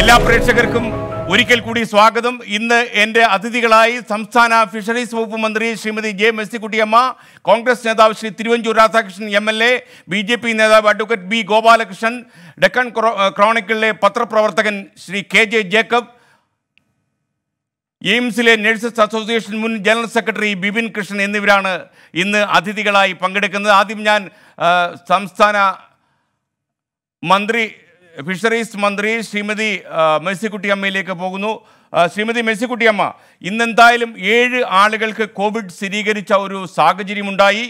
എല്ലാ പ്രേക്ഷകർക്കും ഒരിക്കൽ കൂടി സ്വാഗതം ഇന്ന് എൻ്റെ അതിഥികളായി സംസ്ഥാന ഫിഷറീസ് വകുപ്പ് മന്ത്രി ശ്രീമതി ജെ മെസ്സിക്കുട്ടിയമ്മ കോൺഗ്രസ് നേതാവ് Shri Thiruvanchoor Radhakrishnan M L A B J P നേതാവ് അഡ്വക്കേറ്റ് ബി ഗോപാലകൃഷ്ണൻ ഡെക്കൺ ക്രോണിക്കിളിലെ പത്രപ്രവർത്തകൻ ശ്രീ കെ ജെ ജേക്കബ് എയിംസിലെ നഴ്സസ് അസോസിയേഷൻ മുൻ ജനറൽ സെക്രട്ടറി ബിപിൻ കൃഷ്ണൻ എന്നിവരാണ് ഇന്ന് അതിഥികളായി പങ്കെടുക്കുന്നത് ആദ്യം ഞാൻ സംസ്ഥാന മന്ത്രി ഫിഷറീസ് മന്ത്രി ശ്രീമതി മേഴ്സിക്കുട്ടിയമ്മയിലേക്ക് പോകുന്നു ശ്രീമതി മേഴ്സിക്കുട്ടിയമ്മ ഇന്നെന്തായാലും ഏഴ് ആളുകൾക്ക് കോവിഡ് സ്ഥിരീകരിച്ച ഒരു സാഹചര്യമുണ്ടായി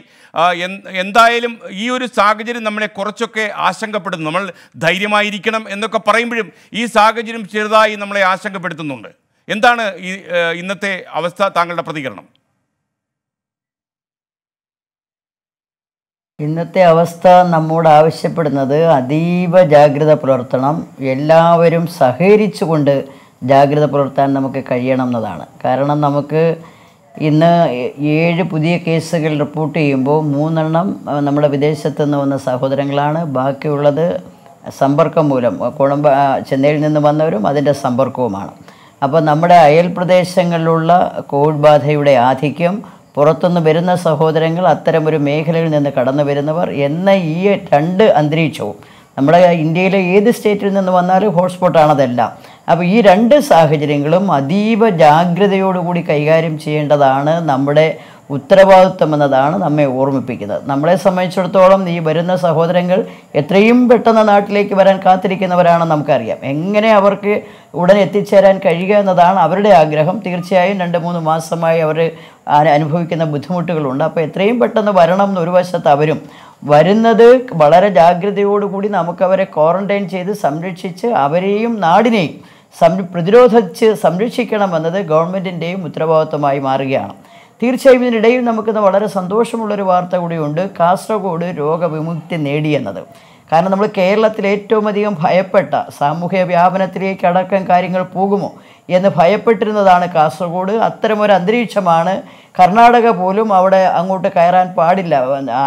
എന്തായാലും ഈ ഒരു സാഹചര്യം നമ്മളെ കുറച്ചൊക്കെ ആശങ്കപ്പെടുന്നു നമ്മൾ ധൈര്യമായിരിക്കണം എന്നൊക്കെ പറയുമ്പോഴും ഈ സാഹചര്യം ചെറുതായി നമ്മളെ ആശങ്കപ്പെടുത്തുന്നുണ്ട് എന്താണ് ഈ ഇന്നത്തെ അവസ്ഥ താങ്കളുടെ പ്രതികരണം ഇന്നത്തെ അവസ്ഥ നമ്മോട് ആവശ്യപ്പെടുന്നത് അതീവ ജാഗ്രത പുലർത്തണം എല്ലാവരും സഹകരിച്ചുകൊണ്ട് ജാഗ്രത പുലർത്താൻ നമുക്ക് കഴിയണം എന്നതാണ് കാരണം നമുക്ക് ഇന്ന് ഏഴ് പുതിയ കേസുകൾ റിപ്പോർട്ട് ചെയ്യുമ്പോൾ മൂന്നെണ്ണം നമ്മുടെ വിദേശത്തു നിന്ന് വന്ന സഹോദരങ്ങളാണ് ബാക്കിയുള്ളത് സമ്പർക്കം മൂലം കുളമ്പ ചെന്നൈയിൽ നിന്ന് വന്നവരും അതിൻ്റെ സമ്പർക്കവുമാണ് അപ്പോൾ നമ്മുടെ അയൽ പ്രദേശങ്ങളിലുള്ള കോവിഡ് ബാധയുടെ ആധിക്യം പുറത്തുനിന്ന് വരുന്ന സഹോദരങ്ങൾ അത്തരമൊരു മേഖലയിൽ നിന്ന് കടന്നു വരുന്നവർ എന്ന ഈ രണ്ട് അന്തരീക്ഷവും നമ്മുടെ ഇന്ത്യയിലെ ഏത് സ്റ്റേറ്റിൽ നിന്ന് വന്നാലും ഹോട്ട്സ്പോട്ടാണതെല്ലാം അപ്പോൾ ഈ രണ്ട് സാഹചര്യങ്ങളും അതീവ ജാഗ്രതയോടുകൂടി കൈകാര്യം ചെയ്യേണ്ടതാണ് നമ്മുടെ ഉത്തരവാദിത്വം എന്നതാണ് നമ്മെ ഓർമ്മിപ്പിക്കുന്നത് നമ്മളെ സംബന്ധിച്ചിടത്തോളം ഈ വരുന്ന സഹോദരങ്ങൾ എത്രയും പെട്ടെന്ന് നാട്ടിലേക്ക് വരാൻ കാത്തിരിക്കുന്നവരാണെന്ന് നമുക്കറിയാം എങ്ങനെ അവർക്ക് ഉടൻ എത്തിച്ചേരാൻ കഴിയുക എന്നതാണ് അവരുടെ ആഗ്രഹം തീർച്ചയായും രണ്ട് മൂന്ന് മാസമായി അവർ അനുഭവിക്കുന്ന ബുദ്ധിമുട്ടുകളുണ്ട് അപ്പോൾ എത്രയും പെട്ടെന്ന് വരണം എന്നൊരു ഒരു വശത്ത് അവരും വരുന്നത് വളരെ ജാഗ്രതയോടുകൂടി നമുക്കവരെ ക്വാറന്റൈൻ ചെയ്ത് സംരക്ഷിച്ച് അവരെയും നാടിനെയും സം പ്രതിരോധിച്ച് സംരക്ഷിക്കണമെന്നത് ഗവൺമെൻറ്റിൻ്റെയും ഉത്തരവാദിത്വമായി മാറുകയാണ് തീർച്ചയായും ഇതിനിടയിൽ നമുക്കിന്ന് വളരെ സന്തോഷമുള്ളൊരു വാർത്ത കൂടിയുണ്ട് കാസർഗോഡ് രോഗവിമുക്തി നേടിയെന്നത് കാരണം നമ്മൾ കേരളത്തിൽ ഏറ്റവും അധികം ഭയപ്പെട്ട സാമൂഹ്യ വ്യാപനത്തിലേക്ക് അടക്കം കാര്യങ്ങൾ പോകുമോ എന്ന് ഭയപ്പെട്ടിരുന്നതാണ് കാസർഗോഡ് അത്തരമൊരു അന്തരീക്ഷമാണ് കർണാടക പോലും അവിടെ അങ്ങോട്ട് കയറാൻ പാടില്ല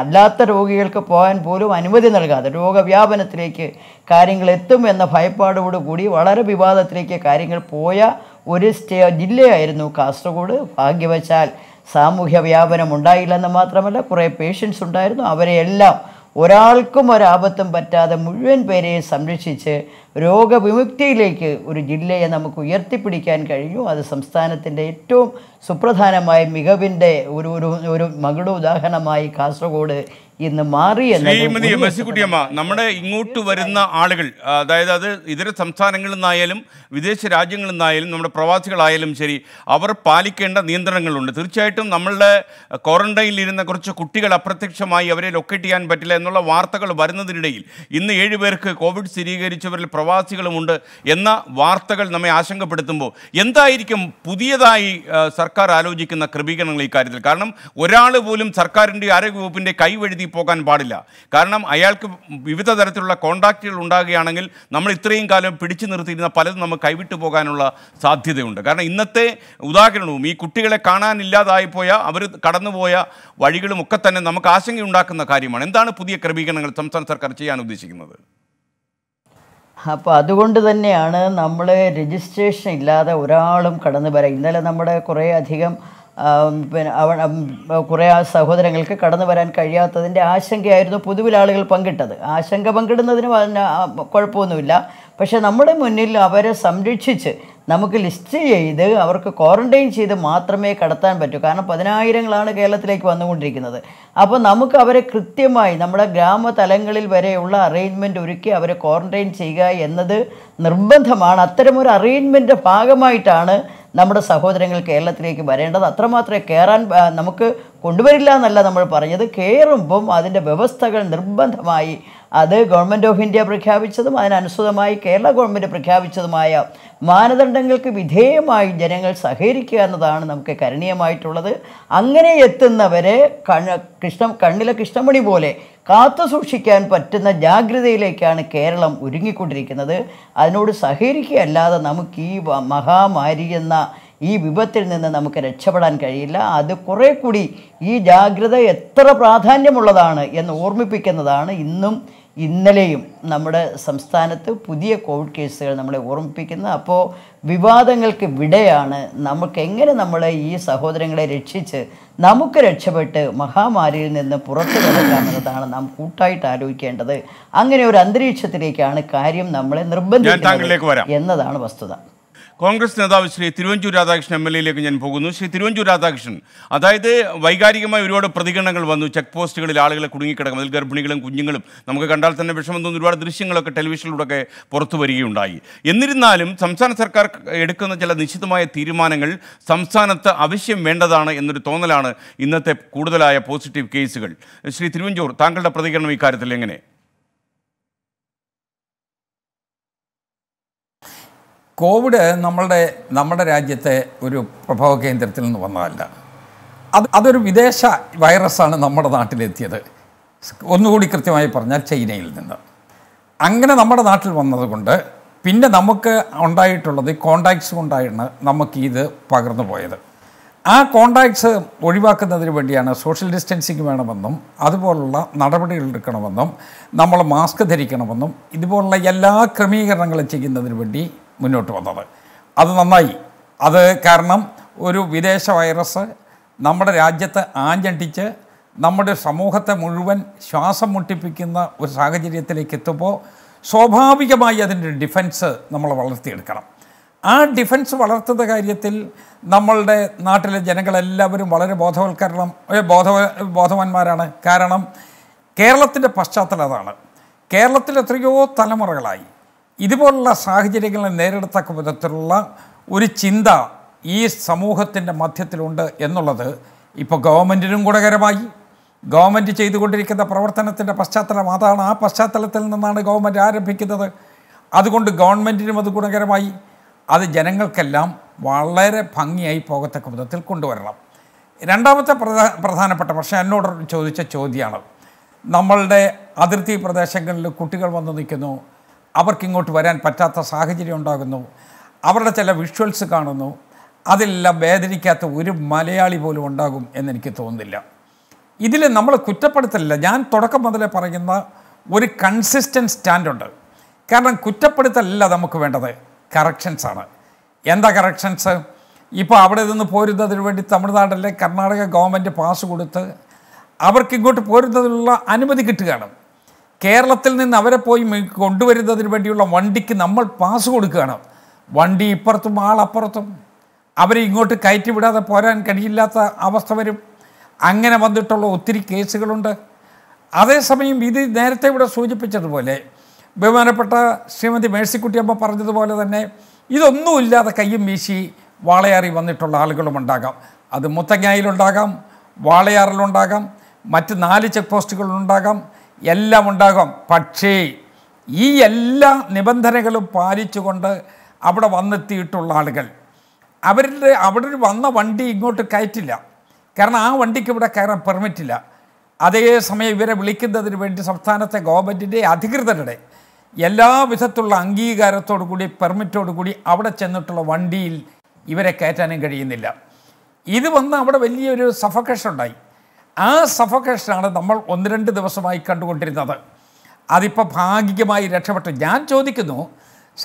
അല്ലാത്ത രോഗികൾക്ക് പോകാൻ പോലും അനുമതി നൽകാതെ രോഗവ്യാപനത്തിലേക്ക് കാര്യങ്ങൾ എത്തും എന്ന ഭയപ്പാടോടുകൂടി വളരെ വിവാദത്തിലേക്ക് കാര്യങ്ങൾ പോയ ഒരു സ്റ്റേ ജില്ലയായിരുന്നു കാസർഗോഡ് ഭാഗ്യവശാൽ സാമൂഹ്യ വ്യാപനം ഉണ്ടായില്ലെന്ന് മാത്രമല്ല കുറേ പേഷ്യൻസ് ഉണ്ടായിരുന്നു അവരെയെല്ലാം ഒരാൾക്കും ഒരാപത്തും പറ്റാതെ മുഴുവൻ പേരെയും സംരക്ഷിച്ച് രോഗവിമുക്തിയിലേക്ക് ഒരു ജില്ലയെ നമുക്ക് ഉയർത്തിപ്പിടിക്കാൻ കഴിഞ്ഞു അത് സംസ്ഥാനത്തിൻ്റെ ഏറ്റവും സുപ്രധാനമായ മികവിൻ്റെ ഒരു ഒരു ഒരു ഉദാഹരണമായി കാസർഗോഡ് ഇന്ന് മാറി ശ്രീമതി മെസ്സിക്കുട്ടിയമ്മ നമ്മുടെ ഇങ്ങോട്ട് വരുന്ന ആളുകൾ അതായത് അത് ഇതര സംസ്ഥാനങ്ങളിൽ നിന്നായാലും വിദേശ രാജ്യങ്ങളിൽ നിന്നായാലും നമ്മുടെ പ്രവാസികളായാലും ശരി അവർ പാലിക്കേണ്ട നിയന്ത്രണങ്ങളുണ്ട് തീർച്ചയായിട്ടും നമ്മളുടെ ക്വാറന്റൈനിലിരുന്ന കുറച്ച് കുട്ടികൾ അപ്രത്യക്ഷമായി അവരെ ലൊക്കേറ്റ് ചെയ്യാൻ പറ്റില്ല എന്നുള്ള വാർത്തകൾ വരുന്നതിനിടയിൽ ഇന്ന് ഏഴുപേർക്ക് പേർക്ക് കോവിഡ് സ്ഥിരീകരിച്ചവരിൽ പ്രവാസികളുമുണ്ട് എന്ന വാർത്തകൾ നമ്മെ ആശങ്കപ്പെടുത്തുമ്പോൾ എന്തായിരിക്കും പുതിയതായി സർക്കാർ ആലോചിക്കുന്ന ക്രമീകരണങ്ങൾ ഇക്കാര്യത്തിൽ കാരണം ഒരാൾ പോലും സർക്കാരിൻ്റെ ആരോഗ്യവകുപ്പിൻ്റെ കൈവഴുതി പോകാൻ പാടില്ല കാരണം അയാൾക്ക് വിവിധ തരത്തിലുള്ള കോണ്ടാക്റ്റുകൾ ഉണ്ടാകുകയാണെങ്കിൽ നമ്മൾ ഇത്രയും കാലം പിടിച്ചു നിർത്തിയിരുന്ന പലതും നമുക്ക് കൈവിട്ടു പോകാനുള്ള സാധ്യതയുണ്ട് കാരണം ഇന്നത്തെ ഉദാഹരണവും ഈ കുട്ടികളെ കാണാനില്ലാതായിപ്പോയ പോയ അവർ കടന്നുപോയ ഒക്കെ തന്നെ നമുക്ക് ആശങ്കയുണ്ടാക്കുന്ന കാര്യമാണ് എന്താണ് പുതിയ ക്രമീകരണങ്ങൾ സംസ്ഥാന സർക്കാർ ചെയ്യാൻ ഉദ്ദേശിക്കുന്നത് അപ്പോൾ അതുകൊണ്ട് തന്നെയാണ് നമ്മൾ രജിസ്ട്രേഷൻ ഇല്ലാതെ ഒരാളും കടന്നു വരാൻ ഇന്നലെ നമ്മുടെ കുറേ അധികം പിന്നെ അവ കുറേ ആ സഹോദരങ്ങൾക്ക് കടന്നു വരാൻ കഴിയാത്തതിൻ്റെ ആശങ്കയായിരുന്നു പൊതുവിൽ ആളുകൾ പങ്കിട്ടത് ആശങ്ക പങ്കിടുന്നതിന് കുഴപ്പമൊന്നുമില്ല പക്ഷേ നമ്മുടെ മുന്നിൽ അവരെ സംരക്ഷിച്ച് നമുക്ക് ലിസ്റ്റ് ചെയ്ത് അവർക്ക് ക്വാറന്റൈൻ ചെയ്ത് മാത്രമേ കടത്താൻ പറ്റൂ കാരണം പതിനായിരങ്ങളാണ് കേരളത്തിലേക്ക് വന്നുകൊണ്ടിരിക്കുന്നത് അപ്പോൾ നമുക്ക് അവരെ കൃത്യമായി നമ്മുടെ ഗ്രാമതലങ്ങളിൽ വരെയുള്ള അറേഞ്ച്മെൻ്റ് ഒരുക്കി അവരെ ക്വാറന്റൈൻ ചെയ്യുക എന്നത് നിർബന്ധമാണ് അത്തരമൊരു അറേഞ്ച്മെൻ്റ് ഭാഗമായിട്ടാണ് നമ്മുടെ സഹോദരങ്ങൾ കേരളത്തിലേക്ക് വരേണ്ടത് അത്രമാത്രമേ കയറാൻ നമുക്ക് കൊണ്ടുവരില്ല എന്നല്ല നമ്മൾ പറഞ്ഞത് കയറുമ്പം അതിൻ്റെ വ്യവസ്ഥകൾ നിർബന്ധമായി അത് ഗവൺമെൻറ് ഓഫ് ഇന്ത്യ പ്രഖ്യാപിച്ചതും അതിനനുസൃതമായി കേരള ഗവൺമെൻറ് പ്രഖ്യാപിച്ചതുമായ മാനദണ്ഡങ്ങൾക്ക് വിധേയമായി ജനങ്ങൾ സഹകരിക്കുക എന്നതാണ് നമുക്ക് കരണീയമായിട്ടുള്ളത് അങ്ങനെ എത്തുന്നവരെ കണ്ണ കൃഷ്ണ കണ്ണിലെ കൃഷ്ണമണി പോലെ കാത്തു സൂക്ഷിക്കാൻ പറ്റുന്ന ജാഗ്രതയിലേക്കാണ് കേരളം ഒരുങ്ങിക്കൊണ്ടിരിക്കുന്നത് അതിനോട് സഹകരിക്കുകയല്ലാതെ നമുക്ക് ഈ മഹാമാരി എന്ന ഈ വിപത്തിൽ നിന്ന് നമുക്ക് രക്ഷപ്പെടാൻ കഴിയില്ല അത് കുറേ കൂടി ഈ ജാഗ്രത എത്ര പ്രാധാന്യമുള്ളതാണ് എന്ന് ഓർമ്മിപ്പിക്കുന്നതാണ് ഇന്നും ഇന്നലെയും നമ്മുടെ സംസ്ഥാനത്ത് പുതിയ കോവിഡ് കേസുകൾ നമ്മളെ ഓർമ്മിപ്പിക്കുന്നത് അപ്പോൾ വിവാദങ്ങൾക്ക് വിടെയാണ് നമുക്ക് എങ്ങനെ നമ്മളെ ഈ സഹോദരങ്ങളെ രക്ഷിച്ച് നമുക്ക് രക്ഷപ്പെട്ട് മഹാമാരിയിൽ നിന്ന് പുറത്തു കിടക്കാമെന്നതാണ് നാം കൂട്ടായിട്ട് ആലോചിക്കേണ്ടത് അങ്ങനെ ഒരു അന്തരീക്ഷത്തിലേക്കാണ് കാര്യം നമ്മളെ നിർബന്ധിക്കുന്നത് എന്നതാണ് വസ്തുത കോൺഗ്രസ് നേതാവ് ശ്രീ തിരുവഞ്ചൂർ രാധാകൃഷ്ണൻ എം എൽ എയിലേക്ക് ഞാൻ പോകുന്നു ശ്രീ തിരുവഞ്ചൂർ രാധാകൃഷ്ണൻ അതായത് വൈകാരികമായി ഒരുപാട് പ്രതികരണങ്ങൾ വന്നു ചെക്ക് പോസ്റ്റുകളിൽ ആളുകളെ കുടുങ്ങിക്കിടക്കും അതിൽ ഗർഭിണികളും കുഞ്ഞുങ്ങളും നമുക്ക് കണ്ടാൽ തന്നെ വിഷമം തോന്നുന്ന ഒരുപാട് ദൃശ്യങ്ങളൊക്കെ ടെലിവിഷനിലൂടെയൊക്കെ പുറത്തു വരികയുണ്ടായി എന്നിരുന്നാലും സംസ്ഥാന സർക്കാർ എടുക്കുന്ന ചില നിശ്ചിതമായ തീരുമാനങ്ങൾ സംസ്ഥാനത്ത് ആവശ്യം വേണ്ടതാണ് എന്നൊരു തോന്നലാണ് ഇന്നത്തെ കൂടുതലായ പോസിറ്റീവ് കേസുകൾ ശ്രീ തിരുവഞ്ചൂർ താങ്കളുടെ പ്രതികരണം ഇക്കാര്യത്തിൽ എങ്ങനെ കോവിഡ് നമ്മളുടെ നമ്മുടെ രാജ്യത്തെ ഒരു പ്രഭവ കേന്ദ്രത്തിൽ നിന്ന് വന്നതല്ല അത് അതൊരു വിദേശ വൈറസാണ് നമ്മുടെ നാട്ടിലെത്തിയത് ഒന്നുകൂടി കൃത്യമായി പറഞ്ഞാൽ ചൈനയിൽ നിന്ന് അങ്ങനെ നമ്മുടെ നാട്ടിൽ വന്നതുകൊണ്ട് പിന്നെ നമുക്ക് ഉണ്ടായിട്ടുള്ളത് കോണ്ടാക്ട്സ് കൊണ്ടായിരുന്നു നമുക്കിത് പകർന്നു പോയത് ആ കോണ്ടാക്ട്സ് ഒഴിവാക്കുന്നതിന് വേണ്ടിയാണ് സോഷ്യൽ ഡിസ്റ്റൻസിങ് വേണമെന്നും അതുപോലുള്ള നടപടികൾ എടുക്കണമെന്നും നമ്മൾ മാസ്ക് ധരിക്കണമെന്നും ഇതുപോലുള്ള എല്ലാ ക്രമീകരണങ്ങളും ചെയ്യുന്നതിന് വേണ്ടി മുന്നോട്ട് വന്നത് അത് നന്നായി അത് കാരണം ഒരു വിദേശ വൈറസ് നമ്മുടെ രാജ്യത്ത് ആഞ്ഞടിച്ച് നമ്മുടെ സമൂഹത്തെ മുഴുവൻ ശ്വാസം മുട്ടിപ്പിക്കുന്ന ഒരു സാഹചര്യത്തിലേക്ക് എത്തുമ്പോൾ സ്വാഭാവികമായി അതിൻ്റെ ഡിഫൻസ് നമ്മൾ വളർത്തിയെടുക്കണം ആ ഡിഫൻസ് വളർത്തുന്ന കാര്യത്തിൽ നമ്മളുടെ നാട്ടിലെ ജനങ്ങളെല്ലാവരും വളരെ ബോധവൽക്കരണം ബോധ ബോധവാന്മാരാണ് കാരണം കേരളത്തിൻ്റെ പശ്ചാത്തലം അതാണ് കേരളത്തിൽ എത്രയോ തലമുറകളായി ഇതുപോലുള്ള സാഹചര്യങ്ങളെ നേരിടത്തക്ക വിധത്തിലുള്ള ഒരു ചിന്ത ഈ സമൂഹത്തിൻ്റെ മധ്യത്തിലുണ്ട് എന്നുള്ളത് ഇപ്പോൾ ഗവൺമെൻറ്റിനും ഗുണകരമായി ഗവൺമെൻറ് ചെയ്തുകൊണ്ടിരിക്കുന്ന പ്രവർത്തനത്തിൻ്റെ പശ്ചാത്തലം അതാണ് ആ പശ്ചാത്തലത്തിൽ നിന്നാണ് ഗവൺമെൻറ് ആരംഭിക്കുന്നത് അതുകൊണ്ട് ഗവൺമെൻറ്റിനും അത് ഗുണകരമായി അത് ജനങ്ങൾക്കെല്ലാം വളരെ ഭംഗിയായി പോകത്തക്ക വിധത്തിൽ കൊണ്ടുവരണം രണ്ടാമത്തെ പ്രധാ പ്രധാനപ്പെട്ട പക്ഷേ എന്നോട് ചോദിച്ച ചോദ്യമാണ് നമ്മളുടെ അതിർത്തി പ്രദേശങ്ങളിൽ കുട്ടികൾ വന്ന് നിൽക്കുന്നു അവർക്കിങ്ങോട്ട് വരാൻ പറ്റാത്ത സാഹചര്യം ഉണ്ടാകുന്നു അവരുടെ ചില വിഷ്വൽസ് കാണുന്നു അതെല്ലാം വേദനിക്കാത്ത ഒരു മലയാളി പോലും ഉണ്ടാകും എന്നെനിക്ക് തോന്നുന്നില്ല ഇതിൽ നമ്മൾ കുറ്റപ്പെടുത്തലില്ല ഞാൻ തുടക്കം മുതലേ പറയുന്ന ഒരു കൺസിസ്റ്റൻറ്റ് സ്റ്റാൻഡുണ്ട് കാരണം കുറ്റപ്പെടുത്തലല്ല നമുക്ക് വേണ്ടത് കറക്ഷൻസാണ് എന്താ കറക്ഷൻസ് ഇപ്പോൾ അവിടെ നിന്ന് പോരുന്നതിന് വേണ്ടി തമിഴ്നാട്ടിലെ കർണാടക ഗവൺമെൻറ് പാസ് കൊടുത്ത് അവർക്ക് ഇങ്ങോട്ട് പോരുന്നതിനുള്ള അനുമതി കിട്ടുകയാണ് കേരളത്തിൽ നിന്ന് അവരെ പോയി കൊണ്ടുവരുന്നതിന് വേണ്ടിയുള്ള വണ്ടിക്ക് നമ്മൾ പാസ് കൊടുക്കുകയാണ് വണ്ടി ഇപ്പുറത്തും ആളപ്പുറത്തും അവരെ ഇങ്ങോട്ട് കയറ്റി വിടാതെ പോരാൻ കഴിയില്ലാത്ത അവസ്ഥ വരും അങ്ങനെ വന്നിട്ടുള്ള ഒത്തിരി കേസുകളുണ്ട് അതേസമയം ഇത് നേരത്തെ ഇവിടെ സൂചിപ്പിച്ചതുപോലെ ബഹുമാനപ്പെട്ട ശ്രീമതി മേഴ്സിക്കുട്ടിയമ്മ പറഞ്ഞതുപോലെ തന്നെ ഇതൊന്നുമില്ലാതെ കയ്യും വീശി വാളയാറി വന്നിട്ടുള്ള ആളുകളും ഉണ്ടാകാം അത് മുത്തങ്ങായിലുണ്ടാകാം വാളയാറിലുണ്ടാകാം മറ്റ് നാല് ചെക്ക് പോസ്റ്റുകളിലുണ്ടാകാം എല്ലാം ഉണ്ടാകും പക്ഷേ ഈ എല്ലാ നിബന്ധനകളും പാലിച്ചുകൊണ്ട് അവിടെ വന്നെത്തിയിട്ടുള്ള ആളുകൾ അവരുടെ അവിടെ വന്ന വണ്ടി ഇങ്ങോട്ട് കയറ്റില്ല കാരണം ആ വണ്ടിക്ക് ഇവിടെ കയറാൻ പെർമിറ്റില്ല അതേ സമയം ഇവരെ വിളിക്കുന്നതിന് വേണ്ടി സംസ്ഥാനത്തെ ഗവൺമെൻറ്റിൻ്റെ അധികൃതരുടെ എല്ലാ വിധത്തുള്ള അംഗീകാരത്തോടു കൂടി പെർമിറ്റോടു കൂടി അവിടെ ചെന്നിട്ടുള്ള വണ്ടിയിൽ ഇവരെ കയറ്റാനും കഴിയുന്നില്ല ഇത് വന്ന് അവിടെ വലിയൊരു സഫക്കേഷൻ ഉണ്ടായി ആ സഫോക്കേഷനാണ് നമ്മൾ ഒന്ന് രണ്ട് ദിവസമായി കണ്ടുകൊണ്ടിരുന്നത് അതിപ്പോൾ ഭാഗികമായി രക്ഷപ്പെട്ടു ഞാൻ ചോദിക്കുന്നു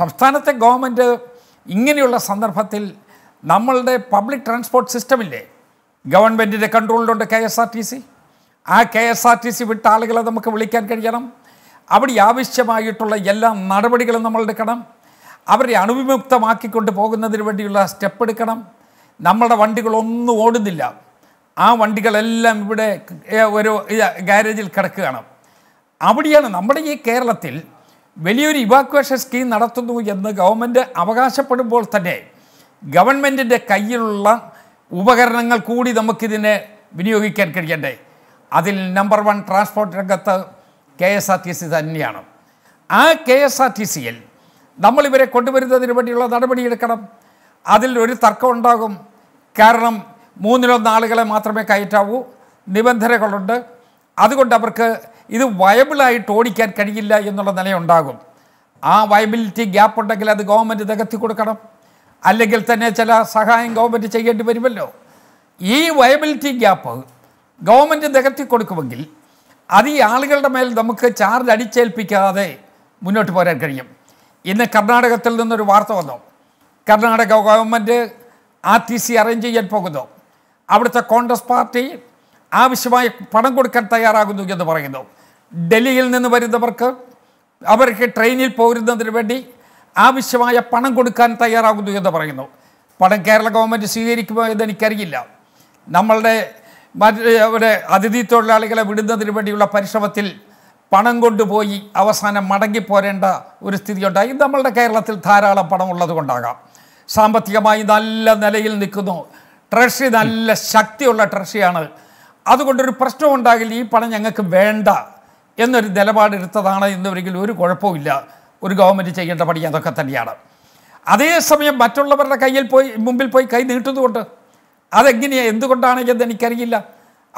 സംസ്ഥാനത്തെ ഗവൺമെൻറ് ഇങ്ങനെയുള്ള സന്ദർഭത്തിൽ നമ്മളുടെ പബ്ലിക് ട്രാൻസ്പോർട്ട് സിസ്റ്റമില്ലേ ഗവൺമെൻറ്റിൻ്റെ കൺട്രോളിലുണ്ട് K S R T C ആ K S R T C വിട്ട ആളുകളെ നമുക്ക് വിളിക്കാൻ കഴിയണം അവിടെ ആവശ്യമായിട്ടുള്ള എല്ലാ നടപടികളും നമ്മൾ എടുക്കണം അവരെ അണുവിമുക്തമാക്കിക്കൊണ്ട് പോകുന്നതിന് വേണ്ടിയുള്ള സ്റ്റെപ്പ് എടുക്കണം നമ്മളുടെ വണ്ടികളൊന്നും ഓടുന്നില്ല ആ വണ്ടികളെല്ലാം ഇവിടെ ഒരു ഗാരേജിൽ കിടക്കുകയാണ് അവിടെയാണ് നമ്മുടെ ഈ കേരളത്തിൽ വലിയൊരു ഇവാക്വേഷൻ സ്കീം നടത്തുന്നു എന്ന് ഗവൺമെൻറ് അവകാശപ്പെടുമ്പോൾ തന്നെ ഗവൺമെൻറ്റിൻ്റെ കയ്യിലുള്ള ഉപകരണങ്ങൾ കൂടി നമുക്കിതിനെ വിനിയോഗിക്കാൻ കഴിയണ്ടേ അതിൽ നമ്പർ വൺ ട്രാൻസ്പോർട്ട് രംഗത്ത് K S R T C തന്നെയാണ് ആ കെ എസ് ആർ ടി സിയിൽ നമ്മളിവരെ കൊണ്ടുവരുന്നതിന് വേണ്ടിയുള്ള നടപടിയെടുക്കണം അതിൽ ഒരു തർക്കം ഉണ്ടാകും കാരണം മൂന്നിലോ നാളുകളെ മാത്രമേ കയറ്റാവൂ നിബന്ധനകളുണ്ട് അതുകൊണ്ട് അവർക്ക് ഇത് വയബിളായിട്ട് ഓടിക്കാൻ കഴിയില്ല എന്നുള്ള നിലയുണ്ടാകും ആ വയബിലിറ്റി ഗ്യാപ്പ് ഉണ്ടെങ്കിൽ അത് ഗവൺമെൻറ് നികത്തി കൊടുക്കണം അല്ലെങ്കിൽ തന്നെ ചില സഹായം ഗവൺമെൻറ് ചെയ്യേണ്ടി വരുമല്ലോ ഈ വയബിലിറ്റി ഗ്യാപ്പ് ഗവൺമെൻറ് നികത്തി കൊടുക്കുമെങ്കിൽ അത് ഈ ആളുകളുടെ മേൽ നമുക്ക് ചാർജ് അടിച്ചേൽപ്പിക്കാതെ മുന്നോട്ട് പോരാൻ കഴിയും ഇന്ന് കർണാടകത്തിൽ നിന്നൊരു വാർത്ത വന്നു Karnataka government R T C arrange ചെയ്യാൻ പോകുന്നു അവിടുത്തെ കോൺഗ്രസ് പാർട്ടി ആവശ്യമായ പണം കൊടുക്കാൻ തയ്യാറാകുന്നു എന്ന് പറയുന്നു ഡൽഹിയിൽ നിന്ന് വരുന്നവർക്ക് അവർക്ക് ട്രെയിനിൽ പോരുന്നതിന് വേണ്ടി ആവശ്യമായ പണം കൊടുക്കാൻ തയ്യാറാകുന്നു എന്ന് പറയുന്നു പണം കേരള ഗവൺമെൻറ് സ്വീകരിക്കുമോ എന്ന് എനിക്കറിയില്ല നമ്മളുടെ അവരെ അതിഥി തൊഴിലാളികളെ വിടുന്നതിന് വേണ്ടിയുള്ള പരിശ്രമത്തിൽ പണം കൊണ്ടുപോയി അവസാനം മടങ്ങിപ്പോരേണ്ട ഒരു സ്ഥിതിയുണ്ടായി നമ്മളുടെ കേരളത്തിൽ ധാരാളം പണം ഉള്ളത് കൊണ്ടാകാം സാമ്പത്തികമായി നല്ല നിലയിൽ നിൽക്കുന്നു ട്രഷറി നല്ല ശക്തിയുള്ള ട്രഷറിയാണ് അതുകൊണ്ടൊരു പ്രശ്നം ഉണ്ടാകില്ല ഈ പണം ഞങ്ങൾക്ക് വേണ്ട എന്നൊരു നിലപാടെടുത്തതാണ് എന്നുവെങ്കിൽ ഒരു കുഴപ്പമില്ല ഒരു ഗവൺമെൻറ് ചെയ്യേണ്ട പണി അതൊക്കെ തന്നെയാണ് അതേസമയം മറ്റുള്ളവരുടെ കയ്യിൽ പോയി മുമ്പിൽ പോയി കൈ നീട്ടുന്നതുകൊണ്ട് അതെങ്ങനെയാണ് എന്തുകൊണ്ടാണ് എന്ന് എനിക്കറിയില്ല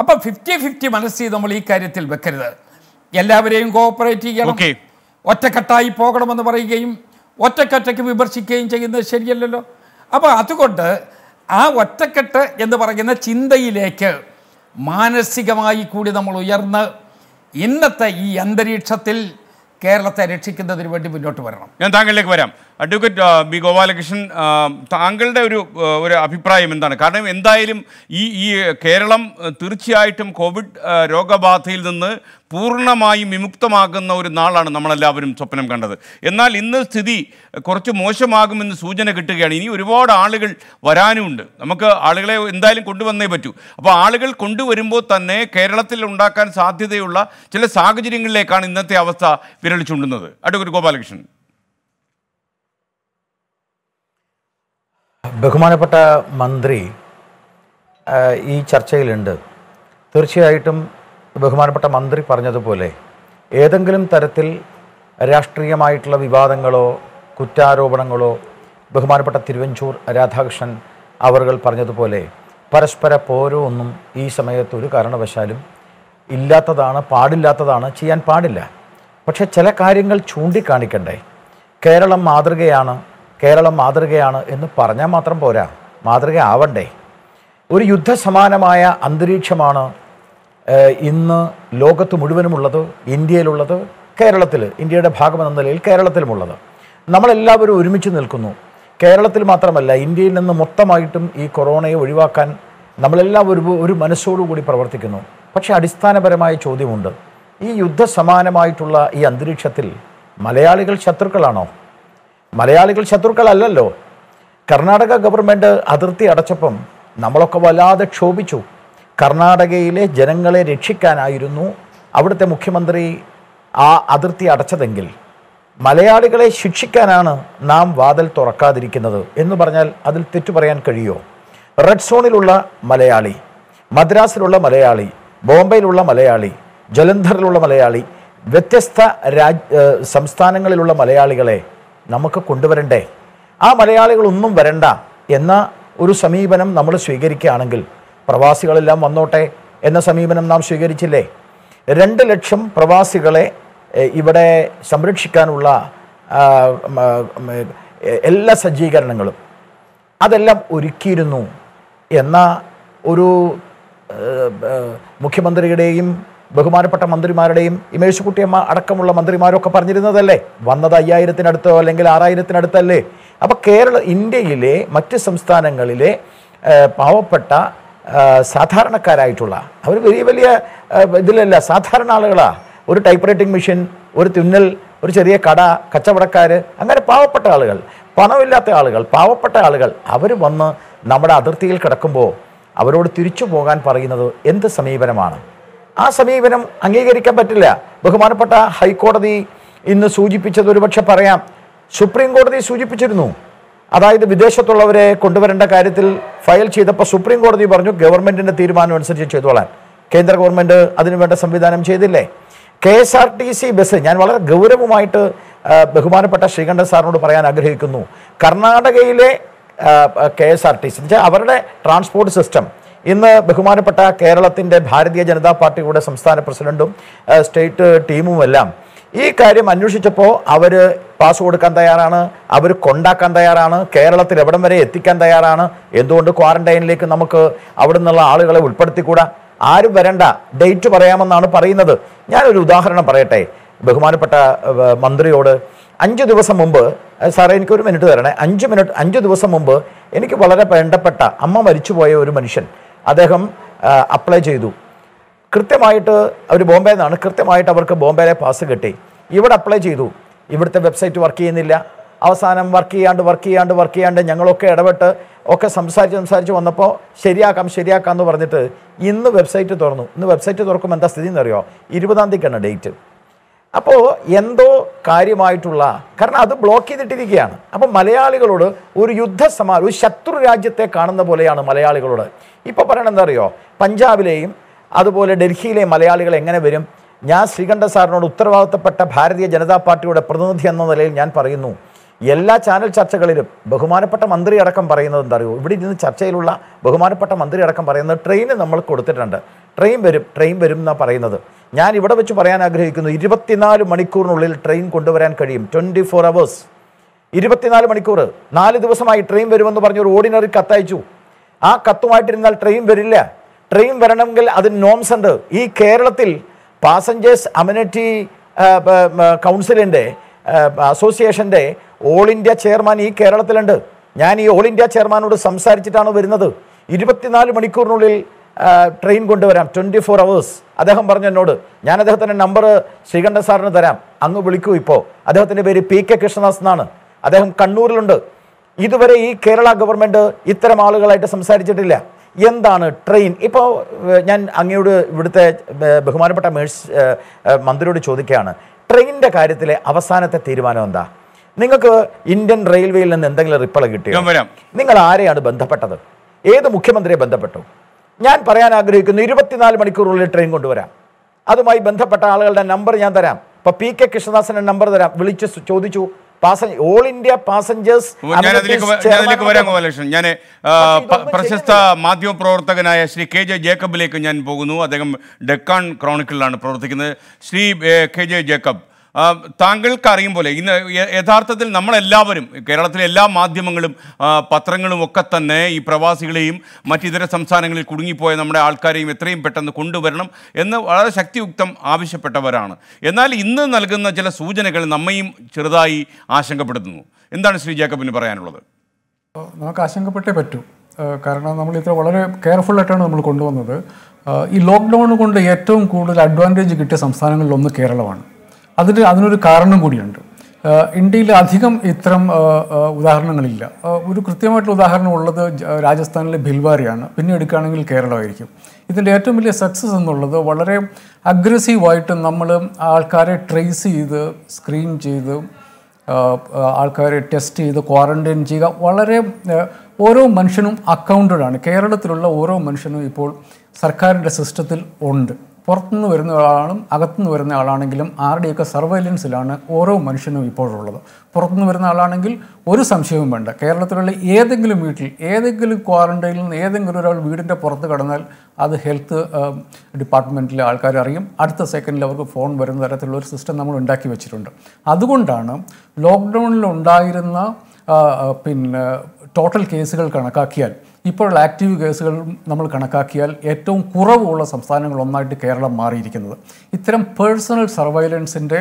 അപ്പം ഫിഫ്റ്റി ഫിഫ്റ്റി മനസ്സിൽ നമ്മൾ ഈ കാര്യത്തിൽ വെക്കരുത് എല്ലാവരെയും കോഓപ്പറേറ്റ് ചെയ്യണം ഒറ്റക്കെട്ടായി പോകണമെന്ന് പറയുകയും ഒറ്റക്കൊറ്റയ്ക്ക് വിമർശിക്കുകയും ചെയ്യുന്നത് ശരിയല്ലല്ലോ അപ്പോൾ അതുകൊണ്ട് ആ ഒറ്റക്കെട്ട് എന്ന് പറയുന്ന ചിന്തയിലേക്ക് മാനസികമായി കൂടി നമ്മൾ ഉയർന്ന് ഇന്നത്തെ ഈ അന്തരീക്ഷത്തിൽ കേരളത്തെ രക്ഷിക്കുന്നതിന് വേണ്ടി മുന്നോട്ട് വരണം ഞാൻ താങ്കളിലേക്ക് വരാം അഡ്വക്കേറ്റ് ബി ഗോപാലകൃഷ്ണൻ താങ്കളുടെ ഒരു ഒരു അഭിപ്രായം എന്താണ് കാരണം എന്തായാലും ഈ ഈ കേരളം തീർച്ചയായിട്ടും കോവിഡ് രോഗബാധയിൽ നിന്ന് പൂർണ്ണമായും വിമുക്തമാകുന്ന ഒരു നാളാണ് നമ്മളെല്ലാവരും സ്വപ്നം കണ്ടത് എന്നാൽ ഇന്ന് സ്ഥിതി കുറച്ച് മോശമാകുമെന്ന് സൂചന കിട്ടുകയാണ് ഇനി ഒരുപാട് ആളുകൾ വരാനുമുണ്ട് നമുക്ക് ആളുകളെ എന്തായാലും കൊണ്ടുവന്നേ പറ്റൂ അപ്പോൾ ആളുകൾ കൊണ്ടുവരുമ്പോൾ തന്നെ കേരളത്തിൽ ഉണ്ടാക്കാൻ സാധ്യതയുള്ള ചില സാഹചര്യങ്ങളിലേക്കാണ് ഇന്നത്തെ അവസ്ഥ വിരളിച്ചുണ്ടുന്നത് ചൂണ്ടുന്നത് ഗോപാലകൃഷ്ണൻ ബഹുമാനപ്പെട്ട മന്ത്രി ഈ ചർച്ചയിലുണ്ട് തീർച്ചയായിട്ടും ബഹുമാനപ്പെട്ട മന്ത്രി പറഞ്ഞതുപോലെ ഏതെങ്കിലും തരത്തിൽ രാഷ്ട്രീയമായിട്ടുള്ള വിവാദങ്ങളോ കുറ്റാരോപണങ്ങളോ ബഹുമാനപ്പെട്ട തിരുവഞ്ചൂർ രാധാകൃഷ്ണൻ അവർ പറഞ്ഞതുപോലെ പരസ്പര പോരോ ഒന്നും ഈ സമയത്ത് ഒരു കാരണവശാലും ഇല്ലാത്തതാണ് പാടില്ലാത്തതാണ് ചെയ്യാൻ പാടില്ല പക്ഷേ ചില കാര്യങ്ങൾ ചൂണ്ടിക്കാണിക്കണ്ടേ കേരളം മാതൃകയാണ് കേരളം മാതൃകയാണ് എന്ന് പറഞ്ഞാൽ മാത്രം പോരാ മാതൃക ആവണ്ടേ ഒരു യുദ്ധസമാനമായ അന്തരീക്ഷമാണ് ഇന്ന് ലോകത്ത് മുഴുവനുമുള്ളത് ഇന്ത്യയിലുള്ളത് കേരളത്തിൽ ഇന്ത്യയുടെ ഭാഗമെന്ന നിലയിൽ കേരളത്തിലുമുള്ളത് നമ്മളെല്ലാവരും ഒരുമിച്ച് നിൽക്കുന്നു കേരളത്തിൽ മാത്രമല്ല ഇന്ത്യയിൽ നിന്ന് മൊത്തമായിട്ടും ഈ കൊറോണയെ ഒഴിവാക്കാൻ നമ്മളെല്ലാം ഒരു ഒരു മനസ്സോടുകൂടി പ്രവർത്തിക്കുന്നു പക്ഷേ അടിസ്ഥാനപരമായ ചോദ്യമുണ്ട് ഈ യുദ്ധസമാനമായിട്ടുള്ള ഈ അന്തരീക്ഷത്തിൽ മലയാളികൾ ശത്രുക്കളാണോ മലയാളികൾ ശത്രുക്കളല്ലല്ലോ കർണാടക ഗവൺമെൻറ് അതിർത്തി അടച്ചപ്പം നമ്മളൊക്കെ വല്ലാതെ ക്ഷോഭിച്ചു കർണാടകയിലെ ജനങ്ങളെ രക്ഷിക്കാനായിരുന്നു അവിടുത്തെ മുഖ്യമന്ത്രി ആ അതിർത്തി അടച്ചതെങ്കിൽ മലയാളികളെ ശിക്ഷിക്കാനാണ് നാം വാതിൽ തുറക്കാതിരിക്കുന്നത് എന്ന് പറഞ്ഞാൽ അതിൽ തെറ്റു പറയാൻ കഴിയുമോ റെഡ് സോണിലുള്ള മലയാളി മദ്രാസിലുള്ള മലയാളി ബോംബെയിലുള്ള മലയാളി ജലന്ധറിലുള്ള മലയാളി വ്യത്യസ്ത രാജ് സംസ്ഥാനങ്ങളിലുള്ള മലയാളികളെ നമുക്ക് കൊണ്ടുവരണ്ടേ ആ മലയാളികളൊന്നും വരണ്ട എന്ന ഒരു സമീപനം നമ്മൾ സ്വീകരിക്കുകയാണെങ്കിൽ പ്രവാസികളെല്ലാം വന്നോട്ടെ എന്ന സമീപനം നാം സ്വീകരിച്ചില്ലേ രണ്ട് ലക്ഷം പ്രവാസികളെ ഇവിടെ സംരക്ഷിക്കാനുള്ള എല്ലാ സജ്ജീകരണങ്ങളും അതെല്ലാം ഒരുക്കിയിരുന്നു എന്ന ഒരു മുഖ്യമന്ത്രിയുടെയും ബഹുമാനപ്പെട്ട മന്ത്രിമാരുടെയും ഇമേഴ്സ് കുട്ടിയമ്മ അടക്കമുള്ള മന്ത്രിമാരൊക്കെ പറഞ്ഞിരുന്നതല്ലേ വന്നത് അയ്യായിരത്തിനടുത്തോ അല്ലെങ്കിൽ ആറായിരത്തിനടുത്തല്ലേ അപ്പോൾ കേരള ഇന്ത്യയിലെ മറ്റ് സംസ്ഥാനങ്ങളിലെ പാവപ്പെട്ട സാധാരണക്കാരായിട്ടുള്ള അവർ വലിയ വലിയ ഇതിലല്ല സാധാരണ ആളുകളാ ഒരു ടൈപ്പ് റൈറ്റിംഗ് മെഷീൻ ഒരു തുന്നൽ ഒരു ചെറിയ കട കച്ചവടക്കാർ അങ്ങനെ പാവപ്പെട്ട ആളുകൾ പണമില്ലാത്ത ആളുകൾ പാവപ്പെട്ട ആളുകൾ അവർ വന്ന് നമ്മുടെ അതിർത്തിയിൽ കിടക്കുമ്പോൾ അവരോട് തിരിച്ചു പോകാൻ പറയുന്നത് എന്ത് സമീപനമാണ് ആ സമീപനം അംഗീകരിക്കാൻ പറ്റില്ല ബഹുമാനപ്പെട്ട ഹൈക്കോടതി ഇന്ന് സൂചിപ്പിച്ചത് ഒരുപക്ഷെ പറയാം സുപ്രീം കോടതി സൂചിപ്പിച്ചിരുന്നു അതായത് വിദേശത്തുള്ളവരെ കൊണ്ടുവരേണ്ട കാര്യത്തിൽ ഫയൽ ചെയ്തപ്പോൾ സുപ്രീം കോടതി പറഞ്ഞു ഗവൺമെന്റിന്റെ തീരുമാനം അനുസരിച്ച് ചെയ്തോളാൻ കേന്ദ്ര ഗവൺമെന്റ് അതിനുവേണ്ട സംവിധാനം ചെയ്തില്ലേ K S R T C bus ഞാൻ വളരെ ഗൗരവമായിട്ട് ബഹുമാനപ്പെട്ട ശ്രീകണ്ഠൻ സാറിനോട് പറയാൻ ആഗ്രഹിക്കുന്നു കർണാടകയിലെ K S R T C അവരുടെ ട്രാൻസ്പോർട്ട് സിസ്റ്റം ഇന്ന് ബഹുമാനപ്പെട്ട കേരളത്തിൻ്റെ ഭാരതീയ ജനതാ പാർട്ടിയുടെ സംസ്ഥാന പ്രസിഡന്റും സ്റ്റേറ്റ് ടീമുമെല്ലാം ഈ കാര്യം അന്വേഷിച്ചപ്പോൾ അവർ പാസ് കൊടുക്കാൻ തയ്യാറാണ് അവർ കൊണ്ടാക്കാൻ തയ്യാറാണ് കേരളത്തിൽ എവിടം വരെ എത്തിക്കാൻ തയ്യാറാണ് എന്തുകൊണ്ട് ക്വാറന്റൈനിലേക്ക് നമുക്ക് അവിടെ നിന്നുള്ള ആളുകളെ ഉൾപ്പെടുത്തിക്കൂടാ ആരും വരണ്ട ഡേറ്റ് പറയാമെന്നാണ് പറയുന്നത് ഞാനൊരു ഉദാഹരണം പറയട്ടെ ബഹുമാനപ്പെട്ട മന്ത്രിയോട് അഞ്ച് ദിവസം മുമ്പ് സാറേ എനിക്കൊരു മിനിറ്റ് തരണേ അഞ്ച് മിനിറ്റ് അഞ്ച് ദിവസം മുമ്പ് എനിക്ക് വളരെ വേണ്ടപ്പെട്ട അമ്മ മരിച്ചുപോയ ഒരു മനുഷ്യൻ അദ്ദേഹം അപ്ലൈ ചെയ്തു കൃത്യമായിട്ട് അവർ ബോംബെ നിന്നാണ് കൃത്യമായിട്ട് അവർക്ക് ബോംബെയിലെ പാസ് കിട്ടി ഇവിടെ അപ്ലൈ ചെയ്തു ഇവിടുത്തെ വെബ്സൈറ്റ് വർക്ക് ചെയ്യുന്നില്ല അവസാനം വർക്ക് ചെയ്യാണ്ട് വർക്ക് ചെയ്യാണ്ട് വർക്ക് ചെയ്യാണ്ട് ഞങ്ങളൊക്കെ ഇടപെട്ട് ഒക്കെ സംസാരിച്ച് സംസാരിച്ച് വന്നപ്പോൾ ശരിയാക്കാം ശരിയാക്കാം എന്ന് പറഞ്ഞിട്ട് ഇന്ന് വെബ്സൈറ്റ് തുറന്നു ഇന്ന് വെബ്സൈറ്റ് തുറക്കുമ്പോൾ എന്താ സ്ഥിതി എന്നറിയോ ഇരുപതാം തീയതിക്കാണ് ഡേറ്റ് അപ്പോൾ എന്തോ കാര്യമായിട്ടുള്ള കാരണം അത് ബ്ലോക്ക് ചെയ്തിട്ടിരിക്കുകയാണ് അപ്പോൾ മലയാളികളോട് ഒരു യുദ്ധ സമാ ഒരു ശത്രു രാജ്യത്തെ കാണുന്ന പോലെയാണ് മലയാളികളോട് ഇപ്പോൾ പറയണത് എന്താ അറിയോ പഞ്ചാബിലെയും അതുപോലെ ഡൽഹിയിലെ മലയാളികൾ എങ്ങനെ വരും ഞാൻ ശ്രീകണ്ഠ സാറിനോട് ഉത്തരവാദിത്തപ്പെട്ട ഭാരതീയ ജനതാ പാർട്ടിയുടെ പ്രതിനിധി എന്ന നിലയിൽ ഞാൻ പറയുന്നു എല്ലാ ചാനൽ ചർച്ചകളിലും ബഹുമാനപ്പെട്ട മന്ത്രി അടക്കം പറയുന്നത് എന്താ അറിയുമോ ഇവിടെ ഇരുന്ന് ചർച്ചയിലുള്ള ബഹുമാനപ്പെട്ട മന്ത്രി അടക്കം പറയുന്നത് ട്രെയിന് നമ്മൾ കൊടുത്തിട്ടുണ്ട് ട്രെയിൻ വരും ട്രെയിൻ വരും എന്നാണ് പറയുന്നത് ഞാൻ ഇവിടെ വെച്ച് പറയാൻ ആഗ്രഹിക്കുന്നു ഇരുപത്തിനാല് മണിക്കൂറിനുള്ളിൽ ട്രെയിൻ കൊണ്ടുവരാൻ കഴിയും ട്വൻറ്റി ഫോർ അവേഴ്സ് ഇരുപത്തിനാല് മണിക്കൂർ നാല് ദിവസമായി ട്രെയിൻ വരുമെന്ന് പറഞ്ഞൊരു ഓർഡിനറി കത്തയച്ചു ആ കത്തുമായിട്ടിരുന്നാൽ ട്രെയിൻ വരില്ല ട്രെയിൻ വരണമെങ്കിൽ അതിന് നോംസ് ഉണ്ട് ഈ കേരളത്തിൽ പാസഞ്ചേഴ്സ് അമ്യൂണിറ്റി കൗൺസിലിൻ്റെ അസോസിയേഷൻ്റെ ഓൾ ഇന്ത്യ ചെയർമാൻ ഈ കേരളത്തിലുണ്ട് ഞാൻ ഈ ഓൾ ഇന്ത്യ ചെയർമാനോട് സംസാരിച്ചിട്ടാണ് വരുന്നത് ഇരുപത്തിനാല് മണിക്കൂറിനുള്ളിൽ ട്രെയിൻ കൊണ്ടുവരാം ട്വൻറ്റി ഫോർ അവേഴ്സ് അദ്ദേഹം പറഞ്ഞു എന്നോട് ഞാൻ അദ്ദേഹത്തിൻ്റെ നമ്പർ ശ്രീകണ്ഠ സാറിന് തരാം അങ്ങ് വിളിക്കൂ ഇപ്പോൾ അദ്ദേഹത്തിൻ്റെ പേര് പി കെ കൃഷ്ണദാസ് എന്നാണ് അദ്ദേഹം കണ്ണൂരിലുണ്ട് ഇതുവരെ ഈ കേരള ഗവൺമെൻറ് ഇത്തരം ആളുകളായിട്ട് സംസാരിച്ചിട്ടില്ല എന്താണ് ട്രെയിൻ ഇപ്പോൾ ഞാൻ അങ്ങയോട് ഇവിടുത്തെ ബഹുമാനപ്പെട്ട മേഴ്സ് മന്ത്രിയോട് ചോദിക്കുകയാണ് ട്രെയിനിൻ്റെ കാര്യത്തിലെ അവസാനത്തെ തീരുമാനം എന്താ നിങ്ങൾക്ക് ഇന്ത്യൻ റെയിൽവേയിൽ നിന്ന് എന്തെങ്കിലും റിപ്പള കിട്ടിയോ നിങ്ങൾ ആരെയാണ് ബന്ധപ്പെട്ടത് ഏത് മുഖ്യമന്ത്രിയെ ബന്ധപ്പെട്ടു ഞാൻ പറയാൻ ആഗ്രഹിക്കുന്നു ഇരുപത്തിനാല് മണിക്കൂറുള്ളിൽ ട്രെയിൻ കൊണ്ടുവരാം അതുമായി ബന്ധപ്പെട്ട ആളുകളുടെ നമ്പർ ഞാൻ തരാം ഇപ്പോൾ പി കെ കൃഷ്ണദാസിൻ്റെ നമ്പർ തരാം വിളിച്ച് ചോദിച്ചു ഓൾ ഇന്ത്യ പാസഞ്ചേഴ്സ് ഞാൻ പ്രശസ്ത മാധ്യമ പ്രവർത്തകനായ ശ്രീ കെ ജെ ജേക്കബിലേക്ക് ഞാൻ പോകുന്നു അദ്ദേഹം ഡെക്കാൻ ക്രോണിക്കിളിലാണ് പ്രവർത്തിക്കുന്നത് ശ്രീ കെ ജെ ജേക്കബ് താങ്കൾക്ക് പോലെ ഇന്ന് യഥാർത്ഥത്തിൽ നമ്മളെല്ലാവരും കേരളത്തിലെ എല്ലാ മാധ്യമങ്ങളും പത്രങ്ങളും ഒക്കെ തന്നെ ഈ പ്രവാസികളെയും മറ്റിതര സംസ്ഥാനങ്ങളിൽ കുടുങ്ങിപ്പോയ നമ്മുടെ ആൾക്കാരെയും എത്രയും പെട്ടെന്ന് കൊണ്ടുവരണം എന്ന് വളരെ ശക്തിയുക്തം ആവശ്യപ്പെട്ടവരാണ് എന്നാൽ ഇന്ന് നൽകുന്ന ചില സൂചനകൾ നമ്മയും ചെറുതായി ആശങ്കപ്പെടുത്തുന്നു എന്താണ് ശ്രീ ജേക്കബിന് പറയാനുള്ളത് നമുക്ക് ആശങ്കപ്പെട്ടേ പറ്റൂ കാരണം നമ്മൾ ഇത്ര വളരെ കെയർഫുള്ളായിട്ടാണ് നമ്മൾ കൊണ്ടുവന്നത് ഈ ലോക്ക്ഡൗൺ കൊണ്ട് ഏറ്റവും കൂടുതൽ അഡ്വാൻറ്റേജ് കിട്ടിയ സംസ്ഥാനങ്ങളിലൊന്ന് കേരളമാണ് അതിന് അതിനൊരു കാരണം കൂടിയുണ്ട് ഇന്ത്യയിൽ അധികം ഇത്തരം ഉദാഹരണങ്ങളില്ല ഒരു കൃത്യമായിട്ടുള്ള ഉദാഹരണം ഉള്ളത് രാജസ്ഥാനിലെ ഭിൽവാരിയാണ് പിന്നെ എടുക്കുകയാണെങ്കിൽ കേരളമായിരിക്കും ഇതിൻ്റെ ഏറ്റവും വലിയ സക്സസ് എന്നുള്ളത് വളരെ അഗ്രസീവായിട്ട് നമ്മൾ ആൾക്കാരെ ട്രേസ് ചെയ്ത് സ്ക്രീൻ ചെയ്ത് ആൾക്കാരെ ടെസ്റ്റ് ചെയ്ത് ക്വാറൻറ്റൈൻ ചെയ്യുക വളരെ ഓരോ മനുഷ്യനും അക്കൗണ്ടഡ് ആണ് കേരളത്തിലുള്ള ഓരോ മനുഷ്യനും ഇപ്പോൾ സർക്കാരിൻ്റെ സിസ്റ്റത്തിൽ ഉണ്ട് പുറത്തുനിന്ന് വരുന്ന ആളാണും അകത്തുനിന്ന് വരുന്ന ആളാണെങ്കിലും ആരുടെയൊക്കെ സർവൈലൻസിലാണ് ഓരോ മനുഷ്യനും ഇപ്പോഴുള്ളത് പുറത്തുനിന്ന് വരുന്ന ആളാണെങ്കിൽ ഒരു സംശയവും വേണ്ട കേരളത്തിലുള്ള ഏതെങ്കിലും വീട്ടിൽ ഏതെങ്കിലും ക്വാറൻറ്റൈനിൽ നിന്ന് ഏതെങ്കിലും ഒരാൾ വീടിൻ്റെ പുറത്ത് കടന്നാൽ അത് ഹെൽത്ത് ഡിപ്പാർട്ട്മെൻറ്റിലെ ആൾക്കാർ അറിയും അടുത്ത സെക്കൻഡിൽ അവർക്ക് ഫോൺ വരുന്ന തരത്തിലുള്ള ഒരു സിസ്റ്റം നമ്മൾ ഉണ്ടാക്കി വെച്ചിട്ടുണ്ട് അതുകൊണ്ടാണ് ലോക്ക്ഡൗണിൽ ഉണ്ടായിരുന്ന പിന്നെ ടോട്ടൽ കേസുകൾ കണക്കാക്കിയാൽ ഇപ്പോഴുള്ള ആക്റ്റീവ് കേസുകൾ നമ്മൾ കണക്കാക്കിയാൽ ഏറ്റവും കുറവുള്ള സംസ്ഥാനങ്ങൾ ഒന്നായിട്ട് കേരളം മാറിയിരിക്കുന്നത് ഇത്തരം പേഴ്സണൽ സർവൈലൻസിൻ്റെ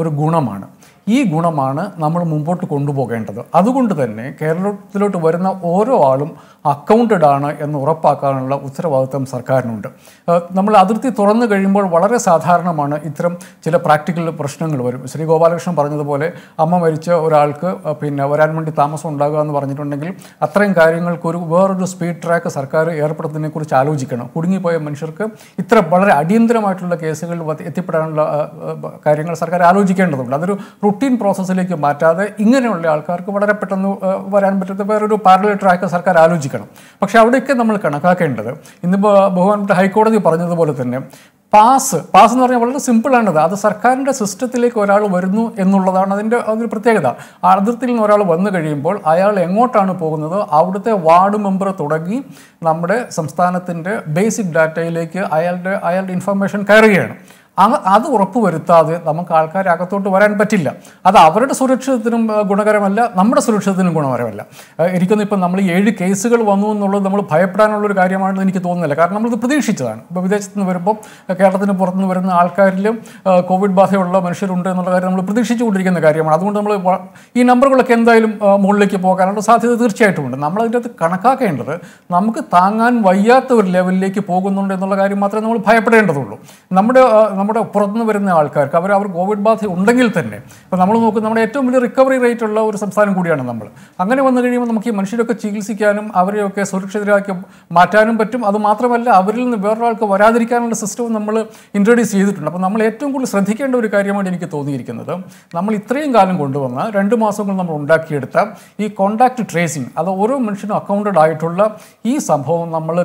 ഒരു ഗുണമാണ് ഈ ഗുണമാണ് നമ്മൾ മുമ്പോട്ട് കൊണ്ടുപോകേണ്ടത് അതുകൊണ്ട് തന്നെ കേരളത്തിലോട്ട് വരുന്ന ഓരോ ആളും അക്കൗണ്ടഡ് ആണ് എന്ന് ഉറപ്പാക്കാനുള്ള ഉത്തരവാദിത്വം സർക്കാരിനുണ്ട് നമ്മൾ അതിർത്തി തുറന്നു കഴിയുമ്പോൾ വളരെ സാധാരണമാണ് ഇത്തരം ചില പ്രാക്ടിക്കൽ പ്രശ്നങ്ങൾ വരും ശ്രീ ഗോപാലകൃഷ്ണൻ പറഞ്ഞതുപോലെ അമ്മ മരിച്ച ഒരാൾക്ക് പിന്നെ വരാൻ വേണ്ടി താമസം ഉണ്ടാകുക എന്ന് പറഞ്ഞിട്ടുണ്ടെങ്കിൽ അത്രയും കാര്യങ്ങൾക്ക് ഒരു വേറൊരു സ്പീഡ് ട്രാക്ക് സർക്കാർ ഏർപ്പെടുത്തുന്നതിനെക്കുറിച്ച് ആലോചിക്കണം കുടുങ്ങിപ്പോയ മനുഷ്യർക്ക് ഇത്ര വളരെ അടിയന്തരമായിട്ടുള്ള കേസുകളിൽ എത്തിപ്പെടാനുള്ള കാര്യങ്ങൾ സർക്കാർ ആലോചിക്കേണ്ടതുണ്ട് അതൊരു റുട്ടീൻ പ്രോസസ്സിലേക്ക് മാറ്റാതെ ഇങ്ങനെയുള്ള ആൾക്കാർക്ക് വളരെ പെട്ടെന്ന് വരാൻ പറ്റാത്ത വേറൊരു പാരലൽ ട്രാക്ക് സർക്കാർ ആലോചിക്കണം സൂക്ഷിക്കണം പക്ഷേ അവിടെയൊക്കെ നമ്മൾ കണക്കാക്കേണ്ടത് ഇന്നിപ്പോൾ ബഹുമാനപ്പെട്ട ഹൈക്കോടതി പറഞ്ഞതുപോലെ തന്നെ പാസ് പാസ് എന്ന് പറഞ്ഞാൽ വളരെ സിമ്പിളാണത് അത് സർക്കാരിൻ്റെ സിസ്റ്റത്തിലേക്ക് ഒരാൾ വരുന്നു എന്നുള്ളതാണ് അതിൻ്റെ അതൊരു പ്രത്യേകത അതിർത്തിയിൽ നിന്ന് ഒരാൾ വന്നു കഴിയുമ്പോൾ അയാൾ എങ്ങോട്ടാണ് പോകുന്നത് അവിടുത്തെ വാർഡ് മെമ്പർ തുടങ്ങി നമ്മുടെ സംസ്ഥാനത്തിൻ്റെ ബേസിക് ഡാറ്റയിലേക്ക് അയാളുടെ അയാളുടെ ഇൻഫർമേഷൻ കയറുകയാണ് അത് ഉറപ്പുവരുത്താതെ നമുക്ക് ആൾക്കാരെ അകത്തോട്ട് വരാൻ പറ്റില്ല അത് അവരുടെ സുരക്ഷിതത്തിനും ഗുണകരമല്ല നമ്മുടെ സുരക്ഷിതത്തിനും ഗുണകരമല്ല എനിക്കൊന്നും ഇപ്പം നമ്മൾ ഏഴ് കേസുകൾ വന്നു എന്നുള്ളത് നമ്മൾ ഭയപ്പെടാനുള്ള ഒരു കാര്യമാണെന്ന് എനിക്ക് തോന്നുന്നില്ല കാരണം നമ്മളിത് പ്രതീക്ഷിച്ചതാണ് ഇപ്പം വിദേശത്ത് നിന്ന് വരുമ്പോൾ കേരളത്തിന് പുറത്തുനിന്ന് വരുന്ന ആൾക്കാരിലും കോവിഡ് ബാധയുള്ള മനുഷ്യരുണ്ട് എന്നുള്ള കാര്യം നമ്മൾ പ്രതീക്ഷിച്ചുകൊണ്ടിരിക്കുന്ന കാര്യമാണ് അതുകൊണ്ട് നമ്മൾ ഈ നമ്പറുകളൊക്കെ എന്തായാലും മുകളിലേക്ക് പോകാനുള്ള സാധ്യത തീർച്ചയായിട്ടും ഉണ്ട് അത് കണക്കാക്കേണ്ടത് നമുക്ക് താങ്ങാൻ വയ്യാത്ത ഒരു ലെവലിലേക്ക് പോകുന്നുണ്ട് എന്നുള്ള കാര്യം മാത്രമേ നമ്മൾ ഭയപ്പെടേണ്ടതുള്ളൂ നമ്മുടെ നമ്മുടെ പുറത്തുനിന്ന് വരുന്ന ആൾക്കാർക്ക് അവർ അവർ കോവിഡ് ബാധ ഉണ്ടെങ്കിൽ തന്നെ ഇപ്പോൾ നമ്മൾ നോക്കും നമ്മുടെ ഏറ്റവും വലിയ റിക്കവറി റേറ്റ് ഉള്ള ഒരു സംസ്ഥാനം കൂടിയാണ് നമ്മൾ അങ്ങനെ വന്നു കഴിയുമ്പോൾ നമുക്ക് ഈ മനുഷ്യരൊക്കെ ചികിത്സിക്കാനും അവരെയൊക്കെ സുരക്ഷിതരാക്കി മാറ്റാനും പറ്റും അതുമാത്രമല്ല അവരിൽ നിന്ന് വേറൊരാൾക്ക് വരാതിരിക്കാനുള്ള സിസ്റ്റവും നമ്മൾ ഇൻട്രൊഡ്യൂസ് ചെയ്തിട്ടുണ്ട് അപ്പോൾ നമ്മൾ ഏറ്റവും കൂടുതൽ ശ്രദ്ധിക്കേണ്ട ഒരു കാര്യമാണ് എനിക്ക് തോന്നിയിരിക്കുന്നത് നമ്മൾ ഇത്രയും കാലം കൊണ്ടുവന്ന രണ്ട് മാസങ്ങൾ നമ്മൾ ഉണ്ടാക്കിയെടുത്ത ഈ കോണ്ടാക്ട് ട്രേസിങ് അത് ഓരോ മനുഷ്യനും അക്കൗണ്ടഡ് ആയിട്ടുള്ള ഈ സംഭവം നമ്മൾ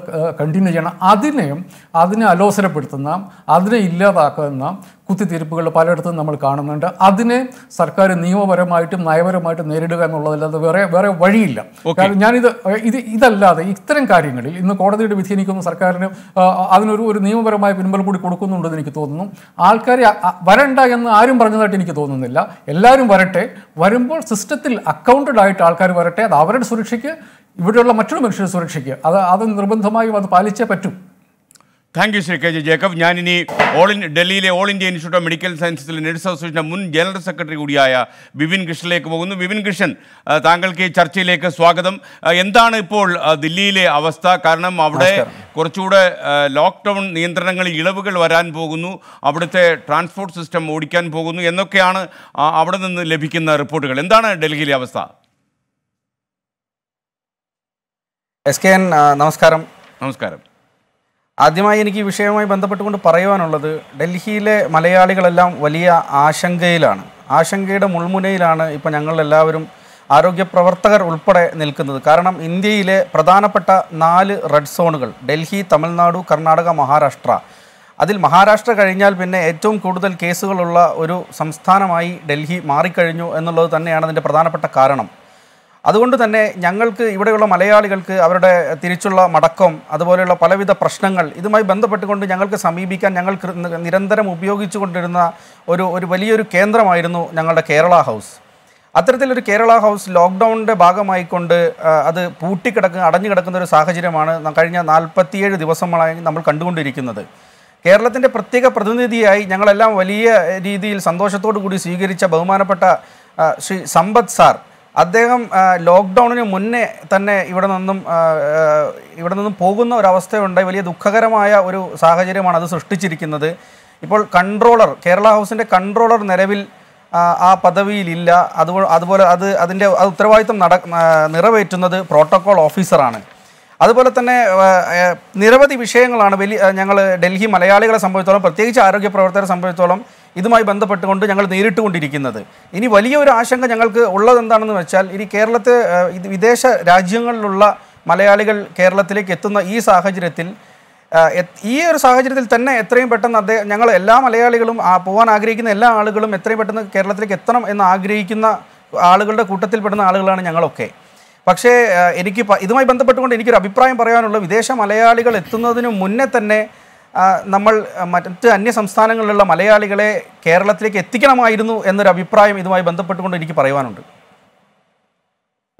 കണ്ടിന്യൂ ചെയ്യണം അതിനെ അതിനെ അലോസരപ്പെടുത്തുന്ന അതിനെ ഇല്ലാതാക്കുന്ന നടപ്പിലാക്കുന്ന കുത്തിത്തിരിപ്പുകൾ പലയിടത്തും നമ്മൾ കാണുന്നുണ്ട് അതിനെ സർക്കാർ നിയമപരമായിട്ടും നയപരമായിട്ടും നേരിടുക എന്നുള്ളതല്ലാതെ വേറെ വേറെ വഴിയില്ല ഞാനിത് ഇത് ഇതല്ലാതെ ഇത്തരം കാര്യങ്ങളിൽ ഇന്ന് കോടതിയുടെ വിധി സർക്കാരിന് അതിനൊരു ഒരു നിയമപരമായ പിൻബലം കൂടി കൊടുക്കുന്നുണ്ടെന്ന് എനിക്ക് തോന്നുന്നു ആൾക്കാരെ വരണ്ട എന്ന് ആരും പറഞ്ഞതായിട്ട് എനിക്ക് തോന്നുന്നില്ല എല്ലാവരും വരട്ടെ വരുമ്പോൾ സിസ്റ്റത്തിൽ അക്കൗണ്ടഡ് ആയിട്ട് ആൾക്കാർ വരട്ടെ അത് അവരുടെ സുരക്ഷയ്ക്ക് ഇവിടെയുള്ള മറ്റൊരു മനുഷ്യരുടെ സുരക്ഷയ്ക്ക് അത് അത് നിർബന്ധമായും അത് പാലിച്ചേ പറ്റും thank you Shri K J Jacob ഞാനിനി ഓൾ ഇന്ത്യ ഡൽഹിയിലെ all India institute of medical സയൻസസിലെ നഴ്സ് അസോസിയേഷൻ്റെ മുൻ ജനറൽ സെക്രട്ടറി കൂടിയായ ബിപിൻ കൃഷ്ണിലേക്ക് പോകുന്നു ബിപിൻ കൃഷ്ണൻ താങ്കൾക്ക് ഈ ചർച്ചയിലേക്ക് സ്വാഗതം എന്താണ് ഇപ്പോൾ ദില്ലിയിലെ അവസ്ഥ കാരണം അവിടെ കുറച്ചുകൂടെ ലോക്ക്ഡൗൺ നിയന്ത്രണങ്ങളിൽ ഇളവുകൾ വരാൻ പോകുന്നു അവിടുത്തെ ട്രാൻസ്പോർട്ട് സിസ്റ്റം ഓടിക്കാൻ പോകുന്നു എന്നൊക്കെയാണ് അവിടെ നിന്ന് ലഭിക്കുന്ന റിപ്പോർട്ടുകൾ എന്താണ് ഡൽഹിയിലെ അവസ്ഥ എസ് കെ എൻ നമസ്കാരം നമസ്കാരം ആദ്യമായി എനിക്ക് ഈ വിഷയവുമായി ബന്ധപ്പെട്ടുകൊണ്ട് പറയുവാനുള്ളത് ഡൽഹിയിലെ മലയാളികളെല്ലാം വലിയ ആശങ്കയിലാണ് ആശങ്കയുടെ മുൾമുനയിലാണ് ഇപ്പോൾ ഞങ്ങളെല്ലാവരും ആരോഗ്യ പ്രവർത്തകർ ഉൾപ്പെടെ നിൽക്കുന്നത് കാരണം ഇന്ത്യയിലെ പ്രധാനപ്പെട്ട നാല് റെഡ് സോണുകൾ ഡൽഹി തമിഴ്നാടു കർണാടക മഹാരാഷ്ട്ര അതിൽ മഹാരാഷ്ട്ര കഴിഞ്ഞാൽ പിന്നെ ഏറ്റവും കൂടുതൽ കേസുകളുള്ള ഒരു സംസ്ഥാനമായി ഡൽഹി മാറിക്കഴിഞ്ഞു എന്നുള്ളത് തന്നെയാണ് അതിൻ്റെ പ്രധാനപ്പെട്ട കാരണം അതുകൊണ്ട് തന്നെ ഞങ്ങൾക്ക് ഇവിടെയുള്ള മലയാളികൾക്ക് അവരുടെ തിരിച്ചുള്ള മടക്കം അതുപോലെയുള്ള പലവിധ പ്രശ്നങ്ങൾ ഇതുമായി ബന്ധപ്പെട്ടുകൊണ്ട് ഞങ്ങൾക്ക് സമീപിക്കാൻ ഞങ്ങൾ നിരന്തരം ഉപയോഗിച്ചുകൊണ്ടിരുന്ന ഒരു ഒരു വലിയൊരു കേന്ദ്രമായിരുന്നു ഞങ്ങളുടെ കേരള ഹൗസ് അത്തരത്തിലൊരു കേരള ഹൗസ് ലോക്ക്ഡൗണിൻ്റെ ഭാഗമായിക്കൊണ്ട് അത് പൂട്ടിക്കിടക്കുന്ന അടഞ്ഞു കിടക്കുന്ന ഒരു സാഹചര്യമാണ് കഴിഞ്ഞ നാൽപ്പത്തിയേഴ് ദിവസങ്ങളായി നമ്മൾ കണ്ടുകൊണ്ടിരിക്കുന്നത് കേരളത്തിൻ്റെ പ്രത്യേക പ്രതിനിധിയായി ഞങ്ങളെല്ലാം വലിയ രീതിയിൽ സന്തോഷത്തോടു കൂടി സ്വീകരിച്ച ബഹുമാനപ്പെട്ട ശ്രീ സമ്പത്ത് സാർ അദ്ദേഹം ലോക്ക്ഡൗണിന് മുന്നേ തന്നെ ഇവിടെ നിന്നും ഇവിടെ നിന്നും പോകുന്ന ഒരവസ്ഥയുണ്ടായി വലിയ ദുഃഖകരമായ ഒരു സാഹചര്യമാണ് അത് സൃഷ്ടിച്ചിരിക്കുന്നത് ഇപ്പോൾ കൺട്രോളർ കേരള ഹൗസിൻ്റെ കൺട്രോളർ നിലവിൽ ആ പദവിയിലില്ല അതുപോലെ അതുപോലെ അത് അതിൻ്റെ അത് ഉത്തരവാദിത്വം നട നിറവേറ്റുന്നത് പ്രോട്ടോകോൾ ഓഫീസറാണ് അതുപോലെ തന്നെ നിരവധി വിഷയങ്ങളാണ് വലിയ ഞങ്ങൾ ഡൽഹി മലയാളികളെ സംബന്ധിച്ചോളം പ്രത്യേകിച്ച് ആരോഗ്യ പ്രവർത്തകരെ സംബന്ധിച്ചോളം ഇതുമായി ബന്ധപ്പെട്ടുകൊണ്ട് ഞങ്ങൾ നേരിട്ടുകൊണ്ടിരിക്കുന്നത് ഇനി വലിയൊരു ആശങ്ക ഞങ്ങൾക്ക് ഉള്ളത് എന്താണെന്ന് വെച്ചാൽ ഇനി കേരളത്തെ വിദേശ രാജ്യങ്ങളിലുള്ള മലയാളികൾ കേരളത്തിലേക്ക് എത്തുന്ന ഈ സാഹചര്യത്തിൽ ഈ ഒരു സാഹചര്യത്തിൽ തന്നെ എത്രയും പെട്ടെന്ന് അദ്ദേഹം ഞങ്ങൾ എല്ലാ മലയാളികളും പോകാൻ ആഗ്രഹിക്കുന്ന എല്ലാ ആളുകളും എത്രയും പെട്ടെന്ന് കേരളത്തിലേക്ക് എത്തണം എന്ന് ആഗ്രഹിക്കുന്ന ആളുകളുടെ കൂട്ടത്തിൽപ്പെടുന്ന ആളുകളാണ് ഞങ്ങളൊക്കെ പക്ഷേ എനിക്ക് ഇതുമായി ബന്ധപ്പെട്ടുകൊണ്ട് എനിക്കൊരു അഭിപ്രായം പറയാനുള്ള വിദേശ മലയാളികൾ എത്തുന്നതിന് മുന്നേ തന്നെ നമ്മൾ മറ്റ് അന്യ സംസ്ഥാനങ്ങളിലുള്ള മലയാളികളെ കേരളത്തിലേക്ക് എത്തിക്കണമായിരുന്നു എന്നൊരു അഭിപ്രായം ഇതുമായി ബന്ധപ്പെട്ടുകൊണ്ട് എനിക്ക് പറയുവാനുണ്ട്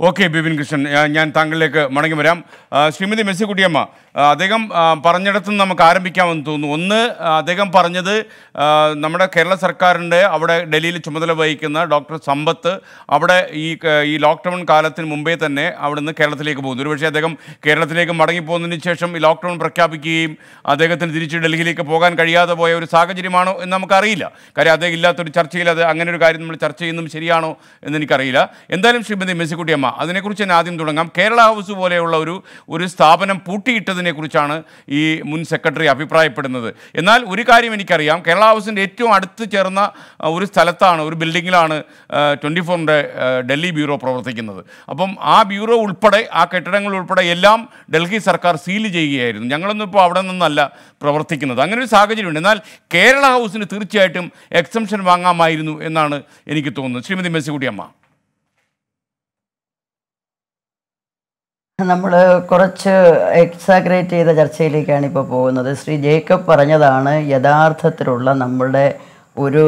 ഓക്കെ ബിപിൻ കൃഷ്ണൻ ഞാൻ താങ്കളിലേക്ക് മടങ്ങി വരാം ശ്രീമതി മെസ്സിക്കുട്ടിയമ്മ അദ്ദേഹം പറഞ്ഞിടത്തു നിന്ന് നമുക്ക് ആരംഭിക്കാമെന്ന് തോന്നുന്നു ഒന്ന് അദ്ദേഹം പറഞ്ഞത് നമ്മുടെ കേരള സർക്കാരിൻ്റെ അവിടെ ഡൽഹിയിൽ ചുമതല വഹിക്കുന്ന ഡോക്ടർ സമ്പത്ത് അവിടെ ഈ ഈ ലോക്ക്ഡൗൺ കാലത്തിന് മുമ്പേ തന്നെ അവിടെ നിന്ന് കേരളത്തിലേക്ക് പോകുന്നു ഒരുപക്ഷെ അദ്ദേഹം കേരളത്തിലേക്ക് മടങ്ങിപ്പോകുന്നതിന് ശേഷം ഈ ലോക്ക്ഡൗൺ പ്രഖ്യാപിക്കുകയും അദ്ദേഹത്തിന് തിരിച്ച് ഡൽഹിയിലേക്ക് പോകാൻ കഴിയാതെ പോയ ഒരു സാഹചര്യമാണോ എന്ന് നമുക്കറിയില്ല കാര്യം അദ്ദേഹം ഇല്ലാത്തൊരു ചർച്ചയിൽ അത് അങ്ങനെ ഒരു കാര്യം നമ്മൾ ചർച്ച ചെയ്യുന്നതും ശരിയാണോ എന്ന് എനിക്കറിയില്ല എന്തായാലും ശ്രീമതി മെസ്സിക്കുട്ടിയമ്മ അതിനെക്കുറിച്ച് തന്നെ ആദ്യം തുടങ്ങാം കേരള ഹൗസ് പോലെയുള്ള ഒരു ഒരു സ്ഥാപനം പൂട്ടിയിട്ടതിനെക്കുറിച്ചാണ് ഈ മുൻ സെക്രട്ടറി അഭിപ്രായപ്പെടുന്നത് എന്നാൽ ഒരു കാര്യം എനിക്കറിയാം കേരള ഹൗസിൻ്റെ ഏറ്റവും അടുത്ത് ചേർന്ന ഒരു സ്ഥലത്താണ് ഒരു ബിൽഡിങ്ങിലാണ് ട്വൻറ്റി ഫോറിൻ്റെ ഡൽഹി ബ്യൂറോ പ്രവർത്തിക്കുന്നത് അപ്പം ആ ബ്യൂറോ ഉൾപ്പെടെ ആ കെട്ടിടങ്ങൾ ഉൾപ്പെടെ എല്ലാം ഡൽഹി സർക്കാർ സീൽ ചെയ്യുകയായിരുന്നു ഞങ്ങളൊന്നും ഇപ്പോൾ അവിടെ നിന്നല്ല പ്രവർത്തിക്കുന്നത് അങ്ങനെ ഒരു സാഹചര്യമുണ്ട് എന്നാൽ കേരള ഹൗസിന് തീർച്ചയായിട്ടും എക്സംഷൻ വാങ്ങാമായിരുന്നു എന്നാണ് എനിക്ക് തോന്നുന്നത് ശ്രീമതി മെസ്സിക്കുട്ടിയമ്മ നമ്മൾ കുറച്ച് എക്സാഗ്രേറ്റ് ചെയ്ത ചർച്ചയിലേക്കാണ് ഇപ്പോൾ പോകുന്നത് ശ്രീ ജേക്കബ് പറഞ്ഞതാണ് യഥാർത്ഥത്തിലുള്ള നമ്മുടെ ഒരു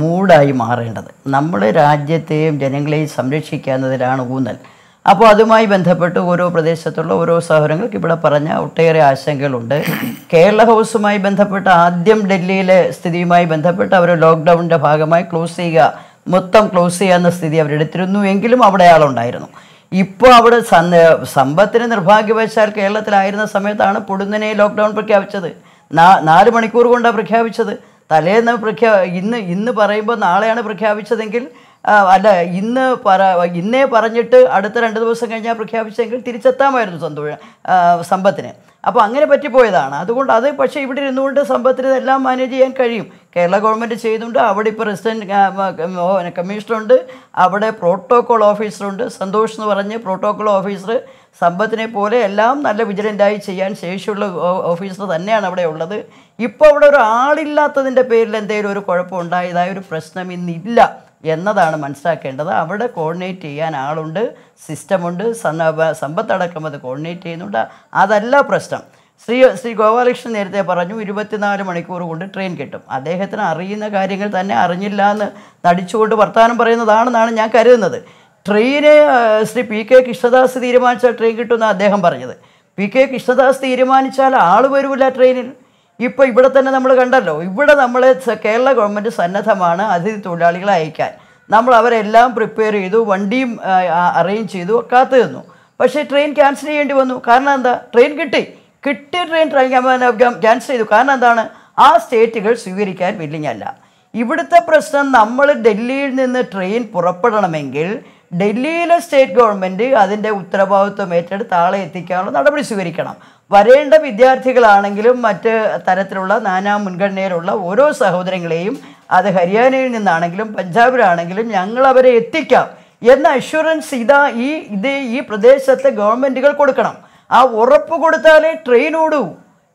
മൂഡായി മാറേണ്ടത് നമ്മുടെ രാജ്യത്തെയും ജനങ്ങളെയും സംരക്ഷിക്കാവുന്നതിലാണ് ഊന്നൽ അപ്പോൾ അതുമായി ബന്ധപ്പെട്ട് ഓരോ പ്രദേശത്തുള്ള ഓരോ സഹോദരങ്ങൾക്ക് ഇവിടെ പറഞ്ഞ ഒട്ടേറെ ആശങ്കകളുണ്ട് കേരള ഹൗസുമായി ബന്ധപ്പെട്ട് ആദ്യം ഡൽഹിയിലെ സ്ഥിതിയുമായി ബന്ധപ്പെട്ട് അവർ ലോക്ക്ഡൗണിൻ്റെ ഭാഗമായി ക്ലോസ് ചെയ്യുക മൊത്തം ക്ലോസ് ചെയ്യാവുന്ന സ്ഥിതി അവരെടുത്തിരുന്നു എങ്കിലും അവിടെ ആളുണ്ടായിരുന്നു ഇപ്പോൾ അവിടെ സമ്പത്തിന് നിർഭാഗ്യവശാൽ കേരളത്തിലായിരുന്ന സമയത്താണ് പൊടുന്നനെ ലോക്ക്ഡൗൺ പ്രഖ്യാപിച്ചത് നാ നാല് മണിക്കൂർ കൊണ്ടാണ് പ്രഖ്യാപിച്ചത് തലേന്ന് പ്രഖ്യാ ഇന്ന് ഇന്ന് പറയുമ്പോൾ നാളെയാണ് പ്രഖ്യാപിച്ചതെങ്കിൽ അല്ല ഇന്ന് പറ ഇന്നേ പറഞ്ഞിട്ട് അടുത്ത രണ്ട് ദിവസം കഴിഞ്ഞാൽ പ്രഖ്യാപിച്ചെങ്കിൽ തിരിച്ചെത്താമായിരുന്നു സന്തോഷം സമ്പത്തിന് അപ്പോൾ അങ്ങനെ പറ്റിപ്പോയതാണ് അതുകൊണ്ട് അത് പക്ഷേ ഇവിടെ ഇരുന്നുകൊണ്ട് സമ്പത്തിന് എല്ലാം മാനേജ് ചെയ്യാൻ കഴിയും കേരള ഗവൺമെൻറ് ചെയ്തുകൊണ്ട് അവിടെ ഇപ്പോൾ റെസിഡൻറ്റ് കമ്മീഷണറുണ്ട് അവിടെ പ്രോട്ടോക്കോൾ ഓഫീസറുണ്ട് സന്തോഷ് എന്ന് പറഞ്ഞ് പ്രോട്ടോക്കോൾ ഓഫീസർ സമ്പത്തിനെ പോലെ എല്ലാം നല്ല വിജിലൻ്റായി ചെയ്യാൻ ശേഷിയുള്ള ഓഫീസർ തന്നെയാണ് അവിടെ ഉള്ളത് ഇപ്പോൾ അവിടെ ഒരാളില്ലാത്തതിൻ്റെ പേരിൽ എന്തെങ്കിലും ഒരു കുഴപ്പം ഉണ്ടായതായ ഒരു പ്രശ്നം ഇന്നില്ല എന്നതാണ് മനസ്സിലാക്കേണ്ടത് അവിടെ കോർഡിനേറ്റ് ചെയ്യാൻ ആളുണ്ട് സിസ്റ്റമുണ്ട് സമ്പത്തടക്കം അത് കോർഡിനേറ്റ് ചെയ്യുന്നുണ്ട് അതല്ല പ്രശ്നം ശ്രീ ശ്രീ ഗോപാലകൃഷ്ണൻ നേരത്തെ പറഞ്ഞു ഇരുപത്തിനാല് മണിക്കൂർ കൊണ്ട് ട്രെയിൻ കിട്ടും അദ്ദേഹത്തിന് അറിയുന്ന കാര്യങ്ങൾ തന്നെ അറിഞ്ഞില്ല എന്ന് നടിച്ചുകൊണ്ട് വർത്തമാനം പറയുന്നതാണെന്നാണ് ഞാൻ കരുതുന്നത് ട്രെയിന് ശ്രീ പി കെ കൃഷ്ണദാസ് തീരുമാനിച്ചാൽ ട്രെയിൻ കിട്ടുമെന്ന് അദ്ദേഹം പറഞ്ഞത് പി കെ കൃഷ്ണദാസ് തീരുമാനിച്ചാൽ ആൾ വരുമില്ല ട്രെയിനിൽ ഇപ്പോൾ ഇവിടെ തന്നെ നമ്മൾ കണ്ടല്ലോ ഇവിടെ നമ്മൾ കേരള ഗവൺമെന്റ് സന്നദ്ധമാണ് അതിഥി തൊഴിലാളികളെ അയക്കാൻ നമ്മൾ അവരെല്ലാം പ്രിപ്പയർ ചെയ്തു വണ്ടിയും അറേഞ്ച് ചെയ്തു കാത്തു തന്നു പക്ഷേ ട്രെയിൻ ക്യാൻസൽ ചെയ്യേണ്ടി വന്നു കാരണം എന്താ ട്രെയിൻ കിട്ടി കിട്ടിയ ട്രെയിൻ ട്രെയിൻ ക്യാൻസൽ ചെയ്തു കാരണം എന്താണ് ആ സ്റ്റേറ്റുകൾ സ്വീകരിക്കാൻ വില്ലിങ്ങല്ല ഇവിടുത്തെ പ്രശ്നം നമ്മൾ ഡൽഹിയിൽ നിന്ന് ട്രെയിൻ പുറപ്പെടണമെങ്കിൽ ഡൽഹിയിലെ സ്റ്റേറ്റ് ഗവൺമെൻറ് അതിൻ്റെ ഉത്തരവാദിത്വം ഏറ്റെടുത്ത് ആളെ എത്തിക്കാനുള്ള നടപടി സ്വീകരിക്കണം വരേണ്ട വിദ്യാർത്ഥികളാണെങ്കിലും മറ്റ് തരത്തിലുള്ള നാനാ മുൻഗണനയിലുള്ള ഓരോ സഹോദരങ്ങളെയും അത് ഹരിയാനയിൽ നിന്നാണെങ്കിലും പഞ്ചാബിലാണെങ്കിലും ഞങ്ങൾ അവരെ എത്തിക്കാം എന്ന അഷുറൻസ് ഇതാ ഈ ഇത് ഈ പ്രദേശത്തെ ഗവൺമെൻറ്റുകൾ കൊടുക്കണം ആ ഉറപ്പ് കൊടുത്താലേ ട്രെയിൻ ഓടൂ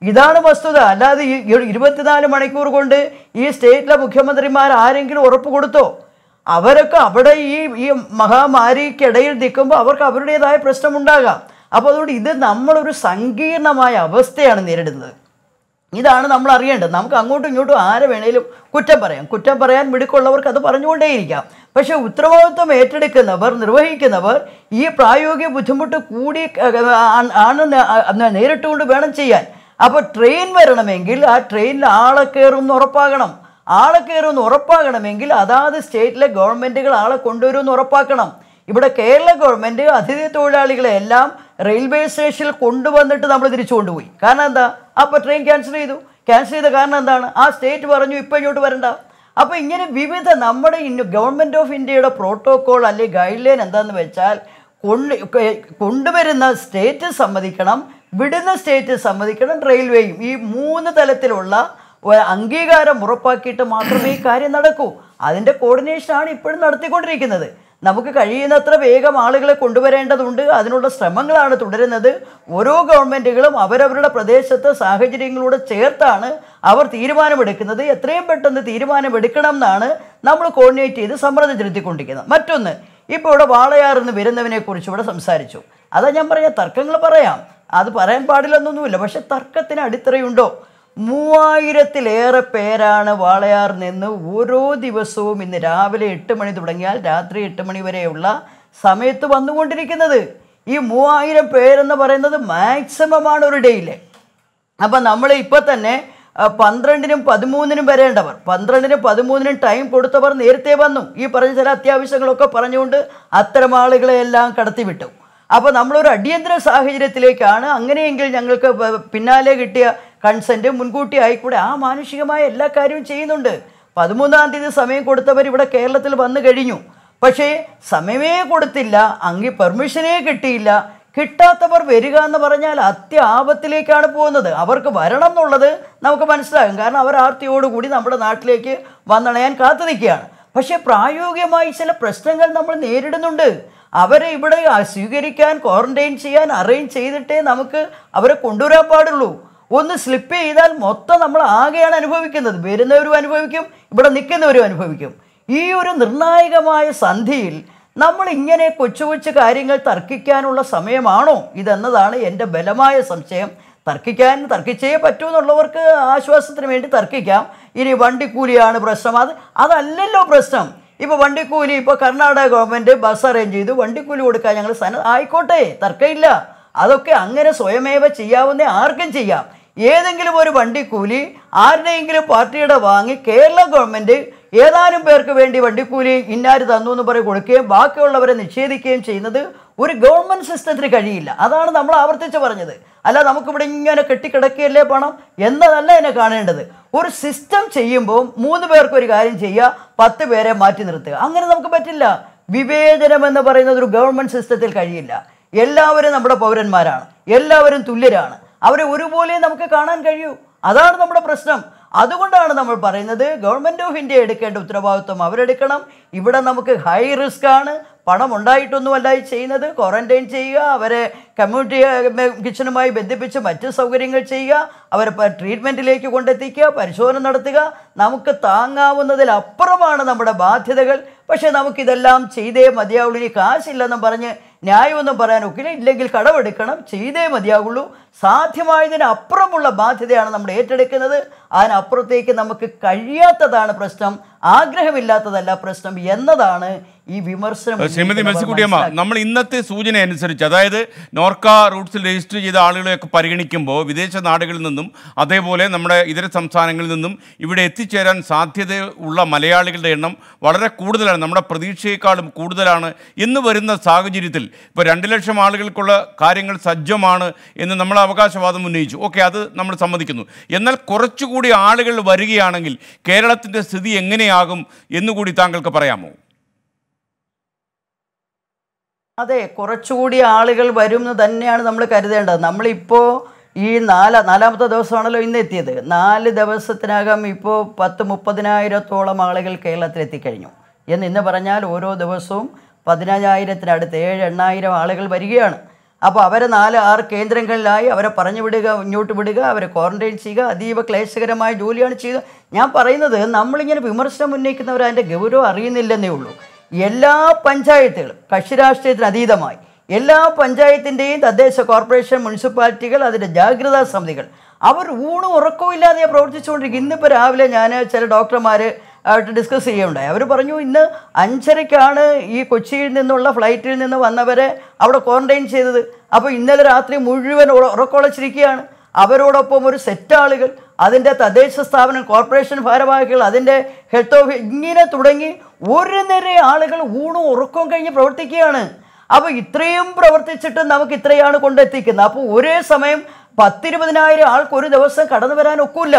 ഇതാണ് വസ്തുത അല്ലാതെ ഇരുപത്തിനാല് മണിക്കൂർ കൊണ്ട് ഈ സ്റ്റേറ്റിലെ മുഖ്യമന്ത്രിമാർ ആരെങ്കിലും ഉറപ്പ് കൊടുത്തോ അവരൊക്കെ അവിടെ ഈ ഈ മഹാമാരിക്കിടയിൽ നിൽക്കുമ്പോൾ അവർക്ക് അവരുടേതായ പ്രശ്നമുണ്ടാകാം അപ്പോൾ അതുകൊണ്ട് ഇത് നമ്മളൊരു സങ്കീർണമായ അവസ്ഥയാണ് നേരിടുന്നത് ഇതാണ് നമ്മൾ അറിയേണ്ടത് നമുക്ക് അങ്ങോട്ടും ഇങ്ങോട്ടും ആരെ വേണേലും കുറ്റം പറയാം കുറ്റം പറയാൻ മിടുക്കുള്ളവർക്ക് അത് പറഞ്ഞുകൊണ്ടേയിരിക്കാം പക്ഷേ ഉത്തരവാദിത്വം ഏറ്റെടുക്കുന്നവർ നിർവഹിക്കുന്നവർ ഈ പ്രായോഗിക ബുദ്ധിമുട്ട് കൂടി ആണ് നേരിട്ടുകൊണ്ട് വേണം ചെയ്യാൻ അപ്പോൾ ട്രെയിൻ വരണമെങ്കിൽ ആ ട്രെയിനിൽ ആളെ കയറും എന്ന് ഉറപ്പാകണം ആളെ കയറുമെന്ന് ഉറപ്പാകണമെങ്കിൽ അതാത് സ്റ്റേറ്റിലെ ഗവൺമെൻറ്റുകൾ ആളെ കൊണ്ടുവരുമെന്ന് ഉറപ്പാക്കണം ഇവിടെ കേരള ഗവൺമെൻറ് അതിഥി തൊഴിലാളികളെ എല്ലാം റെയിൽവേ സ്റ്റേഷനിൽ കൊണ്ടുവന്നിട്ട് നമ്മൾ തിരിച്ചു കൊണ്ടുപോയി കാരണം എന്താ അപ്പോൾ ട്രെയിൻ ക്യാൻസൽ ചെയ്തു ക്യാൻസൽ ചെയ്ത കാരണം എന്താണ് ആ സ്റ്റേറ്റ് പറഞ്ഞു ഇപ്പോൾ ഇങ്ങോട്ട് വരണ്ട അപ്പോൾ ഇങ്ങനെ വിവിധ നമ്മുടെ ഗവൺമെൻറ് ഓഫ് ഇന്ത്യയുടെ പ്രോട്ടോക്കോൾ അല്ലെങ്കിൽ ഗൈഡ് ലൈൻ എന്താണെന്ന് വെച്ചാൽ കൊണ്ട് കൊണ്ടുവരുന്ന സ്റ്റേറ്റ് സമ്മതിക്കണം വിടുന്ന സ്റ്റേറ്റ് സമ്മതിക്കണം റെയിൽവേയും ഈ മൂന്ന് തലത്തിലുള്ള അംഗീകാരം ഉറപ്പാക്കിയിട്ട് മാത്രമേ ഈ കാര്യം നടക്കൂ അതിൻ്റെ കോർഡിനേഷനാണ് ഇപ്പോഴും നടത്തിക്കൊണ്ടിരിക്കുന്നത് നമുക്ക് കഴിയുന്നത്ര വേഗം ആളുകളെ കൊണ്ടുവരേണ്ടതുണ്ട് അതിനുള്ള ശ്രമങ്ങളാണ് തുടരുന്നത് ഓരോ ഗവൺമെൻറ്റുകളും അവരവരുടെ പ്രദേശത്തെ സാഹചര്യങ്ങളോട് ചേർത്താണ് അവർ തീരുമാനമെടുക്കുന്നത് എത്രയും പെട്ടെന്ന് തീരുമാനമെടുക്കണം എന്നാണ് നമ്മൾ കോർഡിനേറ്റ് ചെയ്ത് സമ്മർദ്ദം ചെലുത്തിക്കൊണ്ടിരിക്കുന്നത് മറ്റൊന്ന് ഇപ്പോൾ ഇവിടെ വാളയാറിന്ന് വരുന്നവനെക്കുറിച്ച് ഇവിടെ സംസാരിച്ചു അതാ ഞാൻ പറയാം തർക്കങ്ങൾ പറയാം അത് പറയാൻ പാടില്ലെന്നൊന്നുമില്ല പക്ഷേ തർക്കത്തിന് അടിത്തറയുണ്ടോ മൂവായിരത്തിലേറെ പേരാണ് വാളയാർ നിന്ന് ഓരോ ദിവസവും ഇന്ന് രാവിലെ എട്ട് മണി തുടങ്ങിയാൽ രാത്രി എട്ട് മണി വരെയുള്ള സമയത്ത് വന്നുകൊണ്ടിരിക്കുന്നത് ഈ മൂവായിരം പേരെന്ന് പറയുന്നത് മാക്സിമം ആണ് ഒരു ഡേയിൽ അപ്പം നമ്മൾ ഇപ്പോൾ തന്നെ പന്ത്രണ്ടിനും പതിമൂന്നിനും വരേണ്ടവർ പന്ത്രണ്ടിനും പതിമൂന്നിനും ടൈം കൊടുത്തവർ നേരത്തെ വന്നു ഈ പറഞ്ഞ ചില അത്യാവശ്യങ്ങളൊക്കെ പറഞ്ഞുകൊണ്ട് അത്തരം ആളുകളെയെല്ലാം കടത്തിവിട്ടു അപ്പോൾ നമ്മളൊരു അടിയന്തര സാഹചര്യത്തിലേക്കാണ് അങ്ങനെയെങ്കിൽ ഞങ്ങൾക്ക് പിന്നാലെ കിട്ടിയ കൺസെൻ്റ് മുൻകൂട്ടി ആയിക്കൂടെ ആ മാനുഷികമായ എല്ലാ കാര്യവും ചെയ്യുന്നുണ്ട് പതിമൂന്നാം തീയതി സമയം കൊടുത്തവർ ഇവിടെ കേരളത്തിൽ വന്നു കഴിഞ്ഞു പക്ഷേ സമയമേ കൊടുത്തില്ല അങ്ങി പെർമിഷനേ കിട്ടിയില്ല കിട്ടാത്തവർ വരിക എന്ന് പറഞ്ഞാൽ അത്യാപത്തിലേക്കാണ് പോകുന്നത് അവർക്ക് വരണം എന്നുള്ളത് നമുക്ക് മനസ്സിലാകും കാരണം അവർ ആർത്തിയോടുകൂടി നമ്മുടെ നാട്ടിലേക്ക് വന്നണയാൻ കാത്തു നിൽക്കുകയാണ് പക്ഷേ പ്രായോഗികമായി ചില പ്രശ്നങ്ങൾ നമ്മൾ നേരിടുന്നുണ്ട് അവരെ ഇവിടെ സ്വീകരിക്കാൻ ക്വാറന്റൈൻ ചെയ്യാൻ അറേഞ്ച് ചെയ്തിട്ടേ നമുക്ക് അവരെ കൊണ്ടുവരാൻ പാടുള്ളൂ ഒന്ന് സ്ലിപ്പ് ചെയ്താൽ മൊത്തം നമ്മൾ ആകെയാണ് അനുഭവിക്കുന്നത് വരുന്നവരും അനുഭവിക്കും ഇവിടെ നിൽക്കുന്നവരും അനുഭവിക്കും ഈ ഒരു നിർണായകമായ സന്ധിയിൽ നമ്മൾ ഇങ്ങനെ കൊച്ചു കൊച്ചു കാര്യങ്ങൾ തർക്കിക്കാനുള്ള സമയമാണോ ഇതെന്നതാണ് എൻ്റെ ബലമായ സംശയം തർക്കിക്കാൻ തർക്കിച്ചേ പറ്റുമെന്നുള്ളവർക്ക് ആശ്വാസത്തിന് വേണ്ടി തർക്കിക്കാം ഇനി വണ്ടിക്കൂലിയാണ് പ്രശ്നം അത് അതല്ലല്ലോ പ്രശ്നം ഇപ്പോൾ വണ്ടിക്കൂലി ഇപ്പോൾ കർണാടക ഗവൺമെൻറ് ബസ് അറേഞ്ച് ചെയ്തു വണ്ടിക്കൂലി കൊടുക്കാൻ ഞങ്ങൾ സന്ന ആയിക്കോട്ടെ തർക്കമില്ല അതൊക്കെ അങ്ങനെ സ്വയമേവ ചെയ്യാവുന്ന ആർക്കും ചെയ്യാം ഏതെങ്കിലും ഒരു വണ്ടിക്കൂലി ആരുടെയെങ്കിലും പാർട്ടിയുടെ വാങ്ങി കേരള ഗവൺമെൻറ് ഏതാനും പേർക്ക് വേണ്ടി വണ്ടിക്കൂലി ഇന്നാര് തന്നു എന്ന് പറയും കൊടുക്കുകയും ബാക്കിയുള്ളവരെ നിഷേധിക്കുകയും ചെയ്യുന്നത് ഒരു ഗവൺമെൻറ് സിസ്റ്റത്തിന് കഴിയില്ല അതാണ് നമ്മൾ ആവർത്തിച്ച് പറഞ്ഞത് അല്ല നമുക്കിവിടെ ഇങ്ങനെ കെട്ടിക്കിടക്കുകയല്ലേ പണം എന്നതല്ല എന്നെ കാണേണ്ടത് ഒരു സിസ്റ്റം ചെയ്യുമ്പോൾ മൂന്ന് പേർക്ക് ഒരു കാര്യം ചെയ്യുക പത്ത് പേരെ മാറ്റി നിർത്തുക അങ്ങനെ നമുക്ക് പറ്റില്ല വിവേചനം എന്ന് പറയുന്നത് ഒരു ഗവൺമെൻറ് സിസ്റ്റത്തിൽ കഴിയില്ല എല്ലാവരും നമ്മുടെ പൗരന്മാരാണ് എല്ലാവരും തുല്യരാണ് അവരെ ഒരുപോലെ നമുക്ക് കാണാൻ കഴിയൂ അതാണ് നമ്മുടെ പ്രശ്നം അതുകൊണ്ടാണ് നമ്മൾ പറയുന്നത് ഗവൺമെൻറ് ഓഫ് ഇന്ത്യ എടുക്കേണ്ട ഉത്തരവാദിത്വം അവരെടുക്കണം ഇവിടെ നമുക്ക് ഹൈ റിസ്ക് ആണ് പണം ഉണ്ടായിട്ടൊന്നുമല്ല ഈ ചെയ്യുന്നത് ക്വാറന്റൈൻ ചെയ്യുക അവരെ കമ്മ്യൂണിറ്റി കിച്ചണുമായി ബന്ധിപ്പിച്ച് മറ്റ് സൗകര്യങ്ങൾ ചെയ്യുക അവരെ ട്രീറ്റ്മെൻറ്റിലേക്ക് കൊണ്ടെത്തിക്കുക പരിശോധന നടത്തുക നമുക്ക് താങ്ങാവുന്നതിലപ്പുറമാണ് നമ്മുടെ ബാധ്യതകൾ പക്ഷേ നമുക്കിതെല്ലാം ചെയ്തേ മതിയാവുള്ളൂ ഇനി കാശില്ലെന്നും പറഞ്ഞ് ന്യായമൊന്നും പറയാൻ ഒക്കില്ല ഇല്ലെങ്കിൽ കടമെടുക്കണം ചെയ്തേ മതിയാവുള്ളൂ സാധ്യമായതിനപ്പുറമുള്ള ബാധ്യതയാണ് നമ്മൾ ഏറ്റെടുക്കുന്നത് അതിനപ്പുറത്തേക്ക് നമുക്ക് കഴിയാത്തതാണ് പ്രശ്നം ആഗ്രഹമില്ലാത്തതല്ല പ്രശ്നം എന്നതാണ് ഈ വിമർശനം ശ്രീമതി മെസ്സിക്കുട്ടിയമ്മ നമ്മൾ ഇന്നത്തെ സൂചന അനുസരിച്ച് അതായത് നോർക്ക റൂട്ട്സിൽ രജിസ്റ്റർ ചെയ്ത ആളുകളെയൊക്കെ പരിഗണിക്കുമ്പോൾ വിദേശ നാടുകളിൽ നിന്നും അതേപോലെ നമ്മുടെ ഇതര സംസ്ഥാനങ്ങളിൽ നിന്നും ഇവിടെ എത്തിച്ചേരാൻ സാധ്യത ഉള്ള മലയാളികളുടെ എണ്ണം വളരെ കൂടുതലാണ് നമ്മുടെ പ്രതീക്ഷയെക്കാളും കൂടുതലാണ് എന്ന് വരുന്ന സാഹചര്യത്തിൽ ഇപ്പോൾ രണ്ട് ലക്ഷം ആളുകൾക്കുള്ള കാര്യങ്ങൾ സജ്ജമാണ് എന്ന് നമ്മൾ അവകാശവാദം ഉന്നയിച്ചു ഓക്കെ അത് നമ്മൾ സമ്മതിക്കുന്നു എന്നാൽ കുറച്ചുകൂടി ആളുകൾ വരികയാണെങ്കിൽ കേരളത്തിൻ്റെ സ്ഥിതി എങ്ങനെയാകും എന്നുകൂടി താങ്കൾക്ക് പറയാമോ അതെ കുറച്ചുകൂടി ആളുകൾ വരും എന്ന് തന്നെയാണ് നമ്മൾ കരുതേണ്ടത് നമ്മളിപ്പോൾ ഈ നാല നാലാമത്തെ ദിവസമാണല്ലോ ഇന്ന് എത്തിയത് നാല് ദിവസത്തിനകം ഇപ്പോൾ പത്ത് മുപ്പതിനായിരത്തോളം ആളുകൾ കേരളത്തിൽ എത്തിക്കഴിഞ്ഞു എന്ന് ഇന്ന് പറഞ്ഞാൽ ഓരോ ദിവസവും പതിനഞ്ചായിരത്തിനടുത്ത് ഏഴ് എണ്ണായിരം ആളുകൾ വരികയാണ് അപ്പോൾ അവരെ നാല് ആറ് കേന്ദ്രങ്ങളിലായി അവരെ പറഞ്ഞു വിടുക ഇങ്ങോട്ട് വിടുക അവരെ ക്വാറന്റൈൻ ചെയ്യുക അതീവ ക്ലേശകരമായ ജോലിയാണ് ചെയ്യുക ഞാൻ പറയുന്നത് നമ്മളിങ്ങനെ വിമർശനം ഉന്നയിക്കുന്നവർ അതിൻ്റെ ഗൗരവം അറിയുന്നില്ലെന്നേ ഉള്ളൂ എല്ലാ പഞ്ചായത്തുകളും കക്ഷി രാഷ്ട്രീയത്തിന് അതീതമായി എല്ലാ പഞ്ചായത്തിൻ്റെയും തദ്ദേശ കോർപ്പറേഷൻ മുനിസിപ്പാലിറ്റികൾ അതിൻ്റെ ജാഗ്രതാ സമിതികൾ അവർ ഊണ് ഉറക്കവും ഇല്ലാതെ പ്രവർത്തിച്ചുകൊണ്ടിരിക്കും ഇന്നിപ്പോൾ രാവിലെ ഞാൻ ചില ഡോക്ടർമാർ ആയിട്ട് ഡിസ്കസ് ചെയ്യുകയുണ്ടായി അവർ പറഞ്ഞു ഇന്ന് അഞ്ചരയ്ക്കാണ് ഈ കൊച്ചിയിൽ നിന്നുള്ള ഫ്ലൈറ്റിൽ നിന്ന് വന്നവരെ അവിടെ ക്വാറന്റൈൻ ചെയ്തത് അപ്പോൾ ഇന്നലെ രാത്രി മുഴുവൻ ഉറക്കൊളച്ചിരിക്കുകയാണ് അവരോടൊപ്പം ഒരു സെറ്റ് ആളുകൾ അതിൻ്റെ തദ്ദേശ സ്ഥാപനം കോർപ്പറേഷൻ ഭാരവാഹികൾ അതിൻ്റെ ഹെൽത്ത് ഓഫീസ് ഇങ്ങനെ തുടങ്ങി ഒരു നിര ആളുകൾ ഊണും ഉറക്കവും കഴിഞ്ഞ് പ്രവർത്തിക്കുകയാണ് അപ്പോൾ ഇത്രയും പ്രവർത്തിച്ചിട്ട് നമുക്ക് ഇത്രയാണ് കൊണ്ടെത്തിക്കുന്നത് അപ്പോൾ ഒരേ സമയം പത്തിരുപതിനായിരം ആൾക്ക് ഒരു ദിവസം കടന്നു വരാൻ ഒക്കില്ല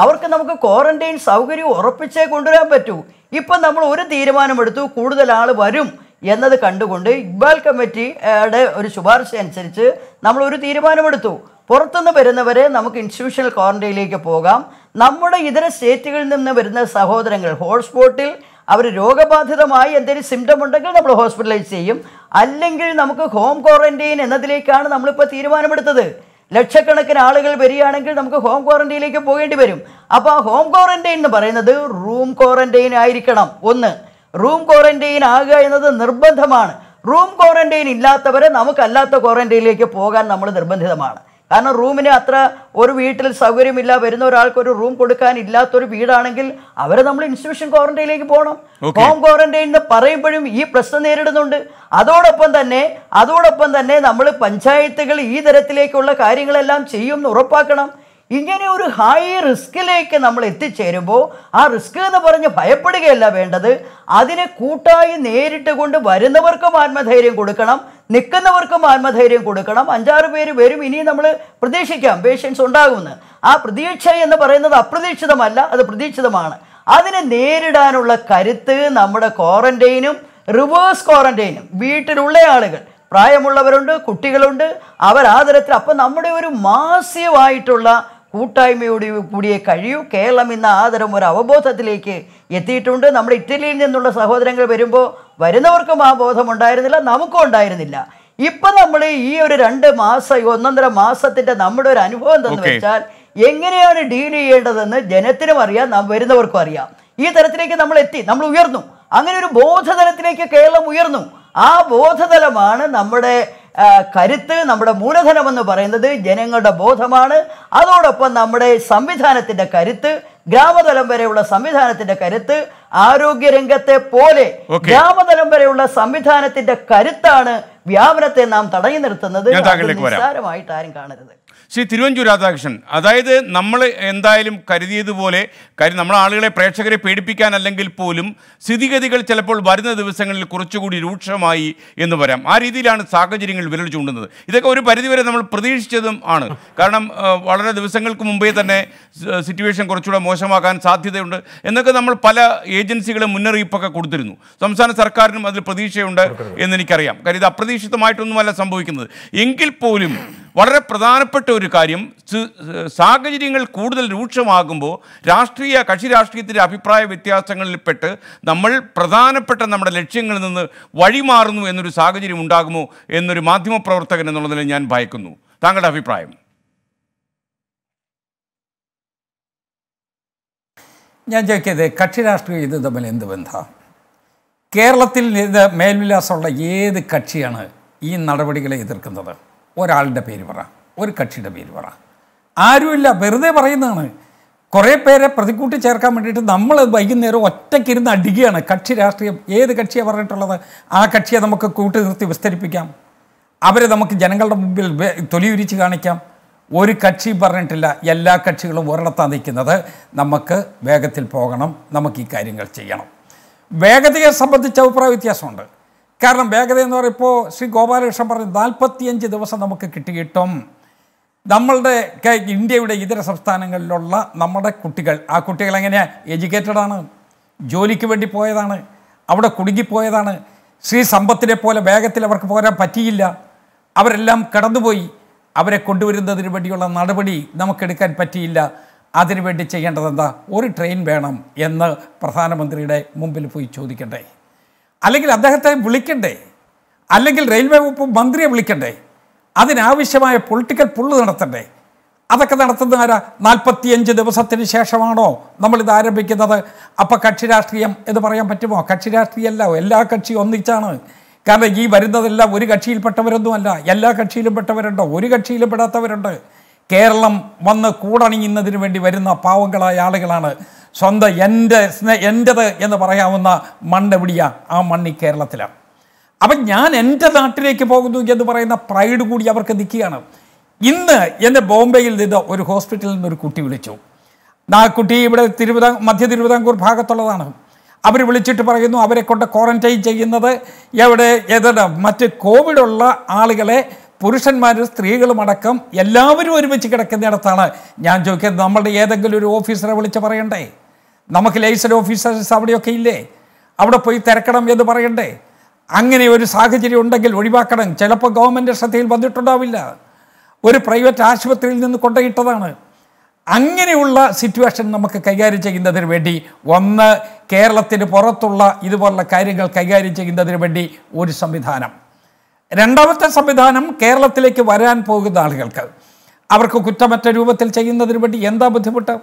അവർക്ക് നമുക്ക് ക്വാറന്റൈൻ സൗകര്യം ഉറപ്പിച്ചേ കൊണ്ടുവരാൻ പറ്റൂ ഇപ്പം നമ്മൾ ഒരു തീരുമാനമെടുത്തു കൂടുതൽ ആൾ വരും എന്നത് കണ്ടുകൊണ്ട് ഇക്ബാൽ കമ്മിറ്റിയുടെ ഒരു ശുപാർശ അനുസരിച്ച് നമ്മൾ ഒരു തീരുമാനമെടുത്തു പുറത്തുനിന്ന് വരുന്നവരെ നമുക്ക് ഇൻസ്റ്റിറ്റ്യൂഷണൽ ക്വാറന്റൈനിലേക്ക് പോകാം നമ്മുടെ ഇതര സ്റ്റേറ്റുകളിൽ നിന്ന് വരുന്ന സഹോദരങ്ങൾ ഹോട്ട്സ്പോട്ടിൽ അവർ രോഗബാധിതമായി എന്തെങ്കിലും സിംറ്റം ഉണ്ടെങ്കിൽ നമ്മൾ ഹോസ്പിറ്റലൈസ് ചെയ്യും അല്ലെങ്കിൽ നമുക്ക് ഹോം ക്വാറന്റൈൻ എന്നതിലേക്കാണ് നമ്മളിപ്പോൾ തീരുമാനമെടുത്തത് ലക്ഷക്കണക്കിന് ആളുകൾ വരികയാണെങ്കിൽ നമുക്ക് ഹോം ക്വാറന്റൈനിലേക്ക് പോകേണ്ടി വരും അപ്പോൾ ആ ഹോം ക്വാറന്റൈൻ എന്ന് പറയുന്നത് റൂം ക്വാറന്റൈൻ ആയിരിക്കണം ഒന്ന് റൂം ക്വാറന്റൈൻ ആകുക എന്നത് നിർബന്ധമാണ് റൂം ക്വാറന്റൈൻ ഇല്ലാത്തവരെ നമുക്കല്ലാത്ത ക്വാറന്റൈനിലേക്ക് പോകാൻ നമ്മൾ നിർബന്ധിതമാണ് കാരണം റൂമിന് അത്ര ഒരു വീട്ടിൽ സൗകര്യമില്ല വരുന്ന ഒരാൾക്ക് ഒരു റൂം കൊടുക്കാൻ ഇല്ലാത്തൊരു വീടാണെങ്കിൽ അവരെ നമ്മൾ ഇൻസ്റ്റിറ്റ്യൂഷൻ ക്വാറന്റൈനിലേക്ക് പോകണം ഹോം ക്വാറന്റൈൻ എന്ന് പറയുമ്പോഴും ഈ പ്രശ്നം നേരിടുന്നുണ്ട് അതോടൊപ്പം തന്നെ അതോടൊപ്പം തന്നെ നമ്മൾ പഞ്ചായത്തുകൾ ഈ തരത്തിലേക്കുള്ള കാര്യങ്ങളെല്ലാം ചെയ്യുമെന്ന് ഉറപ്പാക്കണം ഇങ്ങനെ ഒരു ഹൈ റിസ്കിലേക്ക് നമ്മൾ എത്തിച്ചേരുമ്പോൾ ആ റിസ്ക് എന്ന് പറഞ്ഞ് ഭയപ്പെടുകയല്ല വേണ്ടത് അതിനെ കൂട്ടായി നേരിട്ട് കൊണ്ട് വരുന്നവർക്കും ആത്മധൈര്യം കൊടുക്കണം നിൽക്കുന്നവർക്കും ആത്മധൈര്യം കൊടുക്കണം അഞ്ചാറ് പേര് വരും ഇനി നമ്മൾ പ്രതീക്ഷിക്കാം പേഷ്യൻസ് ഉണ്ടാകുമെന്ന് ആ പ്രതീക്ഷ എന്ന് പറയുന്നത് അപ്രതീക്ഷിതമല്ല അത് പ്രതീക്ഷിതമാണ് അതിനെ നേരിടാനുള്ള കരുത്ത് നമ്മുടെ ക്വാറൻറ്റൈനും റിവേഴ്സ് ക്വാറൻറ്റൈനും വീട്ടിലുള്ള ആളുകൾ പ്രായമുള്ളവരുണ്ട് കുട്ടികളുണ്ട് അവരാദരത്തിൽ അപ്പം നമ്മുടെ ഒരു മാസ്യമായിട്ടുള്ള കൂട്ടായ്മയോടെ കൂടിയ കഴിയൂ കേരളം ഇന്ന് ആദരം ഒരു അവബോധത്തിലേക്ക് എത്തിയിട്ടുണ്ട് നമ്മുടെ ഇറ്റലിയിൽ നിന്നുള്ള സഹോദരങ്ങൾ വരുമ്പോൾ വരുന്നവർക്കും ആ ബോധം ഉണ്ടായിരുന്നില്ല നമുക്കും ഉണ്ടായിരുന്നില്ല ഇപ്പം നമ്മൾ ഈ ഒരു രണ്ട് മാസം ഒന്നൊന്നര മാസത്തിൻ്റെ നമ്മുടെ ഒരു അനുഭവം എന്തെന്ന് വെച്ചാൽ എങ്ങനെയാണ് ഡീൽ ചെയ്യേണ്ടതെന്ന് ജനത്തിനും അറിയാം നാം വരുന്നവർക്കും അറിയാം ഈ തരത്തിലേക്ക് നമ്മൾ എത്തി നമ്മൾ ഉയർന്നു അങ്ങനെ ഒരു ബോധതലത്തിലേക്ക് കേരളം ഉയർന്നു ആ ബോധതലമാണ് നമ്മുടെ കരുത്ത് നമ്മുടെ മൂലധനമെന്ന് പറയുന്നത് ജനങ്ങളുടെ ബോധമാണ് അതോടൊപ്പം നമ്മുടെ സംവിധാനത്തിൻ്റെ കരുത്ത് ഗ്രാമതലം വരെയുള്ള സംവിധാനത്തിന്റെ കരുത്ത് ആരോഗ്യരംഗത്തെ പോലെ ഗ്രാമതലം വരെയുള്ള സംവിധാനത്തിന്റെ കരുത്താണ് വ്യാപനത്തെ നാം തടഞ്ഞു നിർത്തുന്നത് നിസ്സാരമായിട്ട് ആരും കാണരുത് ശ്രീ തിരുവഞ്ചൂർ രാധാകൃഷ്ണൻ അതായത് നമ്മൾ എന്തായാലും കരുതിയതുപോലെ കാര്യം നമ്മൾ ആളുകളെ പ്രേക്ഷകരെ പേടിപ്പിക്കാൻ അല്ലെങ്കിൽ പോലും സ്ഥിതിഗതികൾ ചിലപ്പോൾ വരുന്ന ദിവസങ്ങളിൽ കുറച്ചുകൂടി രൂക്ഷമായി എന്ന് പറയാം ആ രീതിയിലാണ് സാഹചര്യങ്ങൾ വിരൽ ചൂണ്ടുന്നത് ഇതൊക്കെ ഒരു പരിധിവരെ നമ്മൾ പ്രതീക്ഷിച്ചതും ആണ് കാരണം വളരെ ദിവസങ്ങൾക്ക് മുമ്പേ തന്നെ സിറ്റുവേഷൻ കുറച്ചുകൂടെ മോശമാക്കാൻ സാധ്യതയുണ്ട് എന്നൊക്കെ നമ്മൾ പല ഏജൻസികളും മുന്നറിയിപ്പൊക്കെ കൊടുത്തിരുന്നു സംസ്ഥാന സർക്കാരിനും അതിൽ പ്രതീക്ഷയുണ്ട് എന്നെനിക്കറിയാം കാര്യം ഇത് അപ്രതീക്ഷിതമായിട്ടൊന്നുമല്ല സംഭവിക്കുന്നത് എങ്കിൽ പോലും വളരെ പ്രധാനപ്പെട്ട ഒരു കാര്യം സാഹചര്യങ്ങൾ കൂടുതൽ രൂക്ഷമാകുമ്പോൾ രാഷ്ട്രീയ കക്ഷി രാഷ്ട്രീയത്തിൻ്റെ അഭിപ്രായ വ്യത്യാസങ്ങളിൽപ്പെട്ട് നമ്മൾ പ്രധാനപ്പെട്ട നമ്മുടെ ലക്ഷ്യങ്ങളിൽ നിന്ന് വഴിമാറുന്നു എന്നൊരു സാഹചര്യം ഉണ്ടാകുമോ എന്നൊരു മാധ്യമപ്രവർത്തകൻ എന്നുള്ളതിൽ ഞാൻ ഭയക്കുന്നു താങ്കളുടെ അഭിപ്രായം ഞാൻ ചോദിക്കത് കക്ഷി രാഷ്ട്രീയം ഇത് തമ്മിൽ എന്ത് ബന്ധമാണ് കേരളത്തിൽ ഇത് മേൽവിലാസമുള്ള ഏത് കക്ഷിയാണ് ഈ നടപടികളെ എതിർക്കുന്നത് ഒരാളുടെ പേര് പറ ഒരു കക്ഷിയുടെ പേര് പറ ആരുമില്ല വെറുതെ പറയുന്നതാണ് കുറേ പേരെ പ്രതിക്കൂട്ടി ചേർക്കാൻ വേണ്ടിയിട്ട് നമ്മൾ വൈകുന്നേരം ഒറ്റയ്ക്കിരുന്ന് അടിക്കുകയാണ് കക്ഷി രാഷ്ട്രീയം ഏത് കക്ഷിയെ പറഞ്ഞിട്ടുള്ളത് ആ കക്ഷിയെ നമുക്ക് കൂട്ടി നിർത്തി വിസ്തരിപ്പിക്കാം അവരെ നമുക്ക് ജനങ്ങളുടെ മുമ്പിൽ തൊലിയുരിച്ച് കാണിക്കാം ഒരു കക്ഷി പറഞ്ഞിട്ടില്ല എല്ലാ കക്ഷികളും ഒരിടത്താണ് നിൽക്കുന്നത് നമുക്ക് വേഗത്തിൽ പോകണം നമുക്ക് ഈ കാര്യങ്ങൾ ചെയ്യണം വേഗതയെ സംബന്ധിച്ച് അഭിപ്രായ വ്യത്യാസമുണ്ട് കാരണം വേഗത എന്ന് പറയുമ്പോൾ ശ്രീ ഗോപാലകൃഷ്ണൻ പറഞ്ഞു നാൽപ്പത്തിയഞ്ച് ദിവസം നമുക്ക് കിട്ടും നമ്മളുടെ ഇന്ത്യയുടെ ഇതര സംസ്ഥാനങ്ങളിലുള്ള നമ്മുടെ കുട്ടികൾ ആ കുട്ടികൾ എങ്ങനെയാണ് എഡ്യൂക്കേറ്റഡ് ആണ് ജോലിക്ക് വേണ്ടി പോയതാണ് അവിടെ കുടുങ്ങിപ്പോയതാണ് ശ്രീ സമ്പത്തിനെ പോലെ വേഗത്തിൽ അവർക്ക് പോരാൻ പറ്റിയില്ല അവരെല്ലാം കടന്നുപോയി അവരെ കൊണ്ടുവരുന്നതിന് വേണ്ടിയുള്ള നടപടി നമുക്കെടുക്കാൻ പറ്റിയില്ല അതിനുവേണ്ടി എന്താ ഒരു ട്രെയിൻ വേണം എന്ന് പ്രധാനമന്ത്രിയുടെ മുമ്പിൽ പോയി ചോദിക്കട്ടെ അല്ലെങ്കിൽ അദ്ദേഹത്തെ വിളിക്കണ്ടേ അല്ലെങ്കിൽ റെയിൽവേ വകുപ്പ് മന്ത്രിയെ വിളിക്കണ്ടേ അതിനാവശ്യമായ പൊളിറ്റിക്കൽ പുള്ള് നടത്തണ്ടേ അതൊക്കെ നടത്തുന്ന ആരാ നാൽപ്പത്തിയഞ്ച് ദിവസത്തിന് ശേഷമാണോ നമ്മളിത് ആരംഭിക്കുന്നത് അപ്പോൾ കക്ഷി രാഷ്ട്രീയം എന്ന് പറയാൻ പറ്റുമോ കക്ഷി രാഷ്ട്രീയമല്ല എല്ലാ കക്ഷി ഒന്നിച്ചാണ് കാരണം ഈ വരുന്നതെല്ലാം ഒരു കക്ഷിയിൽപ്പെട്ടവരൊന്നുമല്ല എല്ലാ കക്ഷിയിലും പെട്ടവരുണ്ട് ഒരു കക്ഷിയിലും പെടാത്തവരുണ്ട് കേരളം വന്ന് കൂടണിയുന്നതിന് വേണ്ടി വരുന്ന പാവങ്ങളായ ആളുകളാണ് സ്വന്തം എൻ്റെ സ്നേ എൻ്റെത് എന്ന് പറയാവുന്ന മണ്ണ് എവിടെയാണ് ആ മണ്ണ് ഈ കേരളത്തിലാണ് അപ്പം ഞാൻ എൻ്റെ നാട്ടിലേക്ക് പോകുന്നു എന്ന് പറയുന്ന പ്രൈഡ് കൂടി അവർക്ക് നിൽക്കുകയാണ് ഇന്ന് എൻ്റെ ബോംബെയിൽ നിന്ന് ഒരു ഹോസ്പിറ്റലിൽ നിന്ന് ഒരു കുട്ടി വിളിച്ചു ആ കുട്ടി ഇവിടെ തിരുവിതാ മധ്യ തിരുവിതാംകൂർ ഭാഗത്തുള്ളതാണ് അവർ വിളിച്ചിട്ട് പറയുന്നു അവരെ കൊണ്ട് ക്വാറൻറ്റൈൻ ചെയ്യുന്നത് എവിടെ ഏതാണ് മറ്റ് കോവിഡുള്ള ആളുകളെ പുരുഷന്മാരും സ്ത്രീകളും അടക്കം എല്ലാവരും ഒരുമിച്ച് കിടക്കുന്നിടത്താണ് ഞാൻ ചോദിക്കുന്നത് നമ്മളുടെ ഏതെങ്കിലും ഒരു ഓഫീസറെ വിളിച്ച് പറയണ്ടേ നമുക്ക് ലൈസൺ ഓഫീസേഴ്സ് അവിടെയൊക്കെ ഇല്ലേ അവിടെ പോയി തിരക്കണം എന്ന് പറയണ്ടേ അങ്ങനെ ഒരു സാഹചര്യം ഉണ്ടെങ്കിൽ ഒഴിവാക്കണം ചിലപ്പോൾ ഗവൺമെൻറ് ശ്രദ്ധയിൽ വന്നിട്ടുണ്ടാവില്ല ഒരു പ്രൈവറ്റ് ആശുപത്രിയിൽ നിന്ന് കൊണ്ടയിട്ടതാണ് അങ്ങനെയുള്ള സിറ്റുവേഷൻ നമുക്ക് കൈകാര്യം ചെയ്യുന്നതിന് വേണ്ടി ഒന്ന് കേരളത്തിന് പുറത്തുള്ള ഇതുപോലുള്ള കാര്യങ്ങൾ കൈകാര്യം ചെയ്യുന്നതിന് വേണ്ടി ഒരു സംവിധാനം രണ്ടാമത്തെ സംവിധാനം കേരളത്തിലേക്ക് വരാൻ പോകുന്ന ആളുകൾക്ക് അവർക്ക് കുറ്റമറ്റ രൂപത്തിൽ ചെയ്യുന്നതിന് വേണ്ടി എന്താ ബുദ്ധിമുട്ട്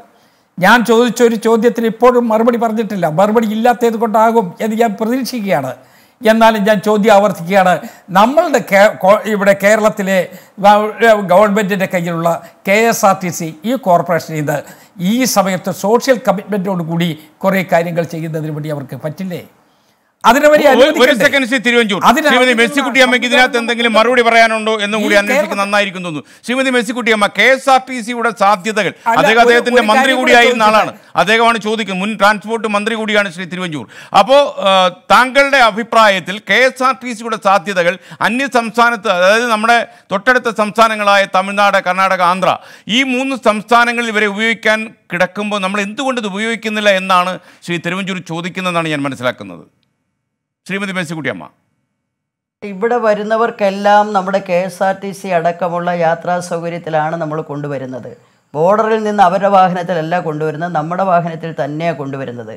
ഞാൻ ചോദിച്ച ഒരു ചോദ്യത്തിന് ഇപ്പോഴും മറുപടി പറഞ്ഞിട്ടില്ല മറുപടി ഇല്ലാത്തത് കൊണ്ടാകും എന്ന് ഞാൻ പ്രതീക്ഷിക്കുകയാണ് എന്നാലും ഞാൻ ചോദ്യം ആവർത്തിക്കുകയാണ് നമ്മളുടെ ഇവിടെ കേരളത്തിലെ ഗവൺമെൻറ്റിൻ്റെ കയ്യിലുള്ള K S R T C ഈ കോർപ്പറേഷൻ ഇത് ഈ സമയത്ത് സോഷ്യൽ കമ്മിറ്റ്മെൻറ്റോടുകൂടി കുറേ കാര്യങ്ങൾ ചെയ്യുന്നതിന് വേണ്ടി അവർക്ക് പറ്റില്ലേ അതിനെ മറുപടി പറയാനുണ്ടോ എന്ന് കൂടി അന്വേഷിക്കുന്ന നന്നായിരിക്കും Shrimati Mercykutty K S R T സിയുടെ സാധ്യതകൾ അദ്ദേഹം അദ്ദേഹത്തിന്റെ മന്ത്രി കൂടിയായിരുന്ന ആളാണ് അദ്ദേഹമാണ് ചോദിക്കുന്നത് മുൻ ട്രാൻസ്പോർട്ട് മന്ത്രി കൂടിയാണ് ശ്രീ തിരുവഞ്ചൂർ അപ്പോൾ താങ്കളുടെ അഭിപ്രായത്തിൽ കെ എസ് ആർ ടി സിയുടെ സാധ്യതകൾ അന്യ സംസ്ഥാനത്ത് അതായത് നമ്മുടെ തൊട്ടടുത്ത സംസ്ഥാനങ്ങളായ തമിഴ്നാട് കർണാടക ആന്ധ്ര ഈ മൂന്ന് സംസ്ഥാനങ്ങളിൽ ഇവരെ ഉപയോഗിക്കാൻ കിടക്കുമ്പോൾ നമ്മൾ എന്തുകൊണ്ട് ഇത് ഉപയോഗിക്കുന്നില്ല എന്നാണ് ശ്രീ തിരുവഞ്ചൂർ ചോദിക്കുന്നതെന്നാണ് ഞാൻ മനസ്സിലാക്കുന്നത് ശ്രീമതി മേഴ്സിക്കുട്ടിയമ്മ ഇവിടെ വരുന്നവർക്കെല്ലാം നമ്മുടെ K S R T C അടക്കമുള്ള യാത്രാ സൗകര്യത്തിലാണ് നമ്മൾ കൊണ്ടുവരുന്നത് ബോർഡറിൽ നിന്ന് അവരുടെ വാഹനത്തിലല്ല കൊണ്ടുവരുന്നത് നമ്മുടെ വാഹനത്തിൽ തന്നെയാണ് കൊണ്ടുവരുന്നത്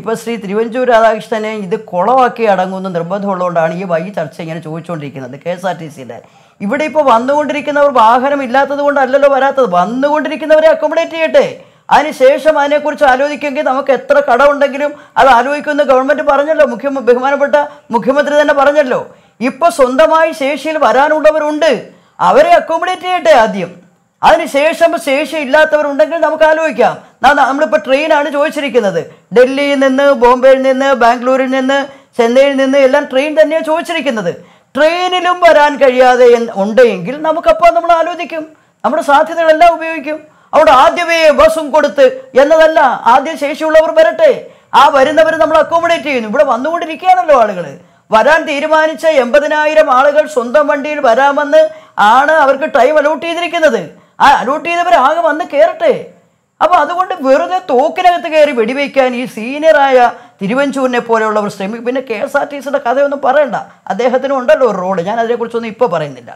ഇപ്പോൾ ശ്രീ തിരുവഞ്ചൂർ രാധാകൃഷ്ണനെ ഇത് കുളമാക്കി അടങ്ങുന്ന നിർബന്ധമുള്ളതുകൊണ്ടാണ് ഈ വൈ ചർച്ച ഇങ്ങനെ ചോദിച്ചുകൊണ്ടിരിക്കുന്നത് കെ എസ് ആർ ടി സിയുടെ ഇവിടെ ഇപ്പോൾ വന്നുകൊണ്ടിരിക്കുന്നവർ വാഹനം ഇല്ലാത്തത് കൊണ്ടല്ലല്ലോ വരാത്തത് വന്നുകൊണ്ടിരിക്കുന്നവരെ അക്കോമഡേറ്റ് ചെയ്യട്ടെ അതിനുശേഷം അതിനെക്കുറിച്ച് ആലോചിക്കുമെങ്കിൽ നമുക്ക് എത്ര കടമുണ്ടെങ്കിലും അത് ആലോചിക്കുമെന്ന് ഗവൺമെൻറ് പറഞ്ഞല്ലോ മുഖ്യ ബഹുമാനപ്പെട്ട മുഖ്യമന്ത്രി തന്നെ പറഞ്ഞല്ലോ ഇപ്പോൾ സ്വന്തമായി ശേഷിയിൽ വരാനുള്ളവരുണ്ട് അവരെ അക്കോമഡേറ്റ് ചെയ്യട്ടെ ആദ്യം അതിനുശേഷം ശേഷി ഇല്ലാത്തവരുണ്ടെങ്കിൽ നമുക്ക് ആലോചിക്കാം നമ്മളിപ്പോൾ ട്രെയിനാണ് ചോദിച്ചിരിക്കുന്നത് ഡൽഹിയിൽ നിന്ന് ബോംബെയിൽ നിന്ന് ബാംഗ്ലൂരിൽ നിന്ന് ചെന്നൈയിൽ നിന്ന് എല്ലാം ട്രെയിൻ തന്നെയാണ് ചോദിച്ചിരിക്കുന്നത് ട്രെയിനിലും വരാൻ കഴിയാതെ ഉണ്ടെങ്കിൽ നമുക്കപ്പോൾ നമ്മൾ ആലോചിക്കും നമ്മുടെ സാധ്യതകളെല്ലാം ഉപയോഗിക്കും അവിടെ ആദ്യമേ ബസും കൊടുത്ത് എന്നതല്ല ആദ്യം ശേഷിയുള്ളവർ വരട്ടെ ആ വരുന്നവർ നമ്മൾ അക്കോമഡേറ്റ് ചെയ്യുന്നു ഇവിടെ വന്നുകൊണ്ടിരിക്കുകയാണല്ലോ ആളുകൾ വരാൻ തീരുമാനിച്ച എൺപതിനായിരം ആളുകൾ സ്വന്തം വണ്ടിയിൽ വരാമെന്ന് ആണ് അവർക്ക് ടൈം അലോട്ട് ചെയ്തിരിക്കുന്നത് ആ അലോട്ട് ചെയ്തവരാകെ വന്ന് കയറട്ടെ അപ്പോൾ അതുകൊണ്ട് വെറുതെ തോക്കിനകത്ത് കയറി വെടിവെക്കാൻ ഈ സീനിയറായ തിരുവഞ്ചൂരിനെ പോലെയുള്ളവർ ശ്രമിക്കും പിന്നെ കെ എസ് ആർ ടി സിയുടെ കഥയൊന്നും പറയണ്ട അദ്ദേഹത്തിനും ഉണ്ടല്ലോ ഒരു റോഡ് ഞാൻ അതിനെക്കുറിച്ചൊന്നും ഇപ്പോൾ പറയുന്നില്ല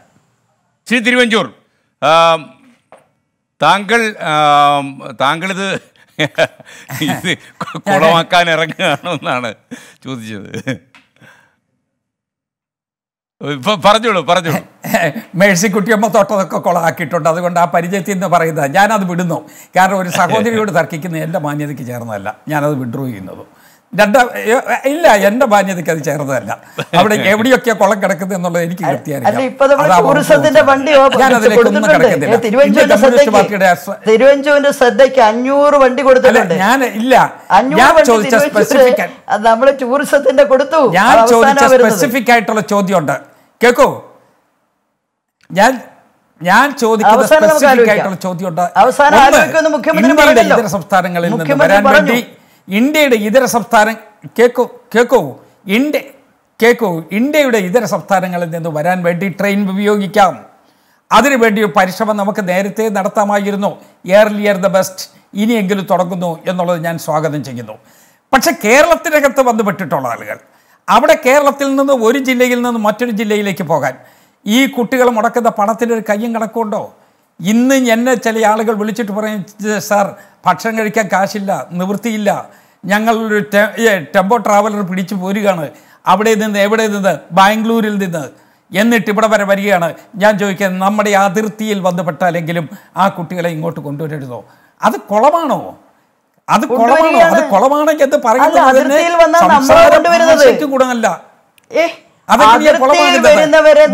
ശ്രീ തിരുവഞ്ചൂർ താങ്കൾ താങ്കളിത് കുളമാക്കാൻ ഇറങ്ങുകയാണോ എന്നാണ് ചോദിച്ചത് പറഞ്ഞോളൂ പറഞ്ഞോളൂ കുട്ടിയമ്മ തൊട്ടതൊക്കെ കുളമാക്കിയിട്ടുണ്ട് അതുകൊണ്ട് ആ പരിചയത്തിൽ നിന്ന് പറയുന്നത് ഞാനത് വിടുന്നു കാരണം ഒരു സഹോദരിയോട് തർക്കിക്കുന്ന എൻ്റെ മാന്യതയ്ക്ക് ചേർന്നതല്ല ഞാനത് വിഡ്രോ ചെയ്യുന്നതും രണ്ടാ ഇല്ല എന്റെ ബാന്യതയ്ക്ക് അത് ചേർന്നതല്ല അവിടെ എവിടെയൊക്കെ കുളം കിടക്കുന്നത് എന്നുള്ളത് എനിക്ക് തിരുവഞ്ചൂരിന്റെ ശ്രദ്ധയ്ക്ക് അഞ്ഞൂറ് വണ്ടി കൊടുത്തിട്ടുണ്ട് ഞാൻ ഇല്ല ഞാൻ ചോദിച്ച സ്പെസിഫിക് നമ്മൾ ടൂറിസത്തിന്റെ കൊടുത്തു ഞാൻ ചോദിച്ച സ്പെസിഫിക് ആയിട്ടുള്ള ചോദ്യമുണ്ട് കേക്കോ ഞാൻ ഞാൻ ചോദിക്കുന്ന സ്പെസിഫിക് ആയിട്ടുള്ള ചോദ്യമുണ്ട് അവസാനം സംസ്ഥാനങ്ങളിൽ നിന്ന് വരാൻ വേണ്ടി ഇന്ത്യയുടെ ഇതര സംസ്ഥാനം കേക്കോ കേക്കോ ഇന്ത്യ കേക്കോ ഇന്ത്യയുടെ ഇതര സംസ്ഥാനങ്ങളിൽ നിന്ന് വരാൻ വേണ്ടി ട്രെയിൻ ഉപയോഗിക്കാം അതിനുവേണ്ടി ഒരു പരിശ്രമം നമുക്ക് നേരത്തെ നടത്താമായിരുന്നു ഏർലിയർ ദ ബെസ്റ്റ് ഇനിയെങ്കിലും തുടങ്ങുന്നു എന്നുള്ളത് ഞാൻ സ്വാഗതം ചെയ്യുന്നു പക്ഷേ കേരളത്തിനകത്ത് ബന്ധപ്പെട്ടിട്ടുള്ള ആളുകൾ അവിടെ കേരളത്തിൽ നിന്ന് ഒരു ജില്ലയിൽ നിന്ന് മറ്റൊരു ജില്ലയിലേക്ക് പോകാൻ ഈ കുട്ടികൾ മുടക്കുന്ന പണത്തിൻ്റെ ഒരു കയ്യും കണക്കുണ്ടോ ഇന്ന് എന്നെ ചില ആളുകൾ വിളിച്ചിട്ട് പറയും സാർ ഭക്ഷണം കഴിക്കാൻ കാശില്ല നിവൃത്തിയില്ല ഞങ്ങളൊരു ടെമ്പോ ട്രാവലർ പിടിച്ചു പോരുകയാണ് അവിടെ നിന്ന് എവിടെ നിന്ന് ബാംഗ്ലൂരിൽ നിന്ന് എന്നിട്ട് ഇവിടെ വരെ വരികയാണ് ഞാൻ ചോദിക്കുന്നത് നമ്മുടെ അതിർത്തിയിൽ വന്നുപെട്ടാലെങ്കിലും ആ കുട്ടികളെ ഇങ്ങോട്ട് കൊണ്ടുവരരുതോ അത് കുളമാണോ അത് കുളമാണോ അത് കുളമാണെങ്കിൽ അത് പറയുന്നത് ഗുണമല്ല അതെങ്ങനെയാണ്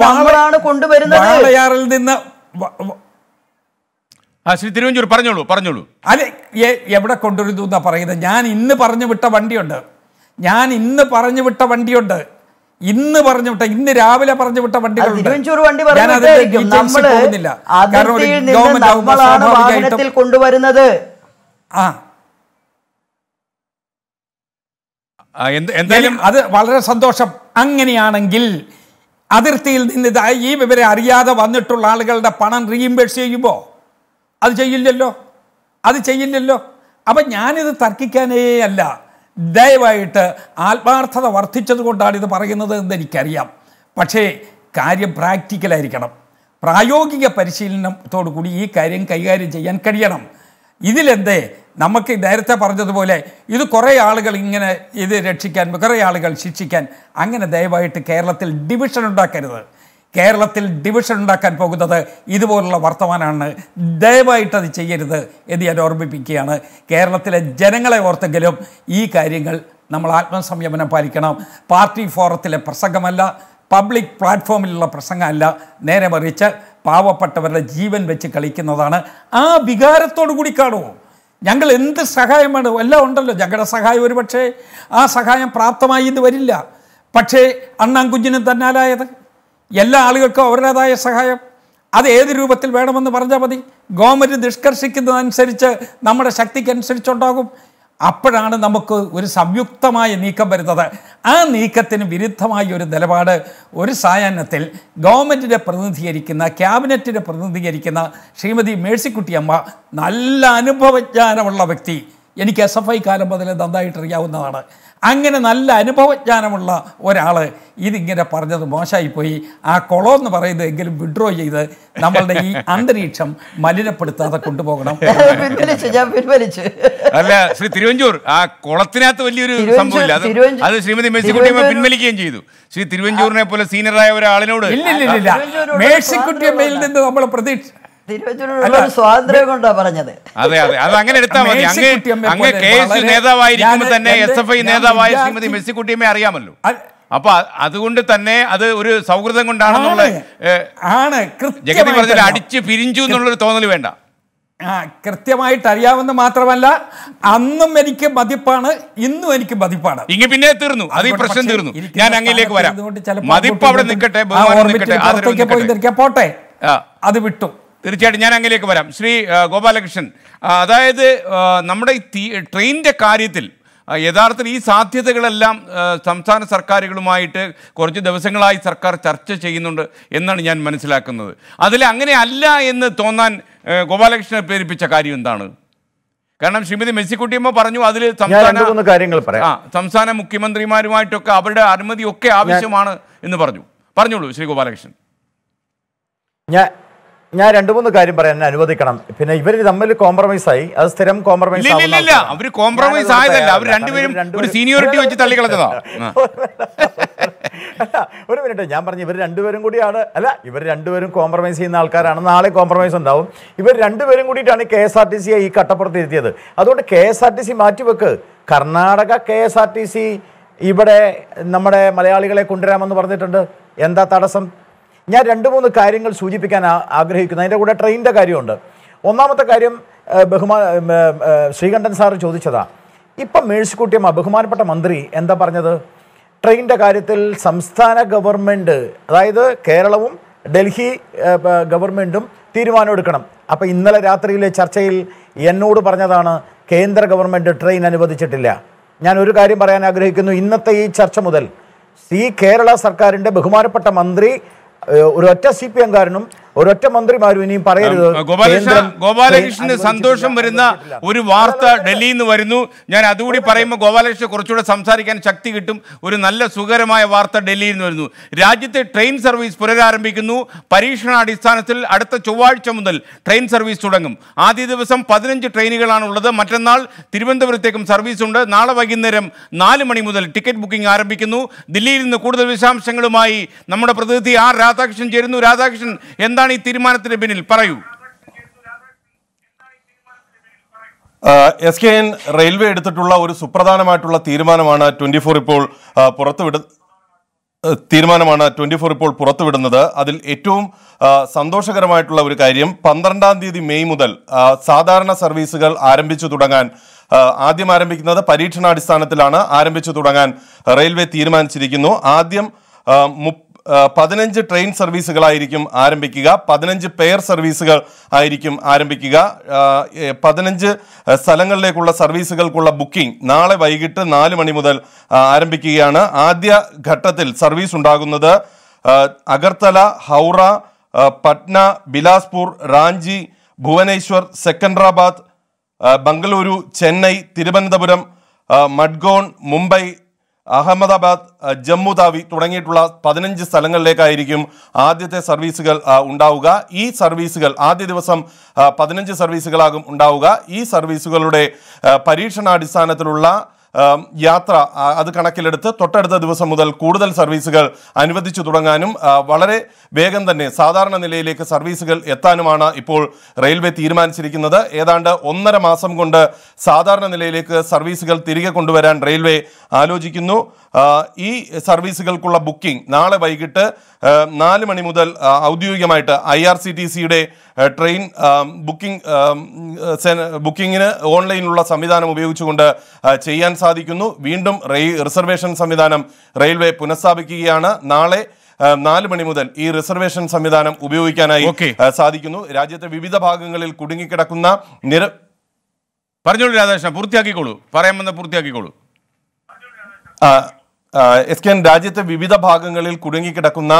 വാളയാറിൽ നിന്ന് ആ ശ്രീ തിരുവഞ്ചൂർ പറഞ്ഞോളൂ പറഞ്ഞോളൂ അല്ല എവിടെ കൊണ്ടുവരുന്നു എന്നാ പറയുന്നത് ഞാൻ ഇന്ന് പറഞ്ഞു വിട്ട വണ്ടിയുണ്ട് ഞാൻ ഇന്ന് പറഞ്ഞു വിട്ട വണ്ടിയുണ്ട് ഇന്ന് പറഞ്ഞു വിട്ട ഇന്ന് രാവിലെ പറഞ്ഞു വിട്ട വണ്ടി കൊണ്ടുവരുന്നത് ആ എന്തായാലും അത് വളരെ സന്തോഷം അങ്ങനെയാണെങ്കിൽ അതിർത്തിയിൽ നിന്ന് ഈ വിവരം അറിയാതെ വന്നിട്ടുള്ള ആളുകളുടെ പണം റീഇംബേഴ്സ് ചെയ്യുമ്പോ അത് ചെയ്യില്ലല്ലോ അത് ചെയ്യില്ലല്ലോ അപ്പം ഞാനിത് തർക്കിക്കാനേ അല്ല ദയവായിട്ട് ആത്മാർത്ഥത വർദ്ധിച്ചതുകൊണ്ടാണ് ഇത് പറയുന്നത് എന്ന് എനിക്കറിയാം പക്ഷേ കാര്യം പ്രാക്ടിക്കലായിരിക്കണം പ്രായോഗിക പരിശീലനത്തോടു കൂടി ഈ കാര്യം കൈകാര്യം ചെയ്യാൻ കഴിയണം ഇതിലെന്തേ നമുക്ക് നേരത്തെ പറഞ്ഞതുപോലെ ഇത് കുറേ ആളുകൾ ഇങ്ങനെ ഇത് രക്ഷിക്കാൻ കുറേ ആളുകൾ ശിക്ഷിക്കാൻ അങ്ങനെ ദയവായിട്ട് കേരളത്തിൽ ഡിവിഷൻ ഉണ്ടാക്കരുത് കേരളത്തിൽ ഡിവിഷൻ ഉണ്ടാക്കാൻ പോകുന്നത് ഇതുപോലുള്ള വർത്തമാനമാണ് ദയവായിട്ട് അത് ചെയ്യരുത് എന്ന് ഞാൻ ഓർമ്മിപ്പിക്കുകയാണ് കേരളത്തിലെ ജനങ്ങളെ ഓർത്തെങ്കിലും ഈ കാര്യങ്ങൾ നമ്മൾ ആത്മസംയമനം പാലിക്കണം പാർട്ടി ഫോറത്തിലെ പ്രസംഗമല്ല പബ്ലിക് പ്ലാറ്റ്ഫോമിലുള്ള പ്രസംഗമല്ല നേരെ മറിച്ച് പാവപ്പെട്ടവരുടെ ജീവൻ വെച്ച് കളിക്കുന്നതാണ് ആ വികാരത്തോടു കൂടി കാണുമോ ഞങ്ങൾ എന്ത് സഹായമാണ് എല്ലാം ഉണ്ടല്ലോ ഞങ്ങളുടെ സഹായം ഒരു പക്ഷേ ആ സഹായം പ്രാപ്തമായി ഇത് വരില്ല പക്ഷേ അണ്ണാൻ കുഞ്ഞിന് തന്നാലായത് എല്ലാ ആളുകൾക്കും അവരുടേതായ സഹായം അത് ഏത് രൂപത്തിൽ വേണമെന്ന് പറഞ്ഞാൽ മതി ഗവൺമെൻറ് നിഷ്കർഷിക്കുന്നതനുസരിച്ച് നമ്മുടെ ശക്തിക്കനുസരിച്ചുണ്ടാകും അപ്പോഴാണ് നമുക്ക് ഒരു സംയുക്തമായ നീക്കം വരുന്നത് ആ നീക്കത്തിന് വിരുദ്ധമായ ഒരു നിലപാട് ഒരു സായാഹ്നത്തിൽ ഗവൺമെൻറ്റിനെ പ്രതിനിധീകരിക്കുന്ന ക്യാബിനറ്റിനെ പ്രതിനിധീകരിക്കുന്ന ശ്രീമതി മേഴ്സിക്കുട്ടിയമ്മ നല്ല അനുഭവജ്ഞാനമുള്ള വ്യക്തി എനിക്ക് എസ് എഫ് ഐക്കാലം മുതലേ അറിയാവുന്നതാണ് അങ്ങനെ നല്ല അനുഭവജ്ഞാനമുള്ള ഒരാൾ ഇതിങ്ങനെ പറഞ്ഞത് മോശമായിപ്പോയി ആ കുളം എന്ന് പറയുന്നത് എങ്കിലും വിഡ്രോ ചെയ്ത് നമ്മളുടെ ഈ അന്തരീക്ഷം മലിനപ്പെടുത്താതെ കൊണ്ടുപോകണം അല്ല ശ്രീ തിരുവഞ്ചൂർ ആ കുളത്തിനകത്ത് വലിയൊരു സംഭവമില്ല അത് ശ്രീമതി മേഴ്സിക്കുട്ടിയമ്മ പിൻവലിക്കുകയും ചെയ്തു ശ്രീ തിരുവഞ്ചൂറിനെ പോലെ സീനിയറായ ഒരാളിനോട് ഇല്ല ഇല്ല ഇല്ല മേഴ്സിക്കുട്ടിയമ്മയിൽ നിന്ന് നമ്മൾ പ്രതീക്ഷ അതെ അതെ അത് അങ്ങനെ മതി തന്നെ എസ് എഫ് ഐ നേതാവായ ശ്രീമതി അറിയാമല്ലോ അപ്പൊ അതുകൊണ്ട് തന്നെ അത് ഒരു സൗഹൃദം കൊണ്ടാണെന്നുള്ള ആണ് ജഗതി പറഞ്ഞ അടിച്ച് പിരിഞ്ചു എന്നുള്ളൊരു തോന്നൽ വേണ്ട ആ കൃത്യമായിട്ട് അറിയാവുന്ന മാത്രമല്ല അന്നും എനിക്ക് മതിപ്പാണ് ഇന്നും എനിക്ക് മതിപ്പാണ് ഇങ്ങ് പിന്നെ തീർന്നു അത് ഈ പ്രശ്നം തീർന്നു ഞാൻ അങ്ങനെയിലേക്ക് വരാം മതിപ്പ് അവിടെ നിൽക്കട്ടെ പോയി പോട്ടെ അത് വിട്ടു തീർച്ചയായിട്ടും ഞാൻ അങ്ങനെയൊക്കെ വരാം ശ്രീ ഗോപാലകൃഷ്ണൻ അതായത് നമ്മുടെ ഈ ട്രെയിനിൻ്റെ കാര്യത്തിൽ യഥാർത്ഥത്തിൽ ഈ സാധ്യതകളെല്ലാം സംസ്ഥാന സർക്കാരുകളുമായിട്ട് കുറച്ച് ദിവസങ്ങളായി സർക്കാർ ചർച്ച ചെയ്യുന്നുണ്ട് എന്നാണ് ഞാൻ മനസ്സിലാക്കുന്നത് അതിൽ അങ്ങനെ അല്ല എന്ന് തോന്നാൻ ഗോപാലകൃഷ്ണനെ പ്രേരിപ്പിച്ച കാര്യം എന്താണ് കാരണം ശ്രീമതി മെസ്സിക്കുട്ടിയമ്മ പറഞ്ഞു അതിൽ സംസ്ഥാന സംസ്ഥാന മുഖ്യമന്ത്രിമാരുമായിട്ടൊക്കെ അവരുടെ അനുമതി ഒക്കെ ആവശ്യമാണ് എന്ന് പറഞ്ഞു പറഞ്ഞോളൂ ശ്രീ ഗോപാലകൃഷ്ണൻ ഞാൻ ഞാൻ രണ്ടു മൂന്ന് കാര്യം പറയാൻ അനുവദിക്കണം പിന്നെ ഇവര് തമ്മിൽ കോംപ്രമൈസ് ആയി അത് സ്ഥിരം കോംപ്രമൈസ് ഇല്ല അവര് കോംപ്രമൈസ് ആയതല്ല അവർ രണ്ടുപേരും ഒരു സീനിയോറിറ്റി വെച്ച് തള്ളിക്കളഞ്ഞതാ ഒരു മിനിറ്റ് ഞാൻ പറഞ്ഞു ഇവർ രണ്ടുപേരും കൂടിയാണ് അല്ല ഇവർ രണ്ടുപേരും കോംപ്രമൈസ് ചെയ്യുന്ന ആൾക്കാരാണ് നാളെ കോംപ്രമൈസ് ഉണ്ടാവും ഇവർ രണ്ടുപേരും കൂടിയിട്ടാണ് കെ എസ് ആർ ടി സിയെ ഈ കട്ടപ്പുറത്ത് അതുകൊണ്ട് K S R T C മാറ്റിവെക്ക് Karnataka K S R T C ഇവിടെ നമ്മുടെ മലയാളികളെ കൊണ്ടുവരാമെന്ന് പറഞ്ഞിട്ടുണ്ട് എന്താ തടസ്സം ഞാൻ രണ്ട് മൂന്ന് കാര്യങ്ങൾ സൂചിപ്പിക്കാൻ ആഗ്രഹിക്കുന്നു അതിൻ്റെ കൂടെ ട്രെയിനിൻ്റെ കാര്യമുണ്ട് ഒന്നാമത്തെ കാര്യം ബഹുമാന ശ്രീകണ്ഠൻ സാർ ചോദിച്ചതാണ് ഇപ്പം മേഴ്സിക്കുട്ടിയമ്മ ബഹുമാനപ്പെട്ട മന്ത്രി എന്താ പറഞ്ഞത് ട്രെയിനിൻ്റെ കാര്യത്തിൽ സംസ്ഥാന ഗവൺമെൻറ് അതായത് കേരളവും ഡൽഹി ഗവൺമെൻറ്റും തീരുമാനമെടുക്കണം അപ്പോൾ ഇന്നലെ രാത്രിയിലെ ചർച്ചയിൽ എന്നോട് പറഞ്ഞതാണ് കേന്ദ്ര ഗവൺമെൻറ് ട്രെയിൻ അനുവദിച്ചിട്ടില്ല ഞാൻ ഒരു കാര്യം പറയാൻ ആഗ്രഹിക്കുന്നു ഇന്നത്തെ ഈ ചർച്ച മുതൽ ഈ കേരള സർക്കാരിൻ്റെ ബഹുമാനപ്പെട്ട മന്ത്രി ഒരു ഒറ്റ സി പി എംകാരനും ഒരൊറ്റ മന്ത്രിമാരും ഇനിയും പറയരുത് ഗോപാലകൃഷ്ണന് സന്തോഷം വരുന്ന ഒരു വാർത്ത ഡൽഹിയിൽ നിന്ന് വരുന്നു ഞാൻ അതുകൂടി പറയുമ്പോൾ ഗോപാലകൃഷ്ണൻ കുറച്ചുകൂടെ സംസാരിക്കാൻ ശക്തി കിട്ടും ഒരു നല്ല സുഖകരമായ വാർത്ത ഡൽഹിയിൽ നിന്ന് വരുന്നു രാജ്യത്തെ ട്രെയിൻ സർവീസ് പുനരാരംഭിക്കുന്നു പരീക്ഷണാടിസ്ഥാനത്തിൽ അടുത്ത ചൊവ്വാഴ്ച മുതൽ ട്രെയിൻ സർവീസ് തുടങ്ങും ആദ്യ ദിവസം പതിനഞ്ച് ട്രെയിനുകളാണ് ഉള്ളത് മറ്റന്നാൾ തിരുവനന്തപുരത്തേക്കും സർവീസ് ഉണ്ട് നാളെ വൈകുന്നേരം നാല് മണി മുതൽ ടിക്കറ്റ് ബുക്കിംഗ് ആരംഭിക്കുന്നു ദില്ലിയിൽ നിന്ന് കൂടുതൽ വിശദാംശങ്ങളുമായി നമ്മുടെ പ്രതിനിധി ആർ രാധാകൃഷ്ണൻ ചേരുന്നു രാധാകൃഷ്ണൻ എന്താണ് എന്താണ് ഈ തീരുമാനത്തിന് പിന്നിൽ പറയൂ എസ് കെ എൻ റെയിൽവേ എടുത്തിട്ടുള്ള ഒരു സുപ്രധാനമായിട്ടുള്ള തീരുമാനമാണ് ട്വന്റി ഫോർ ഇപ്പോൾ പുറത്തുവിട തീരുമാനമാണ് ട്വന്റി ഫോർ ഇപ്പോൾ പുറത്തുവിടുന്നത് അതിൽ ഏറ്റവും സന്തോഷകരമായിട്ടുള്ള ഒരു കാര്യം പന്ത്രണ്ടാം തീയതി മെയ് മുതൽ സാധാരണ സർവീസുകൾ ആരംഭിച്ചു തുടങ്ങാൻ ആദ്യം ആരംഭിക്കുന്നത് പരീക്ഷണാടിസ്ഥാനത്തിലാണ് ആരംഭിച്ചു തുടങ്ങാൻ റെയിൽവേ തീരുമാനിച്ചിരിക്കുന്നു ആദ്യം മുപ്പ പതിനഞ്ച് ട്രെയിൻ സർവീസുകളായിരിക്കും ആരംഭിക്കുക പതിനഞ്ച് പെയർ സർവീസുകൾ ആയിരിക്കും ആരംഭിക്കുക പതിനഞ്ച് സ്ഥലങ്ങളിലേക്കുള്ള സർവീസുകൾക്കുള്ള ബുക്കിംഗ് നാളെ വൈകിട്ട് നാല് മണി മുതൽ ആരംഭിക്കുകയാണ് ആദ്യ ഘട്ടത്തിൽ സർവീസ് ഉണ്ടാകുന്നത് അഗർത്തല ഹൗറ പട്ന ബിലാസ്പൂർ റാഞ്ചി ഭുവനേശ്വർ സെക്കൻഡ്രാബാദ് ബംഗളൂരു ചെന്നൈ തിരുവനന്തപുരം മഡ്ഗോൺ മുംബൈ അഹമ്മദാബാദ് ജമ്മു താവി തുടങ്ങിയിട്ടുള്ള പതിനഞ്ച് സ്ഥലങ്ങളിലേക്കായിരിക്കും ആദ്യത്തെ സർവീസുകൾ ഉണ്ടാവുക ഈ സർവീസുകൾ ആദ്യ ദിവസം പതിനഞ്ച് സർവീസുകളാകും ഉണ്ടാവുക ഈ സർവീസുകളുടെ പരീക്ഷണാടിസ്ഥാനത്തിലുള്ള യാത്ര അത് കണക്കിലെടുത്ത് തൊട്ടടുത്ത ദിവസം മുതൽ കൂടുതൽ സർവീസുകൾ അനുവദിച്ചു തുടങ്ങാനും വളരെ വേഗം തന്നെ സാധാരണ നിലയിലേക്ക് സർവീസുകൾ എത്താനുമാണ് ഇപ്പോൾ റെയിൽവേ തീരുമാനിച്ചിരിക്കുന്നത് ഏതാണ്ട് ഒന്നര മാസം കൊണ്ട് സാധാരണ നിലയിലേക്ക് സർവീസുകൾ തിരികെ കൊണ്ടുവരാൻ റെയിൽവേ ആലോചിക്കുന്നു ഈ സർവീസുകൾക്കുള്ള ബുക്കിംഗ് നാളെ വൈകിട്ട് നാല് മണി മുതൽ ഔദ്യോഗികമായിട്ട് ഐ ആർ സി ടി സിയുടെ ട്രെയിൻ ബുക്കിംഗ് ബുക്കിങ്ങിന് ഓൺലൈനിലുള്ള സംവിധാനം ഉപയോഗിച്ചുകൊണ്ട് ചെയ്യാൻ സാധിക്കുന്നു വീണ്ടും റിസർവേഷൻ സംവിധാനം റെയിൽവേ പുനഃസ്ഥാപിക്കുകയാണ് നാളെ നാല് മണി മുതൽ ഈ റിസർവേഷൻ സംവിധാനം ഉപയോഗിക്കാനായി സാധിക്കുന്നു രാജ്യത്തെ വിവിധ ഭാഗങ്ങളിൽ കുടുങ്ങിക്കിടക്കുന്ന നിര പറഞ്ഞോളൂ രാധാകൃഷ്ണ പൂർത്തിയാക്കിക്കോളൂ പറയാമെന്ന് പൂർത്തിയാക്കിക്കോളൂ പൂർത്തിയാക്കിക്കോളൂ എസ് കെ എൻ രാജ്യത്തെ വിവിധ ഭാഗങ്ങളിൽ കുടുങ്ങിക്കിടക്കുന്ന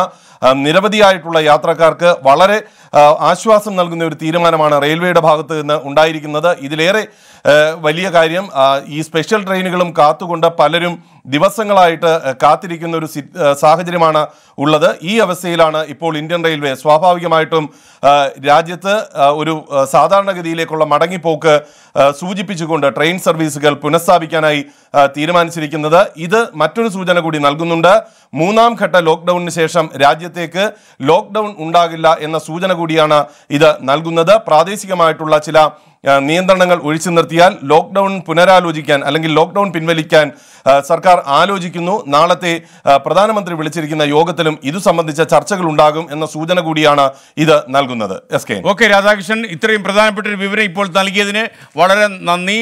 നിരവധിയായിട്ടുള്ള യാത്രക്കാർക്ക് വളരെ ആശ്വാസം നൽകുന്ന ഒരു തീരുമാനമാണ് റെയിൽവേയുടെ ഭാഗത്ത് നിന്ന് ഉണ്ടായിരിക്കുന്നത് ഇതിലേറെ വലിയ കാര്യം ഈ സ്പെഷ്യൽ ട്രെയിനുകളും കാത്തുകൊണ്ട് പലരും ദിവസങ്ങളായിട്ട് കാത്തിരിക്കുന്ന ഒരു സാഹചര്യമാണ് ഉള്ളത് ഈ അവസ്ഥയിലാണ് ഇപ്പോൾ ഇന്ത്യൻ റെയിൽവേ സ്വാഭാവികമായിട്ടും രാജ്യത്ത് ഒരു സാധാരണഗതിയിലേക്കുള്ള മടങ്ങിപ്പോക്ക് സൂചിപ്പിച്ചുകൊണ്ട് ട്രെയിൻ സർവീസുകൾ പുനഃസ്ഥാപിക്കാനായി തീരുമാനിച്ചിരിക്കുന്നത് ഇത് മറ്റൊരു സൂചന കൂടി നൽകുന്നുണ്ട് മൂന്നാം ഘട്ട ലോക്ക്ഡൌണിന് ശേഷം രാജ്യത്തേക്ക് ലോക്ക്ഡൌൺ ഉണ്ടാകില്ല എന്ന സൂചന കൂടിയാണ് ഇത് നൽകുന്നത് പ്രാദേശികമായിട്ടുള്ള ചില നിയന്ത്രണങ്ങൾ ഒഴിച്ചു നിർത്തിയാൽ ലോക്ക്ഡൌൺ പുനരാലോചിക്കാൻ അല്ലെങ്കിൽ ലോക്ക്ഡൌൺ പിൻവലിക്കാൻ സർക്കാർ ആലോചിക്കുന്നു നാളത്തെ പ്രധാനമന്ത്രി വിളിച്ചിരിക്കുന്ന യോഗത്തിലും ഇതു സംബന്ധിച്ച ചർച്ചകൾ ഉണ്ടാകും എന്ന സൂചന കൂടിയാണ് ഇത് നൽകുന്നത് എസ് കെ ഓക്കെ രാധാകൃഷ്ണൻ ഇത്രയും പ്രധാനപ്പെട്ട ഒരു വിവരം ഇപ്പോൾ നൽകിയതിന് വളരെ നന്ദി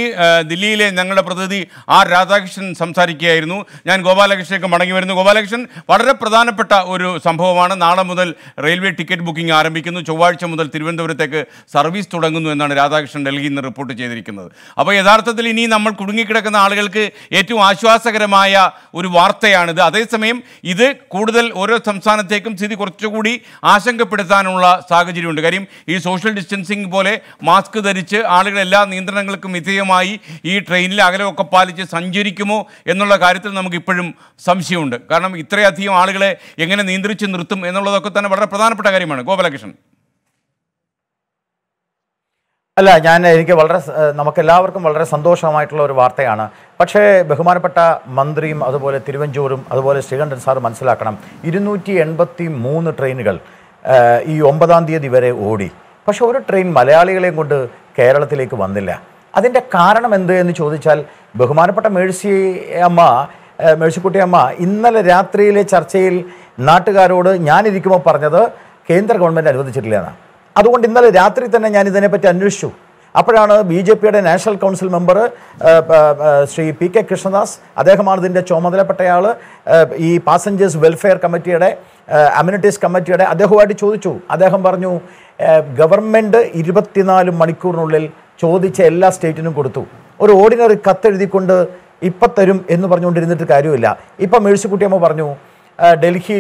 ദില്ലിയിലെ ഞങ്ങളുടെ പ്രതിനിധി ആർ രാധാകൃഷ്ണൻ സംസാരിക്കുകയായിരുന്നു ഞാൻ ഗോപാലകൃഷ്ണയ്ക്ക് മടങ്ങി വരുന്നു ഗോപാലകൃഷ്ണൻ വളരെ പ്രധാനപ്പെട്ട ഒരു സംഭവമാണ് നാളെ മുതൽ റെയിൽവേ ടിക്കറ്റ് ബുക്കിംഗ് ആരംഭിക്കുന്നു ചൊവ്വാഴ്ച മുതൽ തിരുവനന്തപുരത്തേക്ക് സർവീസ് തുടങ്ങുന്നു എന്നാണ് രാധാകൃഷ്ണൻ ഡൽഹിയിൽ നിന്ന് റിപ്പോർട്ട് ചെയ്തിരിക്കുന്നത് അപ്പോൾ യഥാർത്ഥത്തിൽ ഇനി നമ്മൾ കുടുങ്ങിക്കിടക്കുന്ന ആളുകൾക്ക് ഏറ്റവും ആശ്വാസം പ്രയാസകരമായ ഒരു വാർത്തയാണിത് അതേസമയം ഇത് കൂടുതൽ ഓരോ സംസ്ഥാനത്തേക്കും സ്ഥിതി കുറച്ചുകൂടി ആശങ്കപ്പെടുത്താനുള്ള സാഹചര്യമുണ്ട് കാര്യം ഈ സോഷ്യൽ ഡിസ്റ്റൻസിങ് പോലെ മാസ്ക് ധരിച്ച് ആളുകൾ എല്ലാ നിയന്ത്രണങ്ങൾക്കും വിധേയമായി ഈ ട്രെയിനിൽ അകലമൊക്കെ പാലിച്ച് സഞ്ചരിക്കുമോ എന്നുള്ള കാര്യത്തിൽ നമുക്കിപ്പോഴും സംശയമുണ്ട് കാരണം ഇത്രയധികം ആളുകളെ എങ്ങനെ നിയന്ത്രിച്ച് നിർത്തും എന്നുള്ളതൊക്കെ തന്നെ വളരെ പ്രധാനപ്പെട്ട കാര്യമാണ് ഗോപാലകൃഷ്ണൻ അല്ല ഞാൻ എനിക്ക് വളരെ നമുക്കെല്ലാവർക്കും വളരെ സന്തോഷമായിട്ടുള്ള ഒരു വാർത്തയാണ് പക്ഷേ ബഹുമാനപ്പെട്ട മന്ത്രിയും അതുപോലെ തിരുവഞ്ചൂരും അതുപോലെ ശ്രീകണ്ഠൻ സാർ മനസ്സിലാക്കണം ഇരുന്നൂറ്റി എൺപത്തി മൂന്ന് ട്രെയിനുകൾ ഈ ഒമ്പതാം തീയതി വരെ ഓടി പക്ഷെ ഒരു ട്രെയിൻ മലയാളികളെയും കൊണ്ട് കേരളത്തിലേക്ക് വന്നില്ല അതിൻ്റെ കാരണം എന്ത് എന്ന് ചോദിച്ചാൽ ബഹുമാനപ്പെട്ട മേഴ്സി അമ്മ മേഴ്സിക്കുട്ടി അമ്മ ഇന്നലെ രാത്രിയിലെ ചർച്ചയിൽ നാട്ടുകാരോട് ഞാനിരിക്കുമ്പോൾ പറഞ്ഞത് കേന്ദ്ര ഗവൺമെൻറ് അനുവദിച്ചിട്ടില്ല എന്നാണ് അതുകൊണ്ട് ഇന്നലെ രാത്രി തന്നെ ഞാൻ ഇതിനെപ്പറ്റി അന്വേഷിച്ചു അപ്പോഴാണ് ബി ജെ പിയുടെ national council member Shri P K Krishnadas അദ്ദേഹമാണ് ഇതിൻ്റെ ചുമതലപ്പെട്ടയാൾ ഈ പാസഞ്ചേഴ്സ് വെൽഫെയർ കമ്മിറ്റിയുടെ അമ്യൂണിറ്റീസ് കമ്മിറ്റിയുടെ അദ്ദേഹവുമായിട്ട് ചോദിച്ചു അദ്ദേഹം പറഞ്ഞു ഗവൺമെൻറ് ഇരുപത്തിനാല് മണിക്കൂറിനുള്ളിൽ ചോദിച്ച എല്ലാ സ്റ്റേറ്റിനും കൊടുത്തു ഒരു ഓർഡിനറി കത്തെഴുതിക്കൊണ്ട് ഇപ്പം തരും എന്ന് പറഞ്ഞുകൊണ്ടിരുന്നിട്ട് കാര്യമില്ല ഇപ്പം മേഴ്സിക്കുട്ടിയമ്മ പറഞ്ഞു ഡൽഹി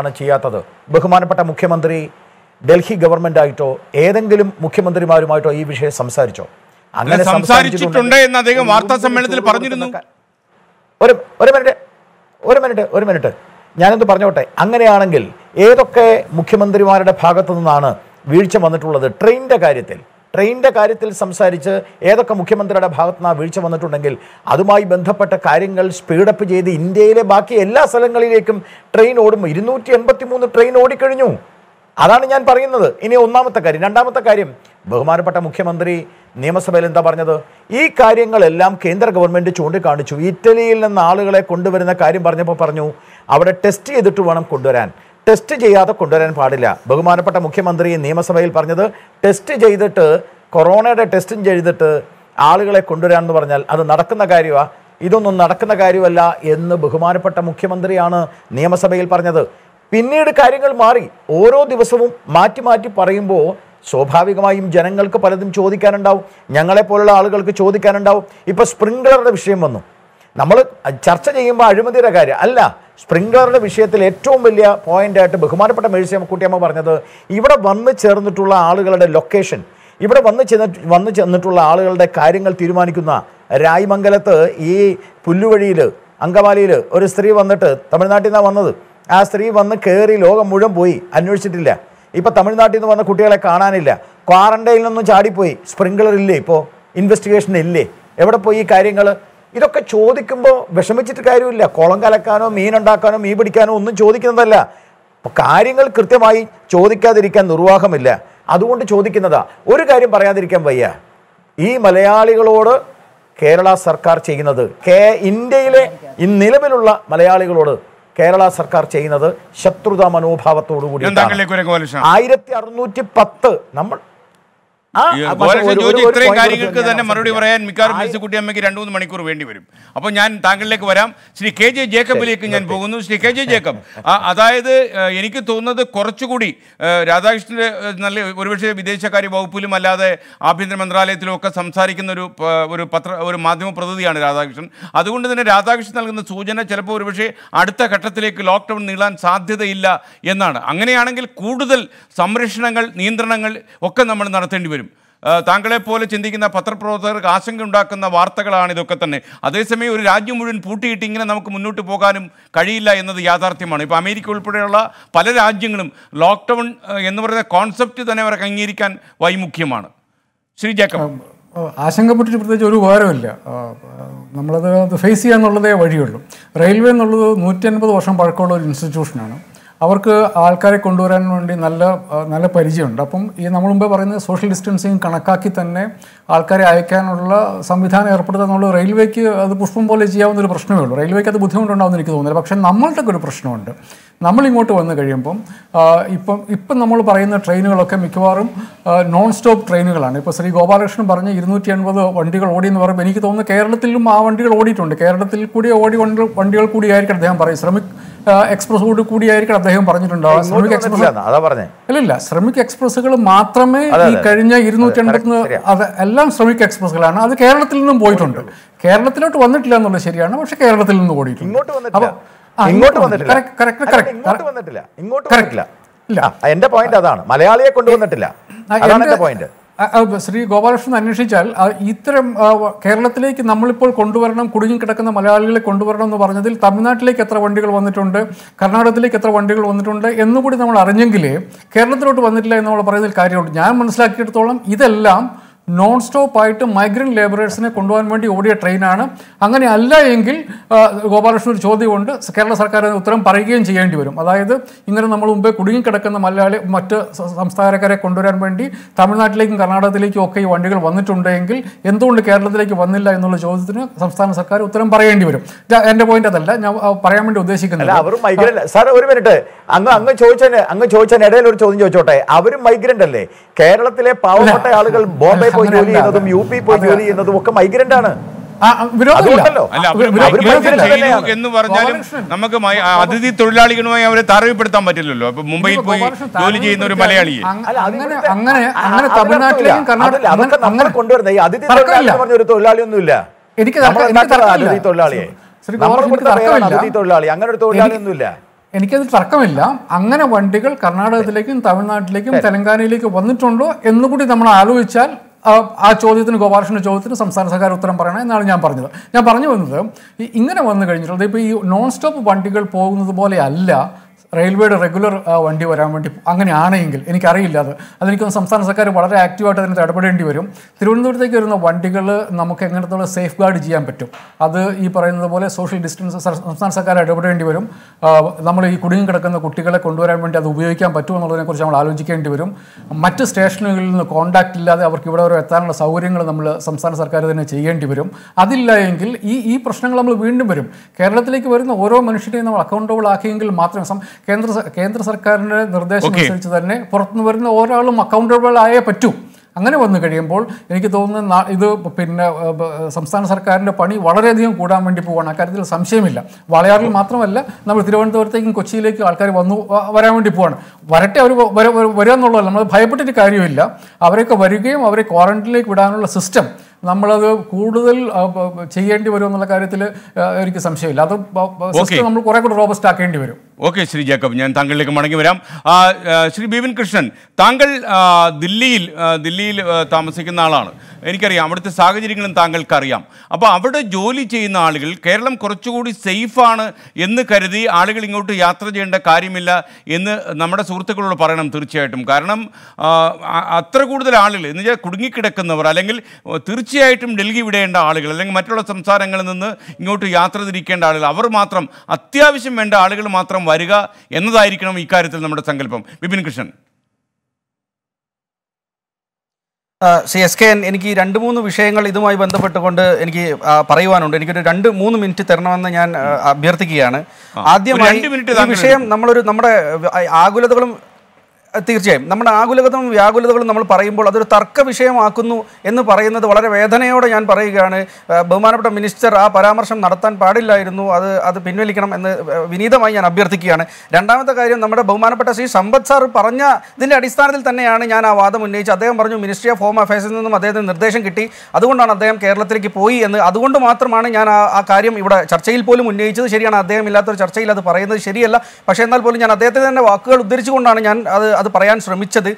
ആണ് ചെയ്യാത്തത് ബഹുമാനപ്പെട്ട മുഖ്യമന്ത്രി ഡൽഹി ഗവൺമെന്റായിട്ടോ ഏതെങ്കിലും മുഖ്യമന്ത്രിമാരുമായിട്ടോ ഈ വിഷയം സംസാരിച്ചോ അങ്ങനെ സംസാരിച്ചിട്ടുണ്ട് എന്ന് അദ്ദേഹം വാർത്താ സമ്മേളനത്തിൽ പറഞ്ഞിരുന്നു ഒരു ഒരു മിനിറ്റ് ഒരു മിനിറ്റ് ഒരു മിനിറ്റ് ഞാനെന്ത് പറഞ്ഞോട്ടെ അങ്ങനെയാണെങ്കിൽ ഏതൊക്കെ മുഖ്യമന്ത്രിമാരുടെ ഭാഗത്തു നിന്നാണ് വീഴ്ച വന്നിട്ടുള്ളത് ട്രെയിനിൻ്റെ കാര്യത്തിൽ ട്രെയിനിൻ്റെ കാര്യത്തിൽ സംസാരിച്ച് ഏതൊക്കെ മുഖ്യമന്ത്രിയുടെ ഭാഗത്തു നിന്നാണ് വീഴ്ച വന്നിട്ടുണ്ടെങ്കിൽ അതുമായി ബന്ധപ്പെട്ട കാര്യങ്ങൾ സ്പീഡപ്പ് ചെയ്ത് ഇന്ത്യയിലെ ബാക്കി എല്ലാ സ്ഥലങ്ങളിലേക്കും ട്രെയിൻ ഓടുമ്പോൾ ഇരുന്നൂറ്റി എൺപത്തി മൂന്ന് ട്രെയിൻ ഓടിക്കഴിഞ്ഞു അതാണ് ഞാൻ പറയുന്നത് ഇനി ഒന്നാമത്തെ കാര്യം രണ്ടാമത്തെ കാര്യം ബഹുമാനപ്പെട്ട മുഖ്യമന്ത്രി നിയമസഭയിൽ എന്താ പറഞ്ഞത് ഈ കാര്യങ്ങളെല്ലാം കേന്ദ്ര ഗവൺമെൻറ് ചൂണ്ടിക്കാണിച്ചു ഇറ്റലിയിൽ നിന്ന് ആളുകളെ കൊണ്ടുവരുന്ന കാര്യം പറഞ്ഞപ്പോൾ പറഞ്ഞു അവിടെ ടെസ്റ്റ് ചെയ്തിട്ട് വേണം കൊണ്ടുവരാൻ ടെസ്റ്റ് ചെയ്യാതെ കൊണ്ടുവരാൻ പാടില്ല ബഹുമാനപ്പെട്ട മുഖ്യമന്ത്രി നിയമസഭയിൽ പറഞ്ഞത് ടെസ്റ്റ് ചെയ്തിട്ട് കൊറോണയുടെ ടെസ്റ്റും ചെയ്തിട്ട് ആളുകളെ കൊണ്ടുവരാൻ എന്ന് പറഞ്ഞാൽ അത് നടക്കുന്ന കാര്യമാണ് ഇതൊന്നും നടക്കുന്ന കാര്യമല്ല എന്ന് ബഹുമാനപ്പെട്ട മുഖ്യമന്ത്രിയാണ് നിയമസഭയിൽ പറഞ്ഞത് പിന്നീട് കാര്യങ്ങൾ മാറി ഓരോ ദിവസവും മാറ്റി മാറ്റി പറയുമ്പോൾ സ്വാഭാവികമായും ജനങ്ങൾക്ക് പലതും ചോദിക്കാനുണ്ടാവും ഞങ്ങളെപ്പോലുള്ള ആളുകൾക്ക് ചോദിക്കാനുണ്ടാവും ഇപ്പോൾ സ്പ്രിങ്ക്ലറുടെ വിഷയം വന്നു നമ്മൾ ചർച്ച ചെയ്യുമ്പോൾ അഴിമതിയുടെ കാര്യം അല്ല സ്പ്രിങ്ക്ലറുടെ വിഷയത്തിൽ ഏറ്റവും വലിയ പോയിൻ്റായിട്ട് ബഹുമാനപ്പെട്ട മേഴ്സി കുട്ടിയമ്മ പറഞ്ഞത് ഇവിടെ വന്ന് ചേർന്നിട്ടുള്ള ആളുകളുടെ ലൊക്കേഷൻ ഇവിടെ വന്ന് ചെന്ന് വന്ന് ചെന്നിട്ടുള്ള ആളുകളുടെ കാര്യങ്ങൾ തീരുമാനിക്കുന്ന രായ്മംഗലത്ത് ഈ പുല്ലുവഴിയിൽ അങ്കമാലിയിൽ ഒരു സ്ത്രീ വന്നിട്ട് തമിഴ്നാട്ടിൽ നിന്നാണ് വന്നത് ആ സ്ത്രീ വന്ന് കയറി ലോകം മുഴുവൻ പോയി അന്വേഷിച്ചിട്ടില്ല ഇപ്പോൾ തമിഴ്നാട്ടിൽ നിന്ന് വന്ന കുട്ടികളെ കാണാനില്ല ക്വാറന്റൈനിൽ നിന്നും ചാടിപ്പോയി സ്പ്രിങ്ക്ലർ ഇല്ലേ ഇപ്പോൾ ഇൻവെസ്റ്റിഗേഷൻ ഇല്ലേ എവിടെ പോയി ഈ കാര്യങ്ങൾ ഇതൊക്കെ ചോദിക്കുമ്പോൾ വിഷമിച്ചിട്ട് കാര്യമില്ല കുളം കലക്കാനോ മീനുണ്ടാക്കാനോ മീൻ പിടിക്കാനോ ഒന്നും ചോദിക്കുന്നതല്ല കാര്യങ്ങൾ കൃത്യമായി ചോദിക്കാതിരിക്കാൻ നിർവാഹമില്ല അതുകൊണ്ട് ചോദിക്കുന്നതാ ഒരു കാര്യം പറയാതിരിക്കാൻ വയ്യ ഈ മലയാളികളോട് കേരള സർക്കാർ ചെയ്യുന്നത് കേ ഇന്ത്യയിലെ നിലവിലുള്ള മലയാളികളോട് കേരള സർക്കാർ ചെയ്യുന്നത് ശത്രുത മനോഭാവത്തോടുകൂടി ആയിരത്തി അറുന്നൂറ്റി പത്ത് നമ്മൾ ഇത്രയും കാര്യങ്ങൾക്ക് തന്നെ മറുപടി പറയാൻ മിക്കവാറും മെസ്സിക്കുട്ടി അമ്മയ്ക്ക് രണ്ടു മൂന്ന് മണിക്കൂർ വേണ്ടി വരും അപ്പോൾ ഞാൻ താങ്കളിലേക്ക് വരാം ശ്രീ കെ ജെ ജേക്കബിലേക്ക് ഞാൻ പോകുന്നു ശ്രീ കെ ജെ ജേക്കബ് അതായത് എനിക്ക് തോന്നുന്നത് കുറച്ചുകൂടി രാധാകൃഷ്ണൻ്റെ നല്ല ഒരുപക്ഷെ വിദേശകാര്യ വകുപ്പിലും അല്ലാതെ ആഭ്യന്തര മന്ത്രാലയത്തിലും ഒക്കെ സംസാരിക്കുന്ന ഒരു ഒരു പത്ര ഒരു മാധ്യമ പ്രതിനിധിയാണ് രാധാകൃഷ്ണൻ അതുകൊണ്ട് തന്നെ രാധാകൃഷ്ണൻ നൽകുന്ന സൂചന ചിലപ്പോൾ ഒരുപക്ഷെ അടുത്ത ഘട്ടത്തിലേക്ക് ലോക്ക്ഡൗൺ നീളാൻ സാധ്യതയില്ല എന്നാണ് അങ്ങനെയാണെങ്കിൽ കൂടുതൽ സംരക്ഷണങ്ങൾ നിയന്ത്രണങ്ങൾ ഒക്കെ നമ്മൾ നടത്തേണ്ടി വരും താങ്കളെപ്പോലെ ചിന്തിക്കുന്ന പത്രപ്രവർത്തകർക്ക് ആശങ്ക ഉണ്ടാക്കുന്ന വാർത്തകളാണ് ഇതൊക്കെ തന്നെ അതേസമയം ഒരു രാജ്യം മുഴുവൻ പൂട്ടിയിട്ട് ഇങ്ങനെ നമുക്ക് മുന്നോട്ട് പോകാനും കഴിയില്ല എന്നത് യാഥാർത്ഥ്യമാണ് ഇപ്പോൾ അമേരിക്ക ഉൾപ്പെടെയുള്ള പല രാജ്യങ്ങളും ലോക്ക്ഡൗൺ എന്ന് പറയുന്ന കോൺസെപ്റ്റ് തന്നെ അവർക്ക് അംഗീകരിക്കാൻ വൈമുഖ്യമാണ് ശ്രീ ജേക്കബ് ആശങ്കപ്പെട്ടിട്ട് പ്രത്യേകിച്ച് ഒരു ഉപകാരമില്ല നമ്മളത് ഫേസ് ചെയ്യാന്നുള്ളതേ വഴിയുള്ളൂ റെയിൽവേ എന്നുള്ളത് നൂറ്റി അൻപത് വർഷം പഴക്കമുള്ള ഒരു ഇൻസ്റ്റിറ്റ്യൂഷനാണ് അവർക്ക് ആൾക്കാരെ കൊണ്ടുവരാൻ വേണ്ടി നല്ല നല്ല പരിചയമുണ്ട് അപ്പം ഈ നമ്മൾ മുമ്പേ പറയുന്നത് സോഷ്യൽ ഡിസ്റ്റൻസിങ് കണക്കാക്കി തന്നെ ആൾക്കാരെ അയക്കാനുള്ള സംവിധാനം ഏർപ്പെടുത്താൻ നമ്മൾ റെയിൽവേക്ക് അത് പുഷ്പം പോലെ ചെയ്യാവുന്ന ഒരു പ്രശ്നമേ ഉള്ളൂ റെയിൽവേക്ക് അത് ബുദ്ധിമുട്ടുണ്ടാവുമെന്ന് എനിക്ക് തോന്നുന്നില്ല പക്ഷേ നമ്മളുടെ ഒരു പ്രശ്നമുണ്ട് നമ്മളിങ്ങോട്ട് വന്നു കഴിയുമ്പം ഇപ്പം ഇപ്പം നമ്മൾ പറയുന്ന ട്രെയിനുകളൊക്കെ മിക്കവാറും നോൺ സ്റ്റോപ്പ് ട്രെയിനുകളാണ് ഇപ്പോൾ ശ്രീ ഗോപാലകൃഷ്ണൻ പറഞ്ഞ് ഇരുന്നൂറ്റി അൻപത് വണ്ടികൾ ഓടി എന്ന് പറയുമ്പോൾ എനിക്ക് തോന്നുന്നു കേരളത്തിലും ആ വണ്ടികൾ ഓടിയിട്ടുണ്ട് കേരളത്തിൽ കൂടി ഓടി വണ്ടികൾ കൂടിയായിരിക്കും അദ്ദേഹം പറയും ശ്രമിക് കൂടി കൂടിയായിരിക്കും അദ്ദേഹം പറഞ്ഞിട്ടുണ്ടാവും ശ്രമിക് എക്സ്പ്രസ് ഇല്ല ശ്രമിക് എക്സ്പ്രസ്സുകൾ മാത്രമേ ഈ കഴിഞ്ഞ ഇരുന്നൂറ്റി എൺപത്തി അത് എല്ലാം ശ്രമിക് എക്സ്പ്രസ്സുകളാണ് അത് കേരളത്തിൽ നിന്നും പോയിട്ടുണ്ട് കേരളത്തിലോട്ട് വന്നിട്ടില്ല എന്നുള്ളത് ശരിയാണ് പക്ഷെ കേരളത്തിൽ നിന്ന് ഓടിയിട്ടുണ്ട് അപ്പോൾ ഇങ്ങോട്ട് വന്നിട്ടില്ല ഇങ്ങോട്ട് വന്നിട്ടില്ല ഇങ്ങോട്ട് എന്റെ പോയിന്റ് അതാണ് മലയാളിയെ കൊണ്ടുവന്നിട്ടില്ല അതാണ് പോയിന്റ് ശ്രീ ഗോപാലകൃഷ്ണൻ അന്വേഷിച്ചാൽ ഇത്തരം കേരളത്തിലേക്ക് നമ്മളിപ്പോൾ കൊണ്ടുവരണം കുടുങ്ങിക്കിടക്കുന്ന മലയാളികളെ കൊണ്ടുവരണം എന്ന് പറഞ്ഞതിൽ തമിഴ്നാട്ടിലേക്ക് എത്ര വണ്ടികൾ വന്നിട്ടുണ്ട് കർണാടകത്തിലേക്ക് എത്ര വണ്ടികൾ വന്നിട്ടുണ്ട് എന്നുകൂടി നമ്മൾ അറിഞ്ഞെങ്കിൽ കേരളത്തിലോട്ട് വന്നിട്ടില്ല എന്ന് നമ്മൾ പറയുന്നതിൽ കാര്യമുണ്ട് ഞാൻ മനസ്സിലാക്കിയിടത്തോളം ഇതെല്ലാം നോൺ സ്റ്റോപ്പ് ആയിട്ട് ലേബറേഴ്സിനെ കൊണ്ടുപോകാൻ വേണ്ടി ഓടിയ ട്രെയിനാണ് അങ്ങനെ അല്ല എങ്കിൽ ഗോപാലകൃഷ്ണൻ ഒരു ചോദ്യമുണ്ട് കേരള സർക്കാർ ഉത്തരം പറയുകയും ചെയ്യേണ്ടി വരും അതായത് ഇങ്ങനെ നമ്മൾ മുമ്പേ കുടുങ്ങിക്കിടക്കുന്ന മലയാളി മറ്റ് സംസ്ഥാനക്കാരെ കൊണ്ടുവരാൻ വേണ്ടി തമിഴ്നാട്ടിലേക്കും കർണാടകത്തിലേക്കും ഒക്കെ ഈ വണ്ടികൾ വന്നിട്ടുണ്ടെങ്കിൽ എന്തുകൊണ്ട് കേരളത്തിലേക്ക് വന്നില്ല എന്നുള്ള ചോദ്യത്തിന് സംസ്ഥാന സർക്കാർ ഉത്തരം പറയേണ്ടി വരും എൻ്റെ പോയിന്റ് അതല്ല ഞാൻ പറയാൻ വേണ്ടി ഉദ്ദേശിക്കുന്നില്ല അവർ മൈഗ്രൻ്റ് സാർ ഒരു മിനിറ്റ് അങ്ങ് അങ്ങ് ചോദിച്ചതിന് അങ്ങ് ചോദിച്ചതിന് ഇടയിൽ ഒരു ചോദ്യം ചോദിച്ചോട്ടെ അവരും മൈഗ്രൻ്റ് അല്ലേ കേരളത്തിലെ പാവപ്പെട്ട ആളുകൾ ബോംബെ പോയി ജോലി ചെയ്യുന്നതും യു പി പോയി ജോലി ചെയ്യുന്നതും ഒക്കെ മൈഗ്രന്റ് ആണ് എന്ന് പറഞ്ഞാലും നമുക്ക് അതിഥി തൊഴിലാളികളുമായി അവരെ താരതമ്യപ്പെടുത്താൻ പറ്റില്ലല്ലോ അപ്പൊ മുംബൈയിൽ പോയി ജോലി ചെയ്യുന്ന ഒരു മലയാളിയെ അങ്ങനെ അങ്ങനെ തമിഴ്നാട്ടിലെയും കർണാടക അങ്ങനെ കൊണ്ടുവരുന്ന ഈ അതിഥി പറഞ്ഞ ഒരു തൊഴിലാളിയൊന്നുമില്ല എനിക്ക് അതിഥി തൊഴിലാളിയെ അതിഥി തൊഴിലാളി അങ്ങനെ ഒരു തൊഴിലാളിയൊന്നുമില്ല എനിക്കതിൽ തർക്കമില്ല അങ്ങനെ വണ്ടികൾ കർണാടകത്തിലേക്കും തമിഴ്നാട്ടിലേക്കും തെലങ്കാനയിലേക്കും വന്നിട്ടുണ്ടോ എന്നുകൂടി നമ്മൾ ആലോചിച്ചാൽ ആ ചോദ്യത്തിന് ഗോപാലകൃഷ്ണ ചോദ്യത്തിന് സംസ്ഥാന സർക്കാർ ഉത്തരം പറയണം എന്നാണ് ഞാൻ പറഞ്ഞത് ഞാൻ പറഞ്ഞു വന്നത് ഇങ്ങനെ വന്നു കഴിഞ്ഞിട്ടുള്ളത് ഇപ്പോൾ ഈ നോൺ സ്റ്റോപ്പ് വണ്ടികൾ പോകുന്നത് പോലെയല്ല റെയിൽവേയുടെ റെഗുലർ വണ്ടി വരാൻ വേണ്ടി അങ്ങനെയാണെങ്കിൽ എനിക്കറിയില്ല അത് അതെനിക്ക് സംസ്ഥാന സർക്കാർ വളരെ ആക്റ്റീവായിട്ട് അതിനകത്ത് ഇടപെടേണ്ടി വരും തിരുവനന്തപുരത്തേക്ക് വരുന്ന വണ്ടികൾ നമുക്ക് എങ്ങനത്തുള്ള സേഫ് ഗാർഡ് ചെയ്യാൻ പറ്റും അത് ഈ പറയുന്നത് പോലെ സോഷ്യൽ ഡിസ്റ്റൻസ് സംസ്ഥാന സർക്കാർ ഇടപെടേണ്ടി വരും നമ്മൾ ഈ കുടുങ്ങി കിടക്കുന്ന കുട്ടികളെ കൊണ്ടുവരാൻ വേണ്ടി അത് ഉപയോഗിക്കാൻ പറ്റുമോ എന്നുള്ളതിനെക്കുറിച്ച് നമ്മൾ ആലോചിക്കേണ്ടി വരും മറ്റ് സ്റ്റേഷനുകളിൽ നിന്ന് കോൺടാക്റ്റ് ഇല്ലാതെ അവർക്ക് ഇവിടെ വരെ എത്താനുള്ള സൗകര്യങ്ങൾ നമ്മൾ സംസ്ഥാന സർക്കാർ തന്നെ ചെയ്യേണ്ടി വരും അതില്ല എങ്കിൽ ഈ ഈ പ്രശ്നങ്ങൾ നമ്മൾ വീണ്ടും വരും കേരളത്തിലേക്ക് വരുന്ന ഓരോ മനുഷ്യരെയും നമ്മൾ അക്കൗണ്ടബിൾ ആക്കിയെങ്കിൽ മാത്രം കേന്ദ്ര കേന്ദ്ര സർക്കാരിന്റെ നിർദ്ദേശം അനുസരിച്ച് തന്നെ പുറത്തുനിന്ന് വരുന്ന ഒരാളും അക്കൗണ്ടബിൾ ആയേ പറ്റൂ അങ്ങനെ വന്നു കഴിയുമ്പോൾ എനിക്ക് തോന്നുന്നത് ഇത് പിന്നെ സംസ്ഥാന സർക്കാരിൻ്റെ പണി വളരെയധികം കൂടാൻ വേണ്ടി പോവാണ് അക്കാര്യത്തിൽ സംശയമില്ല വളയാറിൽ മാത്രമല്ല നമ്മൾ തിരുവനന്തപുരത്തേക്കും കൊച്ചിയിലേക്കും ആൾക്കാർ വന്നു വരാൻ വേണ്ടി പോവാണ് വരട്ടെ അവർ വരിക എന്നുള്ളതല്ല നമ്മൾ ഭയപ്പെട്ടിട്ട് കാര്യമില്ല അവരെയൊക്കെ വരികയും അവരെ ക്വാറന്റൈനിലേക്ക് വിടാനുള്ള സിസ്റ്റം നമ്മളത് കൂടുതൽ ചെയ്യേണ്ടി വരും എന്നുള്ള കാര്യത്തിൽ എനിക്ക് സംശയമില്ല അത് സിസ്റ്റം നമ്മൾ കുറെ കൂടി റോബസ്റ്റ് ആക്കേണ്ടി വരും ഓക്കെ ശ്രീ ജേക്കബ് ഞാൻ താങ്കളിലേക്ക് മടങ്ങി വരാം ശ്രീ ബിപിൻ കൃഷ്ണൻ താങ്കൾ ദില്ലിയിൽ ദില്ലിയിൽ താമസിക്കുന്ന ആളാണ് എനിക്കറിയാം അവിടുത്തെ സാഹചര്യങ്ങളും താങ്കൾക്കറിയാം അപ്പോൾ അവിടെ ജോലി ചെയ്യുന്ന ആളുകൾ കേരളം കുറച്ചുകൂടി സേഫാണ് എന്ന് കരുതി ആളുകൾ ഇങ്ങോട്ട് യാത്ര ചെയ്യേണ്ട കാര്യമില്ല എന്ന് നമ്മുടെ സുഹൃത്തുക്കളോട് പറയണം തീർച്ചയായിട്ടും കാരണം അത്ര കൂടുതൽ ആളുകൾ എന്ന് വെച്ചാൽ കുടുങ്ങിക്കിടക്കുന്നവർ അല്ലെങ്കിൽ തീർച്ച തീർച്ചയായിട്ടും ഡൽഹി വിടേണ്ട ആളുകൾ അല്ലെങ്കിൽ മറ്റുള്ള സംസ്ഥാനങ്ങളിൽ നിന്ന് ഇങ്ങോട്ട് യാത്ര തിരിക്കേണ്ട ആളുകൾ അവർ മാത്രം അത്യാവശ്യം വേണ്ട ആളുകൾ മാത്രം വരിക എന്നതായിരിക്കണം ഇക്കാര്യത്തിൽ നമ്മുടെ സങ്കല്പം Vipin Krishnan C S K എനിക്ക് രണ്ട് മൂന്ന് വിഷയങ്ങൾ ഇതുമായി ബന്ധപ്പെട്ടുകൊണ്ട് എനിക്ക് പറയുവാനുണ്ട് എനിക്കൊരു രണ്ട് മൂന്ന് മിനിറ്റ് തരണമെന്ന് ഞാൻ അഭ്യർത്ഥിക്കുകയാണ് ആദ്യമായി വിഷയം നമ്മളൊരു നമ്മുടെ ആകുലതകളും തീർച്ചയായും നമ്മുടെ ആകുലതകളും വ്യാകുലതകളും നമ്മൾ പറയുമ്പോൾ അതൊരു തർക്ക വിഷയമാക്കുന്നു എന്ന് പറയുന്നത് വളരെ വേദനയോടെ ഞാൻ പറയുകയാണ് ബഹുമാനപ്പെട്ട മിനിസ്റ്റർ ആ പരാമർശം നടത്താൻ പാടില്ലായിരുന്നു അത് അത് പിൻവലിക്കണം എന്ന് വിനീതമായി ഞാൻ അഭ്യർത്ഥിക്കുകയാണ് രണ്ടാമത്തെ കാര്യം നമ്മുടെ ബഹുമാനപ്പെട്ട ശ്രീ സമ്പദ് സാർ പറഞ്ഞ ഇതിൻ്റെ അടിസ്ഥാനത്തിൽ തന്നെയാണ് ഞാൻ ആ വാദം ഉന്നയിച്ചത് അദ്ദേഹം പറഞ്ഞു മിനിസ്ട്രി ഓഫ് ഹോം അഫയേഴ്സിൽ നിന്നും അദ്ദേഹത്തിന് നിർദ്ദേശം കിട്ടി അതുകൊണ്ടാണ് അദ്ദേഹം കേരളത്തിലേക്ക് പോയി എന്ന് അതുകൊണ്ട് മാത്രമാണ് ഞാൻ ആ ആ കാര്യം ഇവിടെ ചർച്ചയിൽ പോലും ഉന്നയിച്ചത് ശരിയാണ് അദ്ദേഹം ഇല്ലാത്തൊരു ചർച്ചയിൽ അത് പറയുന്നത് ശരിയല്ല പക്ഷേ എന്നാൽ പോലും ഞാൻ അദ്ദേഹത്തിൻ്റെ തന്നെ വാക്കുകൾ ഉദ്ധരിച്ചുകൊണ്ടാണ് ഞാൻ അത് അത് പറയാൻ ശ്രമിച്ചത്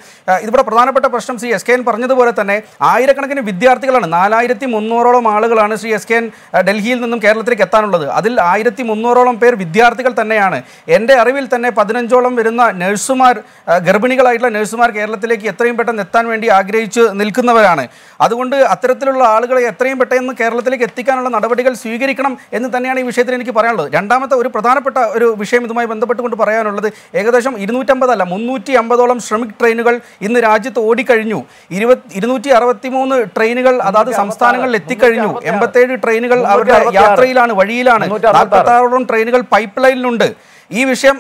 ഇതിവിടെ പ്രധാനപ്പെട്ട പ്രശ്നം ശ്രീ എസ് കെ എൻ പറഞ്ഞതുപോലെ തന്നെ ആയിരക്കണക്കിന് വിദ്യാർത്ഥികളാണ് നാലായിരത്തി മുന്നൂറോളം ആളുകളാണ് ശ്രീ എസ് കെ എൻ ഡൽഹിയിൽ നിന്നും കേരളത്തിലേക്ക് എത്താനുള്ളത് അതിൽ ആയിരത്തി മുന്നൂറോളം പേർ വിദ്യാർത്ഥികൾ തന്നെയാണ് എൻ്റെ അറിവിൽ തന്നെ പതിനഞ്ചോളം വരുന്ന നഴ്സുമാർ ഗർഭിണികളായിട്ടുള്ള നഴ്സുമാർ കേരളത്തിലേക്ക് എത്രയും പെട്ടെന്ന് എത്താൻ വേണ്ടി ആഗ്രഹിച്ച് നിൽക്കുന്നവരാണ് അതുകൊണ്ട് അത്തരത്തിലുള്ള ആളുകളെ എത്രയും പെട്ടെന്ന് കേരളത്തിലേക്ക് എത്തിക്കാനുള്ള നടപടികൾ സ്വീകരിക്കണം എന്ന് തന്നെയാണ് ഈ വിഷയത്തിൽ എനിക്ക് പറയാനുള്ളത് രണ്ടാമത്തെ ഒരു പ്രധാനപ്പെട്ട ഒരു വിഷയം ഇതുമായി ബന്ധപ്പെട്ടുകൊണ്ട് പറയാനുള്ളത് ഏകദേശം ഇരുന്നൂറ്റമ്പതല്ല മുന്നൂറ്റി അൻപതോളം ശ്രമിക് ട്രെയിനുകൾ ഇന്ന് രാജ്യത്ത് ഓടിക്കഴിഞ്ഞു ഇരുപത്തി ഇരുന്നൂറ്റി ട്രെയിനുകൾ അതാത് സംസ്ഥാനങ്ങളിൽ എത്തിക്കഴിഞ്ഞു എൺപത്തേഴ് ട്രെയിനുകൾ അവരുടെ യാത്രയിലാണ് വഴിയിലാണ് നാൽപ്പത്താറോളം ട്രെയിനുകൾ പൈപ്പ് ലൈനിലുണ്ട് ഈ വിഷയം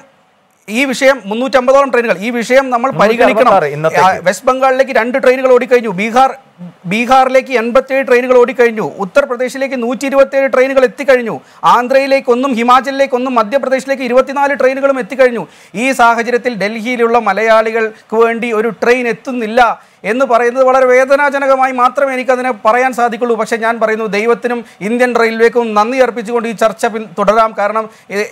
ഈ വിഷയം മുന്നൂറ്റമ്പതോളം ട്രെയിനുകൾ ഈ വിഷയം നമ്മൾ പരിഗണിക്കണം വെസ്റ്റ് ബംഗാളിലേക്ക് രണ്ട് ട്രെയിനുകൾ ഓടിക്കഴിഞ്ഞു ബീഹാർ ബീഹാറിലേക്ക് എൺപത്തിയേഴ് ട്രെയിനുകൾ ഓടിക്കഴിഞ്ഞു ഉത്തർപ്രദേശിലേക്ക് നൂറ്റി ഇരുപത്തിയേഴ് ട്രെയിനുകൾ എത്തിക്കഴിഞ്ഞു ആന്ധ്രയിലേക്കൊന്നും ഹിമാചലിലേക്കൊന്നും മധ്യപ്രദേശിലേക്ക് ഇരുപത്തിനാല് ട്രെയിനുകളും എത്തിക്കഴിഞ്ഞു ഈ സാഹചര്യത്തിൽ ഡൽഹിയിലുള്ള മലയാളികൾക്ക് വേണ്ടി ഒരു ട്രെയിൻ എത്തുന്നില്ല എന്ന് പറയുന്നത് വളരെ വേദനാജനകമായി മാത്രമേ എനിക്കതിനെ പറയാൻ സാധിക്കുള്ളൂ പക്ഷേ ഞാൻ പറയുന്നു ദൈവത്തിനും ഇന്ത്യൻ റെയിൽവേക്കും നന്ദി അർപ്പിച്ചുകൊണ്ട് ഈ ചർച്ച തുടരാം കാരണം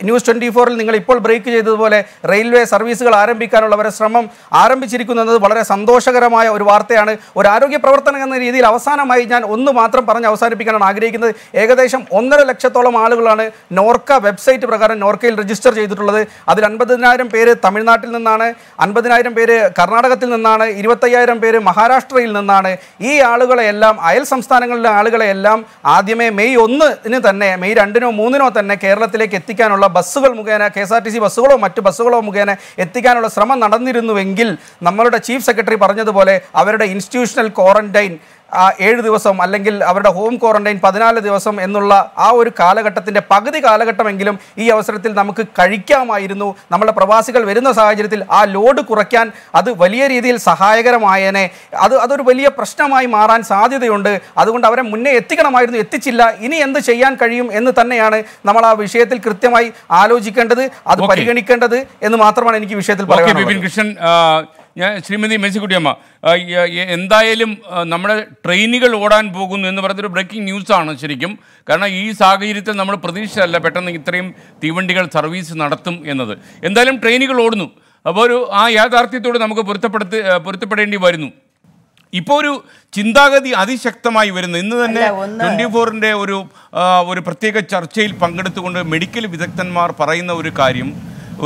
ന്യൂസ് ട്വൻറ്റി ഫോറിൽ നിങ്ങൾ ഇപ്പോൾ ബ്രേക്ക് ചെയ്തതുപോലെ റെയിൽവേ സർവീസുകൾ ആരംഭിക്കാനുള്ളവരെ ശ്രമം ആരംഭിച്ചിരിക്കുന്നത് വളരെ സന്തോഷകരമായ ഒരു വാർത്തയാണ് ഒരു ആരോഗ്യ പ്രവർത്തനം എന്ന രീതിയിൽ അവസാനമായി ഞാൻ ഒന്ന് മാത്രം പറഞ്ഞ് അവസാനിപ്പിക്കാനാണ് ആഗ്രഹിക്കുന്നത് ഏകദേശം ഒന്നര ലക്ഷത്തോളം ആളുകളാണ് നോർക്ക വെബ്സൈറ്റ് പ്രകാരം നോർക്കയിൽ രജിസ്റ്റർ ചെയ്തിട്ടുള്ളത് അതിൽ അൻപതിനായിരം പേര് തമിഴ്നാട്ടിൽ നിന്നാണ് അൻപതിനായിരം പേര് കർണാടകത്തിൽ നിന്നാണ് ഇരുപത്തയ്യായിരം പേര് മഹാരാഷ്ട്രയിൽ നിന്നാണ് ഈ ആളുകളെയെല്ലാം അയൽ സംസ്ഥാനങ്ങളിലെ ആളുകളെയെല്ലാം ആദ്യമേ മെയ് ഒന്നിന് തന്നെ മെയ് രണ്ടിനോ മൂന്നിനോ തന്നെ കേരളത്തിലേക്ക് എത്തിക്കാനുള്ള ബസ്സുകൾ മുഖേന K S R T C ബസ്സുകളോ മറ്റ് ബസ്സുകളോ മുഖേന എത്തിക്കാനുള്ള ശ്രമം നടന്നിരുന്നുവെങ്കിൽ നമ്മളുടെ ചീഫ് സെക്രട്ടറി പറഞ്ഞതുപോലെ അവരുടെ ഇൻസ്റ്റിറ്റ്യൂഷണൽ ക്വാറന്റൈൻ ആ ഏഴ് ദിവസം അല്ലെങ്കിൽ അവരുടെ ഹോം ക്വാറന്റൈൻ പതിനാല് ദിവസം എന്നുള്ള ആ ഒരു കാലഘട്ടത്തിൻ്റെ പകുതി കാലഘട്ടമെങ്കിലും ഈ അവസരത്തിൽ നമുക്ക് കഴിക്കാമായിരുന്നു നമ്മുടെ പ്രവാസികൾ വരുന്ന സാഹചര്യത്തിൽ ആ ലോഡ് കുറയ്ക്കാൻ അത് വലിയ രീതിയിൽ സഹായകരമായേനെ അത് അതൊരു വലിയ പ്രശ്നമായി മാറാൻ സാധ്യതയുണ്ട് അതുകൊണ്ട് അവരെ മുന്നേ എത്തിക്കണമായിരുന്നു എത്തിച്ചില്ല ഇനി എന്ത് ചെയ്യാൻ കഴിയും എന്ന് തന്നെയാണ് നമ്മൾ ആ വിഷയത്തിൽ കൃത്യമായി ആലോചിക്കേണ്ടത് അത് പരിഗണിക്കേണ്ടത് എന്ന് മാത്രമാണ് എനിക്ക് വിഷയത്തിൽ പറയുന്നത് കൃഷ്ണൻ ഞാൻ ശ്രീമതി മേഴ്സിക്കുട്ടിയമ്മ എന്തായാലും നമ്മുടെ ട്രെയിനുകൾ ഓടാൻ പോകുന്നു എന്ന് പറഞ്ഞൊരു ബ്രേക്കിംഗ് ന്യൂസാണ് ശരിക്കും കാരണം ഈ സാഹചര്യത്തിൽ നമ്മൾ പ്രതീക്ഷിച്ചല്ല പെട്ടെന്ന് ഇത്രയും തീവണ്ടികൾ സർവീസ് നടത്തും എന്നത് എന്തായാലും ട്രെയിനുകൾ ഓടുന്നു അപ്പോൾ ഒരു ആ യാഥാർത്ഥ്യത്തോട് നമുക്ക് പൊരുത്തപ്പെടുത്തി പൊരുത്തപ്പെടേണ്ടി വരുന്നു ഇപ്പോൾ ഒരു ചിന്താഗതി അതിശക്തമായി വരുന്നു ഇന്ന് തന്നെ ട്വൻറ്റി ഫോറിൻ്റെ ഒരു ഒരു പ്രത്യേക ചർച്ചയിൽ പങ്കെടുത്തുകൊണ്ട് മെഡിക്കൽ വിദഗ്ധന്മാർ പറയുന്ന ഒരു കാര്യം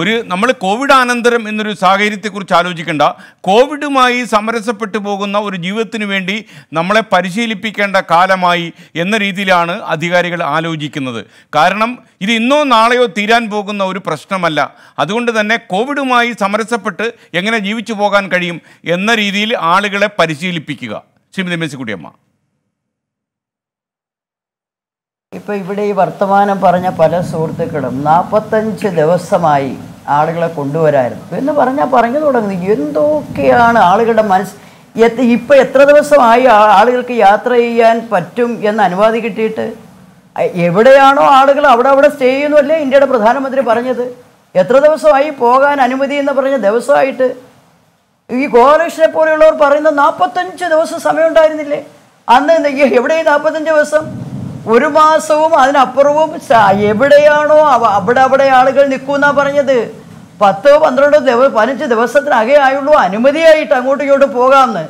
ഒരു നമ്മൾ കോവിഡ് അനന്തരം എന്നൊരു സാഹചര്യത്തെക്കുറിച്ച് ആലോചിക്കേണ്ട കോവിഡുമായി സമരസപ്പെട്ടു പോകുന്ന ഒരു ജീവിതത്തിന് വേണ്ടി നമ്മളെ പരിശീലിപ്പിക്കേണ്ട കാലമായി എന്ന രീതിയിലാണ് അധികാരികൾ ആലോചിക്കുന്നത് കാരണം ഇത് ഇന്നോ നാളെയോ തീരാൻ പോകുന്ന ഒരു പ്രശ്നമല്ല അതുകൊണ്ട് തന്നെ കോവിഡുമായി സമരസപ്പെട്ട് എങ്ങനെ ജീവിച്ചു പോകാൻ കഴിയും എന്ന രീതിയിൽ ആളുകളെ പരിശീലിപ്പിക്കുക ശ്രീമതി മേസിക്കുട്ടിയമ്മ ഇപ്പോൾ ഇവിടെ ഈ വർത്തമാനം പറഞ്ഞ പല സുഹൃത്തുക്കളും നാൽപ്പത്തഞ്ച് ദിവസമായി ആളുകളെ കൊണ്ടുവരായിരുന്നു എന്ന് പറഞ്ഞാൽ പറഞ്ഞു തുടങ്ങി എന്തൊക്കെയാണ് ആളുകളുടെ മനസ്സ് ഇപ്പൊ എത്ര ദിവസമായി ആളുകൾക്ക് യാത്ര ചെയ്യാൻ പറ്റും എന്ന് അനുവാദി കിട്ടിയിട്ട് എവിടെയാണോ ആളുകൾ അവിടെ അവിടെ സ്റ്റേ ചെയ്യുന്നല്ലേ ഇന്ത്യയുടെ പ്രധാനമന്ത്രി പറഞ്ഞത് എത്ര ദിവസമായി പോകാൻ അനുമതി എന്ന് പറഞ്ഞ ദിവസമായിട്ട് ഈ ഗോപാലകൃഷ്ണനെ പോലെയുള്ളവർ പറയുന്ന നാൽപ്പത്തഞ്ച് ദിവസം സമയം ഉണ്ടായിരുന്നില്ലേ അന്ന് എവിടെയും നാൽപ്പത്തഞ്ച് ദിവസം ഒരു മാസവും അതിനപ്പുറവും എവിടെയാണോ അവിടെ അവിടെ ആളുകൾ നിൽക്കുമെന്നാണ് പറഞ്ഞത് പത്തോ പന്ത്രണ്ടോ ദിവ പതിനഞ്ച് ദിവസത്തിനകേ ആയുള്ളൂ അനുമതിയായിട്ട് അങ്ങോട്ടും ഇങ്ങോട്ടും പോകാമെന്ന്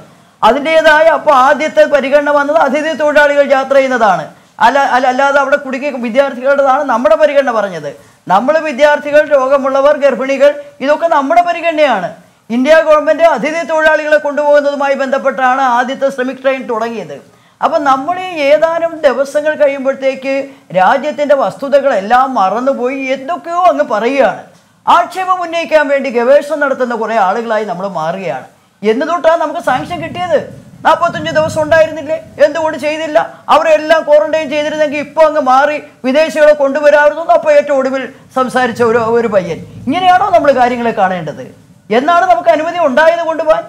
അതിൻ്റെതായ അപ്പോൾ ആദ്യത്തെ പരിഗണന വന്നത് അതിഥി തൊഴിലാളികൾ യാത്ര ചെയ്യുന്നതാണ് അല്ല അല്ല അല്ലാതെ അവിടെ കുടുങ്ങിയ വിദ്യാർത്ഥികളുടേതാണ് നമ്മുടെ പരിഗണന പറഞ്ഞത് നമ്മൾ വിദ്യാർത്ഥികൾ രോഗമുള്ളവർ ഗർഭിണികൾ ഇതൊക്കെ നമ്മുടെ പരിഗണനയാണ് ഇന്ത്യ ഗവൺമെൻറ് അതിഥി തൊഴിലാളികളെ കൊണ്ടുപോകുന്നതുമായി ബന്ധപ്പെട്ടാണ് ആദ്യത്തെ ശ്രമിക് ട്രെയിൻ തുടങ്ങിയത് അപ്പം നമ്മൾ ഈ ഏതാനും ദിവസങ്ങൾ കഴിയുമ്പോഴത്തേക്ക് രാജ്യത്തിൻ്റെ വസ്തുതകളെല്ലാം മറന്നുപോയി എന്തൊക്കെയോ അങ്ങ് പറയുകയാണ് ആക്ഷേപം ഉന്നയിക്കാൻ വേണ്ടി ഗവേഷണം നടത്തുന്ന കുറേ ആളുകളായി നമ്മൾ മാറുകയാണ് എന്ന് നമുക്ക് സാങ്ഷൻ കിട്ടിയത് നാൽപ്പത്തഞ്ച് ദിവസം ഉണ്ടായിരുന്നില്ലേ എന്തുകൊണ്ട് ചെയ്തില്ല അവരെല്ലാം ക്വാറന്റൈൻ ചെയ്തിരുന്നെങ്കിൽ ഇപ്പോൾ അങ്ങ് മാറി വിദേശികളെ കൊണ്ടുവരാമായിരുന്നു അപ്പോൾ ഏറ്റവും ഒടുവിൽ സംസാരിച്ച ഒരു ഒരു പയ്യൻ ഇങ്ങനെയാണോ നമ്മൾ കാര്യങ്ങളെ കാണേണ്ടത് എന്നാണ് നമുക്ക് അനുമതി ഉണ്ടായത് കൊണ്ടുപോകാൻ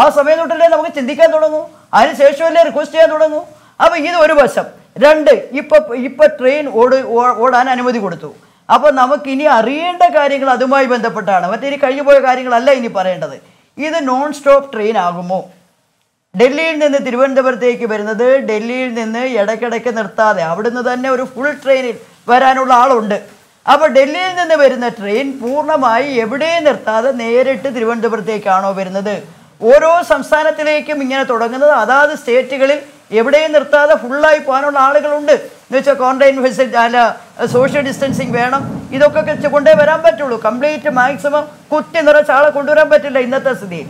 ആ സമയം തൊട്ടല്ലേ നമുക്ക് ചിന്തിക്കാൻ തുടങ്ങൂ അതിനുശേഷമല്ലേ റിക്വസ്റ്റ് ചെയ്യാൻ തുടങ്ങൂ അപ്പോൾ ഇത് ഒരു വശം രണ്ട് ഇപ്പം ഇപ്പം ട്രെയിൻ ഓട് ഓടാൻ അനുമതി കൊടുത്തു അപ്പോൾ നമുക്ക് ഇനി അറിയേണ്ട കാര്യങ്ങൾ അതുമായി ബന്ധപ്പെട്ടാണ് മറ്റേ ഇനി കഴിഞ്ഞു പോയ കാര്യങ്ങളല്ല ഇനി പറയേണ്ടത് ഇത് നോൺ സ്റ്റോപ്പ് ട്രെയിൻ ആകുമോ ഡൽഹിയിൽ നിന്ന് തിരുവനന്തപുരത്തേക്ക് വരുന്നത് ഡൽഹിയിൽ നിന്ന് ഇടയ്ക്കിടയ്ക്ക് നിർത്താതെ അവിടുന്ന് തന്നെ ഒരു ഫുൾ ട്രെയിനിൽ വരാനുള്ള ആളുണ്ട് അപ്പോൾ ഡൽഹിയിൽ നിന്ന് വരുന്ന ട്രെയിൻ പൂർണ്ണമായി എവിടെയും നിർത്താതെ നേരിട്ട് തിരുവനന്തപുരത്തേക്കാണോ വരുന്നത് ഓരോ സംസ്ഥാനത്തിലേക്കും ഇങ്ങനെ തുടങ്ങുന്നത് അതാത് സ്റ്റേറ്റുകളിൽ എവിടെയും നിർത്താതെ ഫുള്ളായി പോകാനുള്ള ആളുകളുണ്ട് എന്ന് വെച്ചാൽ ക്വാറന്റൈൻ ഫെസിലിറ്റി അല്ല സോഷ്യൽ ഡിസ്റ്റൻസിങ് വേണം ഇതൊക്കെ കൊണ്ടേ വരാൻ പറ്റുള്ളൂ കംപ്ലീറ്റ് മാക്സിമം കുത്തി നിറച്ച ആളെ കൊണ്ടുവരാൻ പറ്റില്ല ഇന്നത്തെ സ്ഥിതി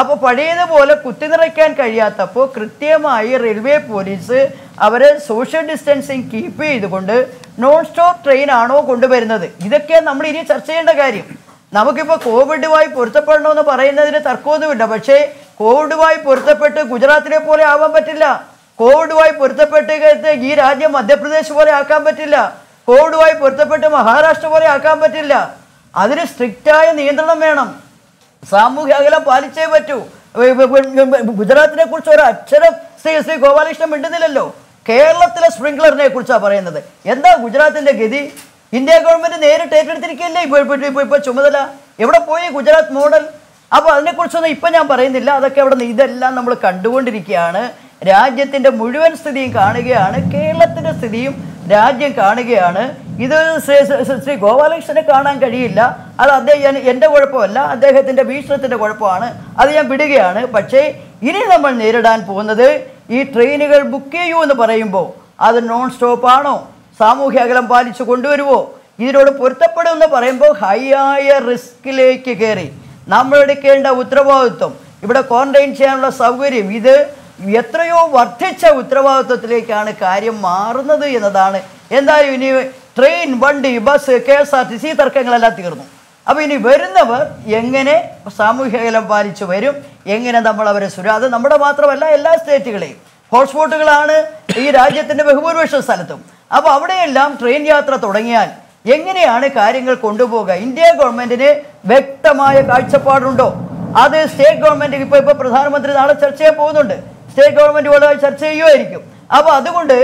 അപ്പോൾ പഴയതുപോലെ കുത്തി നിറയ്ക്കാൻ കഴിയാത്തപ്പോൾ കൃത്യമായി റെയിൽവേ പോലീസ് അവരെ സോഷ്യൽ ഡിസ്റ്റൻസിങ് കീപ്പ് ചെയ്തുകൊണ്ട് നോൺ സ്റ്റോപ്പ് ട്രെയിൻ ആണോ കൊണ്ടുവരുന്നത് ഇതൊക്കെ നമ്മൾ ഇനി ചർച്ച ചെയ്യേണ്ട കാര്യം നമുക്കിപ്പോൾ കോവിഡുമായി പൊരുത്തപ്പെടണമെന്ന് പറയുന്നതിന് തർക്കമൊന്നുമില്ല പക്ഷേ കോവിഡുമായി പൊരുത്തപ്പെട്ട് ഗുജറാത്തിനെ പോലെ ആവാൻ പറ്റില്ല കോവിഡുമായി പൊരുത്തപ്പെട്ട് ഈ രാജ്യം മധ്യപ്രദേശ് പോലെ ആക്കാൻ പറ്റില്ല കോവിഡുമായി പൊരുത്തപ്പെട്ട് മഹാരാഷ്ട്ര പോലെ ആക്കാൻ പറ്റില്ല അതിന് സ്ട്രിക്റ്റായ നിയന്ത്രണം വേണം സാമൂഹ്യ അകലം പാലിച്ചേ പറ്റൂ ഗുജറാത്തിനെ കുറിച്ച് ഒരു അക്ഷരം ശ്രീ ശ്രീ ഗോപാലകൃഷ്ണൻ മിണ്ടുന്നില്ലല്ലോ കേരളത്തിലെ സ്പ്രിംഗ്ലറിനെ കുറിച്ചാണ് പറയുന്നത് എന്താ ഗുജറാത്തിൻ്റെ ഗതി ഇന്ത്യ ഗവൺമെന്റ് നേരിട്ട് ഏറ്റെടുത്തിരിക്കുകയല്ലേ ഇപ്പോൾ ഇപ്പോൾ ഇപ്പോൾ ചുമതല എവിടെ പോയി ഗുജറാത്ത് മോഡൽ അപ്പോൾ അതിനെക്കുറിച്ചൊന്നും ഇപ്പം ഞാൻ പറയുന്നില്ല അതൊക്കെ അവിടെ നിന്ന് ഇതെല്ലാം നമ്മൾ കണ്ടുകൊണ്ടിരിക്കുകയാണ് രാജ്യത്തിൻ്റെ മുഴുവൻ സ്ഥിതിയും കാണുകയാണ് കേരളത്തിൻ്റെ സ്ഥിതിയും രാജ്യം കാണുകയാണ് ഇത് ശ്രീ ഗോപാലകൃഷ്ണനെ കാണാൻ കഴിയില്ല അത് അദ്ദേഹം എൻ്റെ കുഴപ്പമല്ല അദ്ദേഹത്തിൻ്റെ ഭീഷണത്തിൻ്റെ കുഴപ്പമാണ് അത് ഞാൻ വിടുകയാണ് പക്ഷേ ഇനി നമ്മൾ നേരിടാൻ പോകുന്നത് ഈ ട്രെയിനുകൾ ബുക്ക് ചെയ്യൂ എന്ന് പറയുമ്പോൾ അത് നോൺ സ്റ്റോപ്പ് ആണോ സാമൂഹ്യ അകലം പാലിച്ച് കൊണ്ടുവരുമോ ഇതിനോട് പൊരുത്തപ്പെടുമെന്ന് പറയുമ്പോൾ ഹൈയായ റിസ്കിലേക്ക് കയറി നമ്മൾ എടുക്കേണ്ട ഉത്തരവാദിത്വം ഇവിടെ ക്വാറന്റൈൻ ചെയ്യാനുള്ള സൗകര്യം ഇത് എത്രയോ വർദ്ധിച്ച ഉത്തരവാദിത്വത്തിലേക്കാണ് കാര്യം മാറുന്നത് എന്നതാണ് എന്തായാലും ഇനി ട്രെയിൻ വണ്ടി bus K S R T C തർക്കങ്ങളെല്ലാം തീർന്നു അപ്പോൾ ഇനി വരുന്നവർ എങ്ങനെ സാമൂഹിക അകലം പാലിച്ചു വരും എങ്ങനെ നമ്മൾ അവരെ സുര അത് നമ്മുടെ മാത്രമല്ല എല്ലാ സ്റ്റേറ്റുകളെയും ഹോട്ട്സ്പോട്ടുകളാണ് ഈ രാജ്യത്തിൻ്റെ ബഹുഭൂരിപക്ഷ സ്ഥലത്തും അപ്പോൾ അവിടെയെല്ലാം ട്രെയിൻ യാത്ര തുടങ്ങിയാൽ എങ്ങനെയാണ് കാര്യങ്ങൾ കൊണ്ടുപോകുക ഇന്ത്യ ഗവൺമെന്റിന് വ്യക്തമായ കാഴ്ചപ്പാടുണ്ടോ അത് സ്റ്റേറ്റ് ഗവൺമെന്റ് ഇപ്പൊ ഇപ്പൊ പ്രധാനമന്ത്രി നാളെ ചർച്ച ചെയ്യാൻ പോകുന്നുണ്ട് സ്റ്റേറ്റ് ഗവൺമെന്റുകളുമായി ചർച്ച ചെയ്യുമായിരിക്കും അപ്പോൾ അതുകൊണ്ട്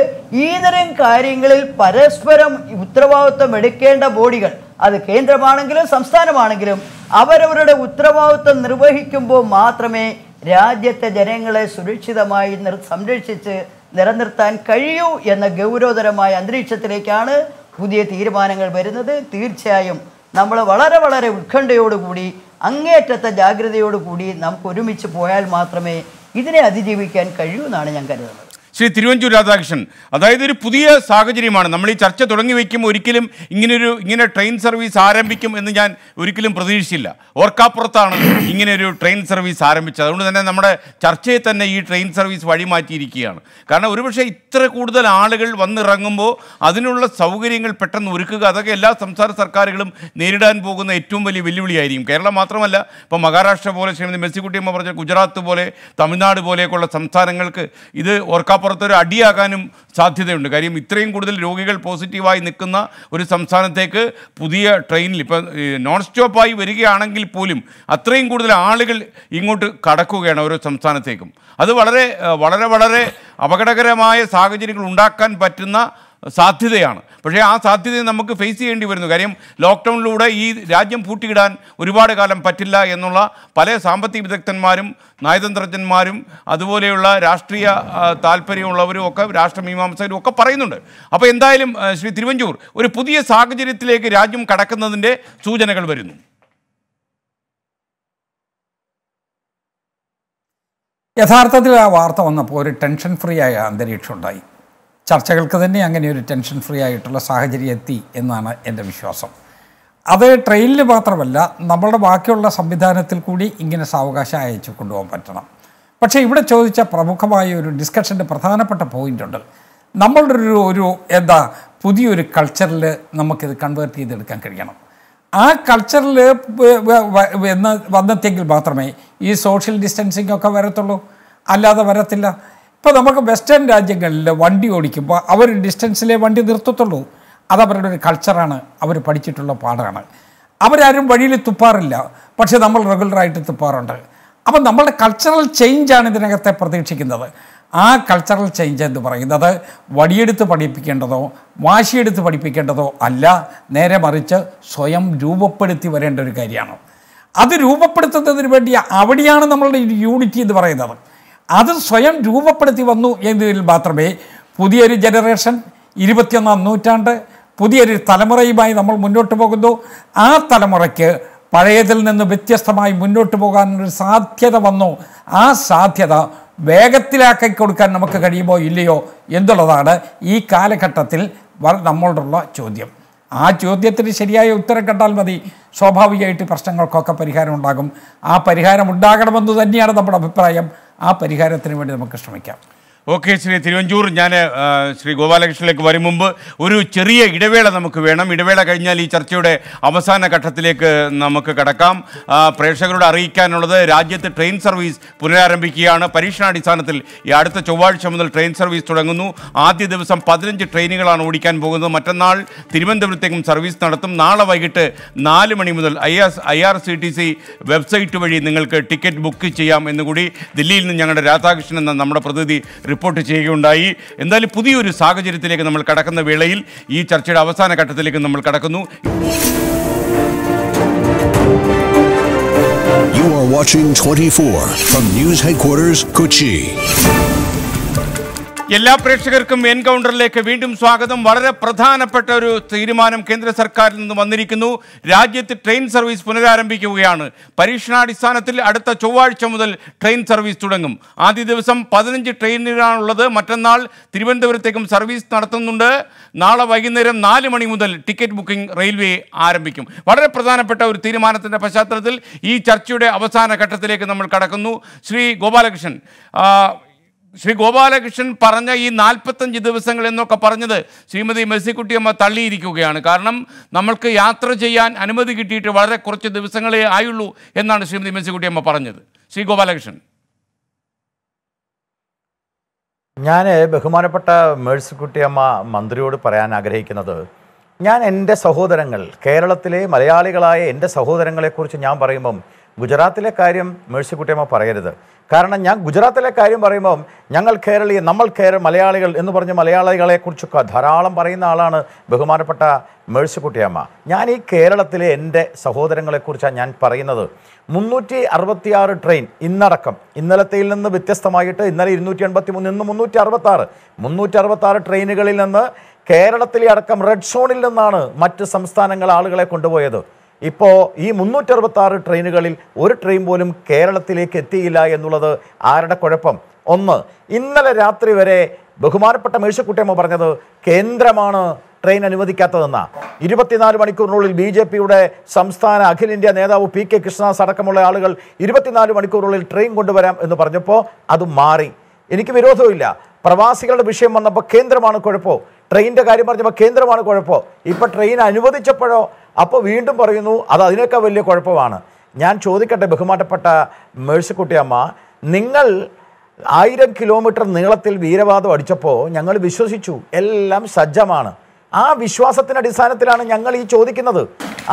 ഈതരം കാര്യങ്ങളിൽ പരസ്പരം ഉത്തരവാദിത്വം എടുക്കേണ്ട ബോഡികൾ അത് കേന്ദ്രമാണെങ്കിലും സംസ്ഥാനമാണെങ്കിലും അവരവരുടെ ഉത്തരവാദിത്വം നിർവഹിക്കുമ്പോൾ മാത്രമേ രാജ്യത്തെ ജനങ്ങളെ സുരക്ഷിതമായി സംരക്ഷിച്ച് നിലനിർത്താൻ കഴിയൂ എന്ന ഗൗരവതരമായ അന്തരീക്ഷത്തിലേക്കാണ് പുതിയ തീരുമാനങ്ങൾ വരുന്നത് തീർച്ചയായും നമ്മൾ വളരെ വളരെ ഉത്കണ്ഠയോടുകൂടി അങ്ങേറ്റത്തെ ജാഗ്രതയോടുകൂടി നമുക്ക് ഒരുമിച്ച് പോയാൽ മാത്രമേ ഇതിനെ അതിജീവിക്കാൻ കഴിയൂ എന്നാണ് ഞാൻ കരുതുന്നത് ശ്രീ തിരുവഞ്ചൂർ രാധാകൃഷ്ണൻ അതായത് ഒരു പുതിയ സാഹചര്യമാണ് നമ്മൾ ഈ ചർച്ച തുടങ്ങി വയ്ക്കും ഒരിക്കലും ഇങ്ങനൊരു ഇങ്ങനെ ട്രെയിൻ സർവീസ് ആരംഭിക്കും എന്ന് ഞാൻ ഒരിക്കലും പ്രതീക്ഷിച്ചില്ല ഓർക്കാപ്പുറത്താണ് ഇങ്ങനൊരു ട്രെയിൻ സർവീസ് ആരംഭിച്ചത് അതുകൊണ്ട് തന്നെ നമ്മുടെ ചർച്ചയെ തന്നെ ഈ ട്രെയിൻ സർവീസ് വഴിമാറ്റിയിരിക്കുകയാണ് കാരണം ഒരുപക്ഷെ ഇത്ര കൂടുതൽ ആളുകൾ വന്നിറങ്ങുമ്പോൾ അതിനുള്ള സൗകര്യങ്ങൾ പെട്ടെന്ന് ഒരുക്കുക അതൊക്കെ എല്ലാ സംസ്ഥാന സർക്കാരുകളും നേരിടാൻ പോകുന്ന ഏറ്റവും വലിയ വെല്ലുവിളിയായിരിക്കും കേരളം മാത്രമല്ല ഇപ്പോൾ മഹാരാഷ്ട്ര പോലെ ശ്രീമതി മെസ്സിക്കുട്ടിയമ്മ പറഞ്ഞ ഗുജറാത്ത് പോലെ തമിഴ്നാട് പോലെയൊക്കെയുള്ള സംസ്ഥാനങ്ങൾക്ക് ഇത് ഓർക്കാപ്പുറം ഒരു അടിയാകാനും സാധ്യതയുണ്ട് കാര്യം ഇത്രയും കൂടുതൽ രോഗികൾ പോസിറ്റീവായി നിൽക്കുന്ന ഒരു സംസ്ഥാനത്തേക്ക് പുതിയ ട്രെയിനിൽ ഇപ്പം നോൺ സ്റ്റോപ്പായി വരികയാണെങ്കിൽ പോലും അത്രയും കൂടുതൽ ആളുകൾ ഇങ്ങോട്ട് കടക്കുകയാണ് ഓരോ സംസ്ഥാനത്തേക്കും അത് വളരെ വളരെ വളരെ അപകടകരമായ സാഹചര്യങ്ങൾ ഉണ്ടാക്കാൻ പറ്റുന്ന സാധ്യതയാണ് പക്ഷേ ആ സാധ്യതയെ നമുക്ക് ഫേസ് ചെയ്യേണ്ടി വരുന്നു കാര്യം ലോക്ക്ഡൗണിലൂടെ ഈ രാജ്യം പൂട്ടിയിടാൻ ഒരുപാട് കാലം പറ്റില്ല എന്നുള്ള പല സാമ്പത്തിക വിദഗ്ധന്മാരും നയതന്ത്രജ്ഞന്മാരും അതുപോലെയുള്ള രാഷ്ട്രീയ താല്പര്യമുള്ളവരും ഒക്കെ രാഷ്ട്രമീമാംസകരും ഒക്കെ പറയുന്നുണ്ട് അപ്പോൾ എന്തായാലും ശ്രീ തിരുവഞ്ചൂർ ഒരു പുതിയ സാഹചര്യത്തിലേക്ക് രാജ്യം കടക്കുന്നതിൻ്റെ സൂചനകൾ വരുന്നു യഥാർത്ഥത്തിൽ ആ വാർത്ത വന്നപ്പോൾ ഒരു ടെൻഷൻ ഫ്രീ ആയ അന്തരീക്ഷം ഉണ്ടായി ചർച്ചകൾക്ക് തന്നെ അങ്ങനെ ഒരു ടെൻഷൻ ഫ്രീ ആയിട്ടുള്ള സാഹചര്യം എത്തി എന്നാണ് എൻ്റെ വിശ്വാസം അത് ട്രെയിനിൽ മാത്രമല്ല നമ്മളുടെ ബാക്കിയുള്ള സംവിധാനത്തിൽ കൂടി ഇങ്ങനെ സാവകാശം അയച്ചു കൊണ്ടുപോകാൻ പറ്റണം പക്ഷേ ഇവിടെ ചോദിച്ച പ്രമുഖമായ ഒരു ഡിസ്കഷൻ്റെ പ്രധാനപ്പെട്ട പോയിൻ്റ് ഉണ്ട് നമ്മളുടെ ഒരു ഒരു എന്താ പുതിയൊരു കൾച്ചറിൽ നമുക്കിത് കൺവേർട്ട് ചെയ്തെടുക്കാൻ കഴിയണം ആ കൾച്ചറിൽ എന്ന് വന്നെത്തിയെങ്കിൽ മാത്രമേ ഈ സോഷ്യൽ ഡിസ്റ്റൻസിങ് ഒക്കെ വരത്തുള്ളൂ അല്ലാതെ വരത്തില്ല ഇപ്പോൾ നമുക്ക് വെസ്റ്റേൺ രാജ്യങ്ങളിൽ വണ്ടി ഓടിക്കുമ്പോൾ അവർ ഡിസ്റ്റൻസിലെ വണ്ടി നിർത്തത്തുള്ളൂ അതവരുടെ ഒരു കൾച്ചറാണ് അവർ പഠിച്ചിട്ടുള്ള പാടാണ് അവരാരും വഴിയിൽ തുപ്പാറില്ല പക്ഷേ നമ്മൾ റെഗുലറായിട്ട് തുപ്പാറുണ്ട് അപ്പം നമ്മളുടെ കൾച്ചറൽ ചേഞ്ചാണ് ഇതിനകത്തെ പ്രതീക്ഷിക്കുന്നത് ആ കൾച്ചറൽ ചേഞ്ച് എന്ന് പറയുന്നത് വടിയെടുത്ത് പഠിപ്പിക്കേണ്ടതോ വാശിയെടുത്ത് പഠിപ്പിക്കേണ്ടതോ അല്ല നേരെ മറിച്ച് സ്വയം രൂപപ്പെടുത്തി വരേണ്ട ഒരു കാര്യമാണ് അത് രൂപപ്പെടുത്തുന്നതിന് വേണ്ടി അവിടെയാണ് നമ്മളുടെ യൂണിറ്റി എന്ന് പറയുന്നത് അത് സ്വയം രൂപപ്പെടുത്തി വന്നു എന്നതിൽ മാത്രമേ പുതിയൊരു ജനറേഷൻ ഇരുപത്തിയൊന്നാം നൂറ്റാണ്ട് പുതിയൊരു തലമുറയുമായി നമ്മൾ മുന്നോട്ട് പോകുന്നു ആ തലമുറയ്ക്ക് പഴയതിൽ നിന്ന് വ്യത്യസ്തമായി മുന്നോട്ട് പോകാനൊരു സാധ്യത വന്നു ആ സാധ്യത വേഗത്തിലാക്കി കൊടുക്കാൻ നമുക്ക് കഴിയുമോ ഇല്ലയോ എന്നുള്ളതാണ് ഈ കാലഘട്ടത്തിൽ നമ്മളോടുള്ള ചോദ്യം ആ ചോദ്യത്തിന് ശരിയായ ഉത്തരം കണ്ടാൽ മതി സ്വാഭാവികമായിട്ട് പ്രശ്നങ്ങൾക്കൊക്കെ പരിഹാരം ഉണ്ടാകും ആ പരിഹാരം ഉണ്ടാകണമെന്ന് തന്നെയാണ് നമ്മുടെ അഭിപ്രായം ആ പരിഹാരത്തിന് വേണ്ടി നമുക്ക് ശ്രമിക്കാം ഓക്കെ ശ്രീ തിരുവഞ്ചൂർ ഞാൻ ശ്രീ ഗോപാലകൃഷ്ണനിലേക്ക് വരും മുമ്പ് ഒരു ചെറിയ ഇടവേള നമുക്ക് വേണം ഇടവേള കഴിഞ്ഞാൽ ഈ ചർച്ചയുടെ അവസാന ഘട്ടത്തിലേക്ക് നമുക്ക് കടക്കാം പ്രേക്ഷകരോട് അറിയിക്കാനുള്ളത് രാജ്യത്ത് ട്രെയിൻ സർവീസ് പുനരാരംഭിക്കുകയാണ് പരീക്ഷണാടിസ്ഥാനത്തിൽ ഈ അടുത്ത ചൊവ്വാഴ്ച മുതൽ ട്രെയിൻ സർവീസ് തുടങ്ങുന്നു ആദ്യ ദിവസം പതിനഞ്ച് ട്രെയിനുകളാണ് ഓടിക്കാൻ പോകുന്നത് മറ്റന്നാൾ തിരുവനന്തപുരത്തേക്കും സർവീസ് നടത്തും നാളെ വൈകിട്ട് നാല് മണി മുതൽ I S I R C T C website വഴി നിങ്ങൾക്ക് ടിക്കറ്റ് ബുക്ക് ചെയ്യാം എന്നുകൂടി ദില്ലിയിൽ നിന്ന് ഞങ്ങളുടെ രാധാകൃഷ്ണൻ എന്ന നമ്മുടെ പ്രതിനിധി റിപ്പോർട്ട് ചെയ്യുകയുണ്ടായി എന്തായാലും പുതിയൊരു സാഹചര്യത്തിലേക്ക് നമ്മൾ കടക്കുന്ന വേളയിൽ ഈ ചർച്ചയുടെ അവസാന ഘട്ടത്തിലേക്ക് നമ്മൾ കടക്കുന്നു You are watching 24 from News Headquarters, Kochi. എല്ലാ പ്രേക്ഷകർക്കും എൻകൗണ്ടറിലേക്ക് വീണ്ടും സ്വാഗതം വളരെ പ്രധാനപ്പെട്ട ഒരു തീരുമാനം കേന്ദ്ര സർക്കാരിൽ നിന്ന് വന്നിരിക്കുന്നു രാജ്യത്ത് ട്രെയിൻ സർവീസ് പുനരാരംഭിക്കുകയാണ് പരീക്ഷണാടിസ്ഥാനത്തിൽ അടുത്ത ചൊവ്വാഴ്ച മുതൽ ട്രെയിൻ സർവീസ് തുടങ്ങും ആദ്യ ദിവസം പതിനഞ്ച് ട്രെയിനുകളാണുള്ളത് മറ്റന്നാൾ തിരുവനന്തപുരത്തേക്കും സർവീസ് നടത്തുന്നുണ്ട് നാളെ വൈകുന്നേരം നാല് മണി മുതൽ ടിക്കറ്റ് ബുക്കിംഗ് റെയിൽവേ ആരംഭിക്കും വളരെ പ്രധാനപ്പെട്ട ഒരു തീരുമാനത്തിൻ്റെ പശ്ചാത്തലത്തിൽ ഈ ചർച്ചയുടെ അവസാന ഘട്ടത്തിലേക്ക് നമ്മൾ കടക്കുന്നു ശ്രീ ഗോപാലകൃഷ്ണൻ ശ്രീ ഗോപാലകൃഷ്ണൻ പറഞ്ഞ ഈ നാൽപ്പത്തഞ്ച് ദിവസങ്ങൾ എന്നൊക്കെ പറഞ്ഞത് ശ്രീമതി മെസ്സിക്കുട്ടിയമ്മ തള്ളിയിരിക്കുകയാണ് കാരണം നമ്മൾക്ക് യാത്ര ചെയ്യാൻ അനുമതി കിട്ടിയിട്ട് വളരെ കുറച്ച് ദിവസങ്ങളേ ആയുള്ളൂ എന്നാണ് ശ്രീമതി മെസ്സിക്കുട്ടിയമ്മ പറഞ്ഞത് ശ്രീ ഗോപാലകൃഷ്ണൻ ഞാൻ ബഹുമാനപ്പെട്ട മേഴ്സിക്കുട്ടിയമ്മ മന്ത്രിയോട് പറയാൻ ആഗ്രഹിക്കുന്നത് ഞാൻ എൻ്റെ സഹോദരങ്ങൾ കേരളത്തിലെ മലയാളികളായ എൻ്റെ സഹോദരങ്ങളെക്കുറിച്ച് ഞാൻ പറയുമ്പം ഗുജറാത്തിലെ കാര്യം മേഴ്സിക്കുട്ടിയമ്മ പറയരുത് കാരണം ഞാൻ ഗുജറാത്തിലെ കാര്യം പറയുമ്പം ഞങ്ങൾ കേരളീയ നമ്മൾ കേര മലയാളികൾ എന്ന് പറഞ്ഞ് മലയാളികളെക്കുറിച്ചൊക്കെ ധാരാളം പറയുന്ന ആളാണ് ബഹുമാനപ്പെട്ട മേഴ്സിക്കുട്ടിയമ്മ ഞാൻ ഈ കേരളത്തിലെ എൻ്റെ സഹോദരങ്ങളെക്കുറിച്ചാണ് ഞാൻ പറയുന്നത് മുന്നൂറ്റി അറുപത്തിയാറ് ട്രെയിൻ ഇന്നടക്കം ഇന്നലത്തെയിൽ നിന്ന് വ്യത്യസ്തമായിട്ട് ഇന്നലെ ഇരുന്നൂറ്റി എൺപത്തി മൂന്ന് ഇന്ന് മുന്നൂറ്റി അറുപത്താറ് മുന്നൂറ്റി അറുപത്താറ് ട്രെയിനുകളിൽ നിന്ന് കേരളത്തിലെ അടക്കം റെഡ് സോണിൽ നിന്നാണ് മറ്റ് സംസ്ഥാനങ്ങൾ ആളുകളെ കൊണ്ടുപോയത് ഇപ്പോൾ ഈ അറുപത്താറ് ട്രെയിനുകളിൽ ഒരു ട്രെയിൻ പോലും കേരളത്തിലേക്ക് എത്തിയില്ല എന്നുള്ളത് ആരുടെ കുഴപ്പം ഒന്ന് ഇന്നലെ രാത്രി വരെ ബഹുമാനപ്പെട്ട മേഴ്സിക്കുട്ടിയമ്മ പറഞ്ഞത് കേന്ദ്രമാണ് ട്രെയിൻ അനുവദിക്കാത്തതെന്ന ഇരുപത്തിനാല് മണിക്കൂറിനുള്ളിൽ ബി ജെ പിയുടെ സംസ്ഥാന അഖിലേന്ത്യാ നേതാവ് പി കെ കൃഷ്ണദാസ് അടക്കമുള്ള ആളുകൾ ഇരുപത്തിനാല് മണിക്കൂറിനുള്ളിൽ ട്രെയിൻ കൊണ്ടുവരാം എന്ന് പറഞ്ഞപ്പോൾ അത് മാറി എനിക്ക് വിരോധമില്ല പ്രവാസികളുടെ വിഷയം വന്നപ്പോൾ കേന്ദ്രമാണ് കുഴപ്പമോ ട്രെയിനിൻ്റെ കാര്യം പറഞ്ഞപ്പോൾ കേന്ദ്രമാണ് കുഴപ്പമോ ഇപ്പോൾ ട്രെയിൻ അനുവദിച്ചപ്പോഴോ അപ്പോൾ വീണ്ടും പറയുന്നു അത് അതിനേക്കാൾ വലിയ കുഴപ്പമാണ് ഞാൻ ചോദിക്കട്ടെ ബഹുമാനപ്പെട്ട മേഴ്സിക്കുട്ടിയമ്മ നിങ്ങൾ ആയിരം കിലോമീറ്റർ നീളത്തിൽ വീരവാദം അടിച്ചപ്പോൾ ഞങ്ങൾ വിശ്വസിച്ചു എല്ലാം സജ്ജമാണ് ആ വിശ്വാസത്തിൻ്റെ അടിസ്ഥാനത്തിലാണ് ഞങ്ങൾ ഈ ചോദിക്കുന്നത്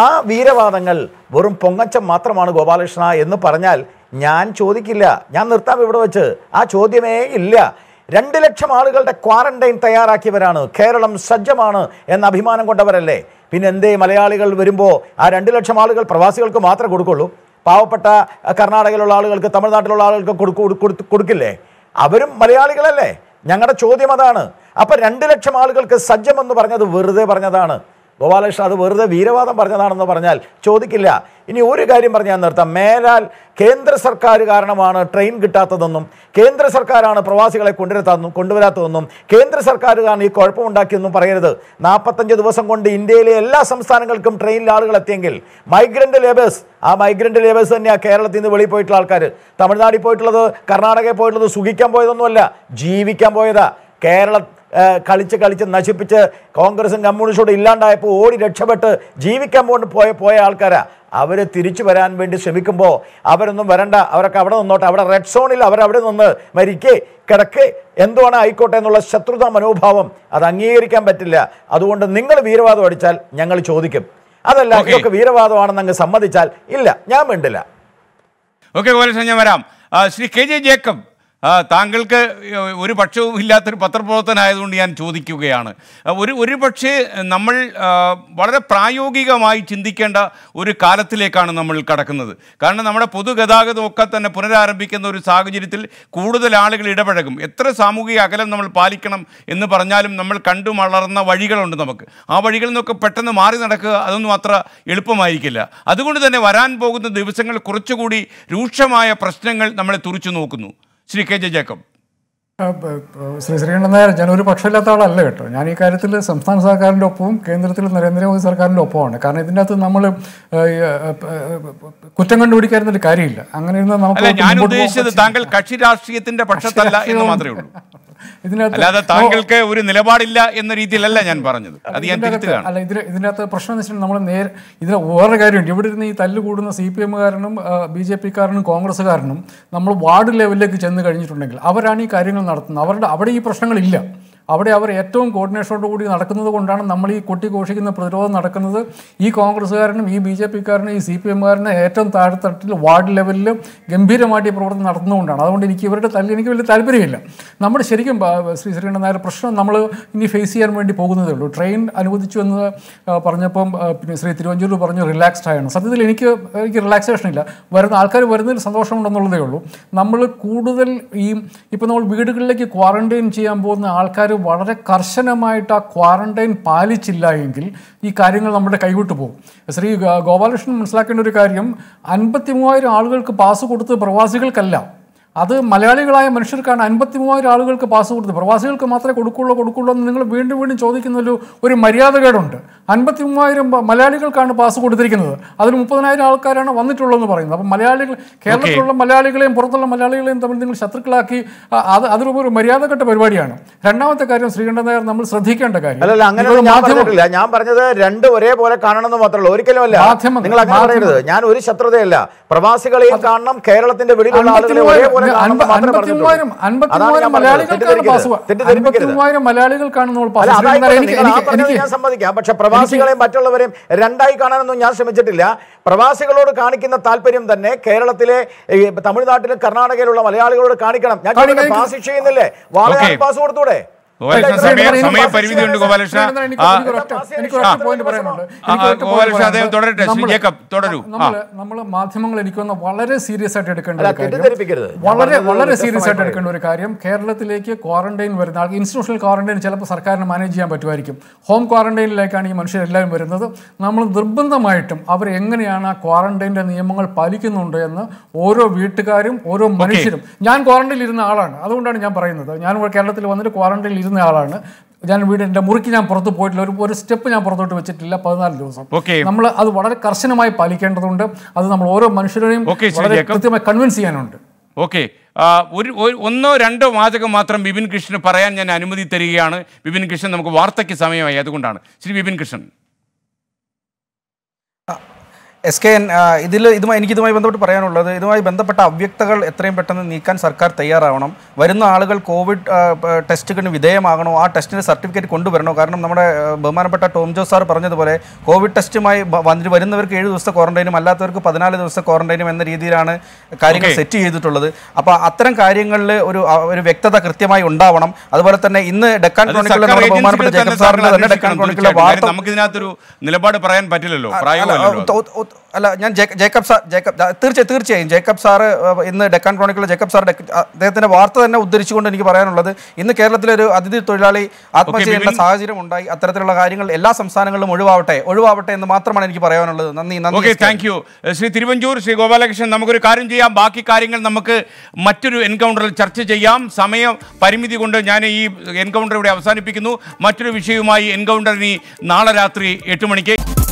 ആ വീരവാദങ്ങൾ വെറും പൊങ്ങച്ചം മാത്രമാണ് ഗോപാലകൃഷ്ണ എന്ന് പറഞ്ഞാൽ ഞാൻ ചോദിക്കില്ല ഞാൻ നിർത്താം ഇവിടെ വെച്ച് ആ ചോദ്യമേ ഇല്ല രണ്ട് ലക്ഷം ആളുകളുടെ ക്വാറന്റൈൻ തയ്യാറാക്കിയവരാണ് കേരളം സജ്ജമാണ് എന്ന അഭിമാനം കൊണ്ടവരല്ലേ പിന്നെ എന്തേ മലയാളികൾ വരുമ്പോൾ ആ രണ്ട് ലക്ഷം ആളുകൾ പ്രവാസികൾക്ക് മാത്രമേ കൊടുക്കുള്ളൂ പാവപ്പെട്ട കർണാടകയിലുള്ള ആളുകൾക്ക് തമിഴ്നാട്ടിലുള്ള ആളുകൾക്ക് കൊടുക്കില്ലേ അവരും മലയാളികളല്ലേ ഞങ്ങളുടെ ചോദ്യം അതാണ് അപ്പം രണ്ട് ലക്ഷം ആളുകൾക്ക് സജ്ജമെന്ന് പറഞ്ഞത് വെറുതെ പറഞ്ഞതാണ് ഗോപാലകൃഷ്ണൻ അത് വെറുതെ വീരവാദം പറഞ്ഞതാണെന്ന് പറഞ്ഞാൽ ചോദിക്കില്ല ഇനി ഒരു കാര്യം പറഞ്ഞാൽ നിർത്താം മേലാൽ കേന്ദ്ര സർക്കാർ കാരണമാണ് ട്രെയിൻ കിട്ടാത്തതെന്നും കേന്ദ്ര സർക്കാരാണ് പ്രവാസികളെ കൊണ്ടുവരാത്തതെന്നും കൊണ്ടുവരാത്തതെന്നും കേന്ദ്ര സർക്കാർ കാരണം ഈ കുഴപ്പമുണ്ടാക്കിയെന്നും പറയരുത് നാൽപ്പത്തഞ്ച് ദിവസം കൊണ്ട് ഇന്ത്യയിലെ എല്ലാ സംസ്ഥാനങ്ങൾക്കും ട്രെയിനിൽ ആളുകൾ എത്തിയെങ്കിൽ മൈഗ്രൻ്റ് ലേബേഴ്സ് ആ മൈഗ്രൻ്റ് ലേബേഴ്സ് തന്നെയാണ് കേരളത്തിൽ നിന്ന് വെളിയിൽ പോയിട്ടുള്ള ആൾക്കാർ തമിഴ്നാട്ടിൽ പോയിട്ടുള്ളത് കർണാടകയിൽ പോയിട്ടുള്ളത് സുഖിക്കാൻ പോയതൊന്നുമല്ല ജീവിക്കാൻ പോയതാണ് കേരള കളിച്ച് കളിച്ച് നശിപ്പിച്ച് കോൺഗ്രസും കമ്മ്യൂണിസ്റ്റോട് ഇല്ലാണ്ടായപ്പോൾ ഓടി രക്ഷപ്പെട്ട് ജീവിക്കാൻ പോണ്ട് പോയ പോയ ആൾക്കാരാ അവർ തിരിച്ചു വരാൻ വേണ്ടി ശ്രമിക്കുമ്പോൾ അവരൊന്നും വരണ്ട അവരൊക്കെ അവിടെ നിന്നോട്ടെ അവിടെ റെഡ് സോണിൽ അവരവിടെ നിന്ന് മരിക്കേ കിടക്കേ എന്തുവാണ് ആയിക്കോട്ടെ എന്നുള്ള ശത്രുതാ മനോഭാവം അത് അംഗീകരിക്കാൻ പറ്റില്ല അതുകൊണ്ട് നിങ്ങൾ വീരവാദം അടിച്ചാൽ ഞങ്ങൾ ചോദിക്കും അതല്ല ഇതൊക്കെ വീരവാദമാണെന്ന് അങ്ങ് സമ്മതിച്ചാൽ ഇല്ല ഞാൻ മിണ്ടില്ല ഓക്കെ ഞാൻ വരാം ശ്രീ കെ ജെ ജേക്കബ് താങ്കൾക്ക് ഒരു പക്ഷവും ഇല്ലാത്തൊരു പത്രപ്രവർത്തനായതുകൊണ്ട് ഞാൻ ചോദിക്കുകയാണ് ഒരു ഒരു പക്ഷേ നമ്മൾ വളരെ പ്രായോഗികമായി ചിന്തിക്കേണ്ട ഒരു കാലത്തിലേക്കാണ് നമ്മൾ കടക്കുന്നത് കാരണം നമ്മുടെ പൊതുഗതാഗതമൊക്കെ തന്നെ പുനരാരംഭിക്കുന്ന ഒരു സാഹചര്യത്തിൽ കൂടുതൽ ആളുകൾ ഇടപഴകും എത്ര സാമൂഹിക അകലം നമ്മൾ പാലിക്കണം എന്ന് പറഞ്ഞാലും നമ്മൾ കണ്ടു വളർന്ന വഴികളുണ്ട് നമുക്ക് ആ വഴികളിൽ നിന്നൊക്കെ പെട്ടെന്ന് മാറി നടക്കുക അതൊന്നും അത്ര എളുപ്പമായിരിക്കില്ല അതുകൊണ്ട് തന്നെ വരാൻ പോകുന്ന ദിവസങ്ങൾ കുറച്ചുകൂടി രൂക്ഷമായ പ്രശ്നങ്ങൾ നമ്മളെ തുറിച്ചു നോക്കുന്നു ശ്രീ കെ ജെ ജേക്കബ് ശ്രീ ശ്രീകണ്ഠൻ നായർ ഞാൻ ഒരു പക്ഷമില്ലാത്ത ആളല്ല കേട്ടോ ഞാൻ ഈ കാര്യത്തിൽ സംസ്ഥാന സർക്കാരിൻ്റെ ഒപ്പവും കേന്ദ്രത്തിൽ നരേന്ദ്രമോദി സർക്കാരിൻ്റെ ഒപ്പമാണ് കാരണം ഇതിൻ്റെ അകത്ത് നമ്മൾ കുറ്റം കണ്ടുപിടിക്കാരുന്നൊരു കാര്യമില്ല അങ്ങനെ നമുക്ക് ഞാൻ ഉദ്ദേശിച്ചത് താങ്കൾ കക്ഷി രാഷ്ട്രീയത്തിന്റെ പക്ഷത്തല്ല എന്ന് മാത്രമേ ഉള്ളൂ അല്ലാതെ താങ്കൾക്ക് ഒരു നിലപാടില്ല എന്ന രീതിയിലല്ല ഞാൻ പറഞ്ഞത് അത് ഞാൻ അല്ല ഇതിന് ഇതിനകത്ത് പ്രശ്നം എന്ന് വെച്ചിട്ടുണ്ടെങ്കിൽ നമ്മൾ നേരെ ഇതിന് വേറെ കാര്യമുണ്ട് ഇവിടെ ഇരുന്ന് ഈ തല്ല് കൂടുന്ന സി പി എമ്മുകാരനും ബി ജെ പിക്കാരനും കോൺഗ്രസ്സുകാരനും നമ്മൾ വാർഡ് ലെവലിലേക്ക് ചെന്ന് കഴിഞ്ഞിട്ടുണ്ടെങ്കിൽ അവരാണ് ഈ കാര്യങ്ങൾ നടത്തുന്നത് അവരുടെ അവിടെ ഈ പ്രശ്നങ്ങളില്ല അവിടെ അവർ ഏറ്റവും കോർഡിനേഷനോട് കൂടി നടക്കുന്നത് കൊണ്ടാണ് നമ്മൾ ഈ കൊട്ടി ഘോഷിക്കുന്ന പ്രതിരോധം നടക്കുന്നത് ഈ കോൺഗ്രസ്സുകാരനും ഈ ബി ജെ പിക്കാരനും ഈ സി പി എമ്മുകാരനും ഏറ്റവും താഴെത്തട്ടിൽ വാർഡ് ലെവലിൽ ഗംഭീരമായിട്ട് ഈ പ്രവർത്തനം നടത്തുന്നതുകൊണ്ടാണ് അതുകൊണ്ട് എനിക്ക് ഇവരുടെ തല്ലി എനിക്ക് വലിയ താല്പര്യമില്ല നമ്മൾ ശരിക്കും ശ്രീ ശ്രീകണ്ഠൻ നായർ പ്രശ്നം നമ്മൾ ഇനി ഫേസ് ചെയ്യാൻ വേണ്ടി പോകുന്നതേ ഉള്ളൂ ട്രെയിൻ അനുവദിച്ചു എന്ന് പറഞ്ഞപ്പം പിന്നെ ശ്രീ തിരുവഞ്ചൂർ പറഞ്ഞു റിലാക്സ്ഡ് ആയാണ് സത്യത്തിൽ എനിക്ക് എനിക്ക് റിലാക്സേഷൻ ഇല്ല വരുന്ന ആൾക്കാർ വരുന്നതിൽ സന്തോഷമുണ്ടെന്നുള്ളതേ ഉള്ളൂ നമ്മൾ കൂടുതൽ ഈ ഇപ്പോൾ നമ്മൾ വീടുകളിലേക്ക് ക്വാറന്റൈൻ ചെയ്യാൻ പോകുന്ന ആൾക്കാർ വളരെ കർശനമായിട്ട് ആ ക്വാറന്റൈൻ പാലിച്ചില്ല എങ്കിൽ ഈ കാര്യങ്ങൾ നമ്മുടെ കൈവിട്ടു പോകും ശ്രീ ഗോപാലകൃഷ്ണൻ മനസ്സിലാക്കേണ്ട ഒരു കാര്യം അൻപത്തി മൂവായിരം ആളുകൾക്ക് പാസ് കൊടുത്ത് പ്രവാസികൾക്കല്ല അത് മലയാളികളായ മനുഷ്യർക്കാണ് അൻപത്തി മൂവായിരം ആളുകൾക്ക് പാസ് കൊടുത്തത് പ്രവാസികൾക്ക് മാത്രമേ കൊടുക്കുള്ളൂ കൊടുക്കുള്ളൂ എന്ന് നിങ്ങൾ വീണ്ടും വീണ്ടും ചോദിക്കുന്ന ഒരു മര്യാദകേടുണ്ട് അൻപത്തി മൂവായിരം മലയാളികൾക്കാണ് പാസ് കൊടുത്തിരിക്കുന്നത് അതിൽ മുപ്പതിനായിരം ആൾക്കാരാണ് വന്നിട്ടുള്ളതെന്ന് പറയുന്നത് അപ്പം മലയാളികൾ കേരളത്തിലുള്ള മലയാളികളെയും പുറത്തുള്ള മലയാളികളെയും തമ്മിൽ നിങ്ങൾ ശത്രുക്കളാക്കി അത് ഒരു മര്യാദഘട്ട പരിപാടിയാണ് രണ്ടാമത്തെ കാര്യം ശ്രീകണ്ഠൻ നായർ നമ്മൾ ശ്രദ്ധിക്കേണ്ട കാര്യം അല്ല അങ്ങനെ മാധ്യമം ഞാൻ പറഞ്ഞത് രണ്ട് ഒരേപോലെ കാണണമെന്ന് മാത്രമല്ല ഒരിക്കലുമല്ല മാധ്യമം നിങ്ങൾ ഞാൻ ഒരു ശത്രുതയല്ല പ്രവാസികളെയും കാണണം കേരളത്തിന്റെ വെളിയിലുള്ള ആളുകളെ ഒരേപോലെ ഞാൻ സമ്മതിക്കാം പക്ഷെ പ്രവാസികളെയും മറ്റുള്ളവരെയും രണ്ടായി കാണാനൊന്നും ഞാൻ ശ്രമിച്ചിട്ടില്ല പ്രവാസികളോട് കാണിക്കുന്ന താല്പര്യം തന്നെ കേരളത്തിലെ തമിഴ്നാട്ടിലും കർണാടകയിലുള്ള മലയാളികളോട് കാണിക്കണം ഞാൻ പാസ് ചെയ്യുന്നില്ലേ വളരെ പാസ് കൊടുത്തൂടെ നമ്മള് അദ്ദേഹം തുടരട്ടെ തുടരൂ നമ്മൾ മാധ്യമങ്ങൾ എനിക്ക് വന്ന വളരെ സീരിയസ് ആയിട്ട് എടുക്കേണ്ട ഒരു കാര്യം വളരെ വളരെ സീരിയസ് ആയിട്ട് എടുക്കേണ്ട ഒരു കാര്യം കേരളത്തിലേക്ക് ക്വാറന്റൈൻ വരുന്ന ആൾക്ക് ഇൻസ്റ്റിറ്റ്യൂഷണൽ ക്വാറന്റൈൻ ചിലപ്പോൾ സർക്കാരിന് മാനേജ് ചെയ്യാൻ പറ്റുമായിരിക്കും ഹോം ക്വാറന്റൈനിലേക്കാണ് ഈ മനുഷ്യരെല്ലാവരും വരുന്നത് നമ്മൾ നിർബന്ധമായിട്ടും അവർ എങ്ങനെയാണ് ആ ക്വാറന്റൈൻ്റെ നിയമങ്ങൾ പാലിക്കുന്നുണ്ട് എന്ന് ഓരോ വീട്ടുകാരും ഓരോ മനുഷ്യരും ഞാൻ ക്വാറന്റൈനിൽ ഇരുന്ന ആളാണ് അതുകൊണ്ടാണ് ഞാൻ പറയുന്നത് ഞാൻ കേരളത്തിൽ വന്നിട്ട് ക്വാറന്റൈനിൽ ഇരുന്ന ആളാണ് ഞാൻ വീട് എൻ്റെ മുറിക്ക് ഞാൻ പുറത്ത് പോയിട്ടില്ല ഒരു ഒരു സ്റ്റെപ്പ് ഞാൻ പുറത്തോട്ട് വെച്ചിട്ടില്ല പതിനാല് ദിവസം നമ്മൾ അത് വളരെ കർശനമായി പാലിക്കേണ്ടതുണ്ട് അത് നമ്മൾ ഓരോ മനുഷ്യരെയും കൃത്യമായി കൺവിൻസ് ചെയ്യാനുണ്ട് ഓക്കെ ഒരു ഒന്നോ രണ്ടോ വാചകം മാത്രം ബിപിൻ കൃഷ്ണന് പറയാൻ ഞാൻ അനുമതി തരികയാണ് ബിപിൻ കൃഷ്ണൻ നമുക്ക് വാർത്തയ്ക്ക് സമയമായി അതുകൊണ്ടാണ് Shri Bipin Krishnan S K N ഇതിൽ ഇതുമായി എനിക്കിതുമായി ബന്ധപ്പെട്ട് പറയാനുള്ളത് ഇതുമായി ബന്ധപ്പെട്ട അവ്യക്തകൾ എത്രയും പെട്ടെന്ന് നീക്കാൻ സർക്കാർ തയ്യാറാവണം വരുന്ന ആളുകൾ കോവിഡ് ടെസ്റ്റുകളിന് വിധേയമാകണോ ആ ടെസ്റ്റിന് സർട്ടിഫിക്കറ്റ് കൊണ്ടുവരണോ കാരണം നമ്മുടെ ബഹുമാനപ്പെട്ട ടോം ജോസ് സാർ പറഞ്ഞതുപോലെ കോവിഡ് ടെസ്റ്റുമായി വന്നിട്ട് വരുന്നവർക്ക് ഏഴ് ദിവസത്തെ ക്വാറന്റൈനും അല്ലാത്തവർക്ക് പതിനാല് ദിവസത്തെ ക്വാറന്റൈനും എന്ന രീതിയിലാണ് കാര്യങ്ങൾ സെറ്റ് ചെയ്തിട്ടുള്ളത് അപ്പോൾ അത്തരം കാര്യങ്ങളിൽ ഒരു ഒരു വ്യക്തത കൃത്യമായി ഉണ്ടാവണം അതുപോലെ തന്നെ ഇന്ന് ഡെക്കാൻ ക്രോണിക്കിലെ ബഹുമാനപ്പെട്ട ജേക്കബ് സാറിൻ്റെ തന്നെ ഡെക്കാൻ ക്രോണിക്കിലെ വാർത്ത നിലപാട് പറയാൻ പറ്റില്ലല്ലോ അല്ല ഞാൻ ജേക്കബ് സാർ ജേക്കബ് തീർച്ചയായും തീർച്ചയായും ജേക്കബ് സാറ് ഇന്ന് ഡെക്കാൻ ക്രോണിക്കൽ ജേക്കബ് സാർ അദ്ദേഹത്തിന്റെ വാർത്ത തന്നെ ഉദ്ധരിച്ചുകൊണ്ട് എനിക്ക് പറയാനുള്ളത് ഇന്ന് കേരളത്തിലെ ഒരു അതിഥി തൊഴിലാളി ആത്മഹത്യ ചെയ്യേണ്ട സാഹചര്യം ഉണ്ടായി അത്തരത്തിലുള്ള കാര്യങ്ങൾ എല്ലാ സംസ്ഥാനങ്ങളിലും ഒഴിവാവട്ടെ ഒഴിവാവട്ടെ എന്ന് മാത്രമാണ് എനിക്ക് പറയാനുള്ളത് നന്ദി നന്ദി താങ്ക് യു ശ്രീ തിരുവഞ്ചൂർ ശ്രീ ഗോപാലകൃഷ്ണൻ നമുക്കൊരു കാര്യം ചെയ്യാം ബാക്കി കാര്യങ്ങൾ നമുക്ക് മറ്റൊരു എൻകൗണ്ടറിൽ ചർച്ച ചെയ്യാം സമയ പരിമിതി കൊണ്ട് ഞാൻ ഈ എൻകൗണ്ടർ ഇവിടെ അവസാനിപ്പിക്കുന്നു മറ്റൊരു വിഷയവുമായി എൻകൗണ്ടർ ഇനി നാളെ രാത്രി എട്ട് മണിക്ക്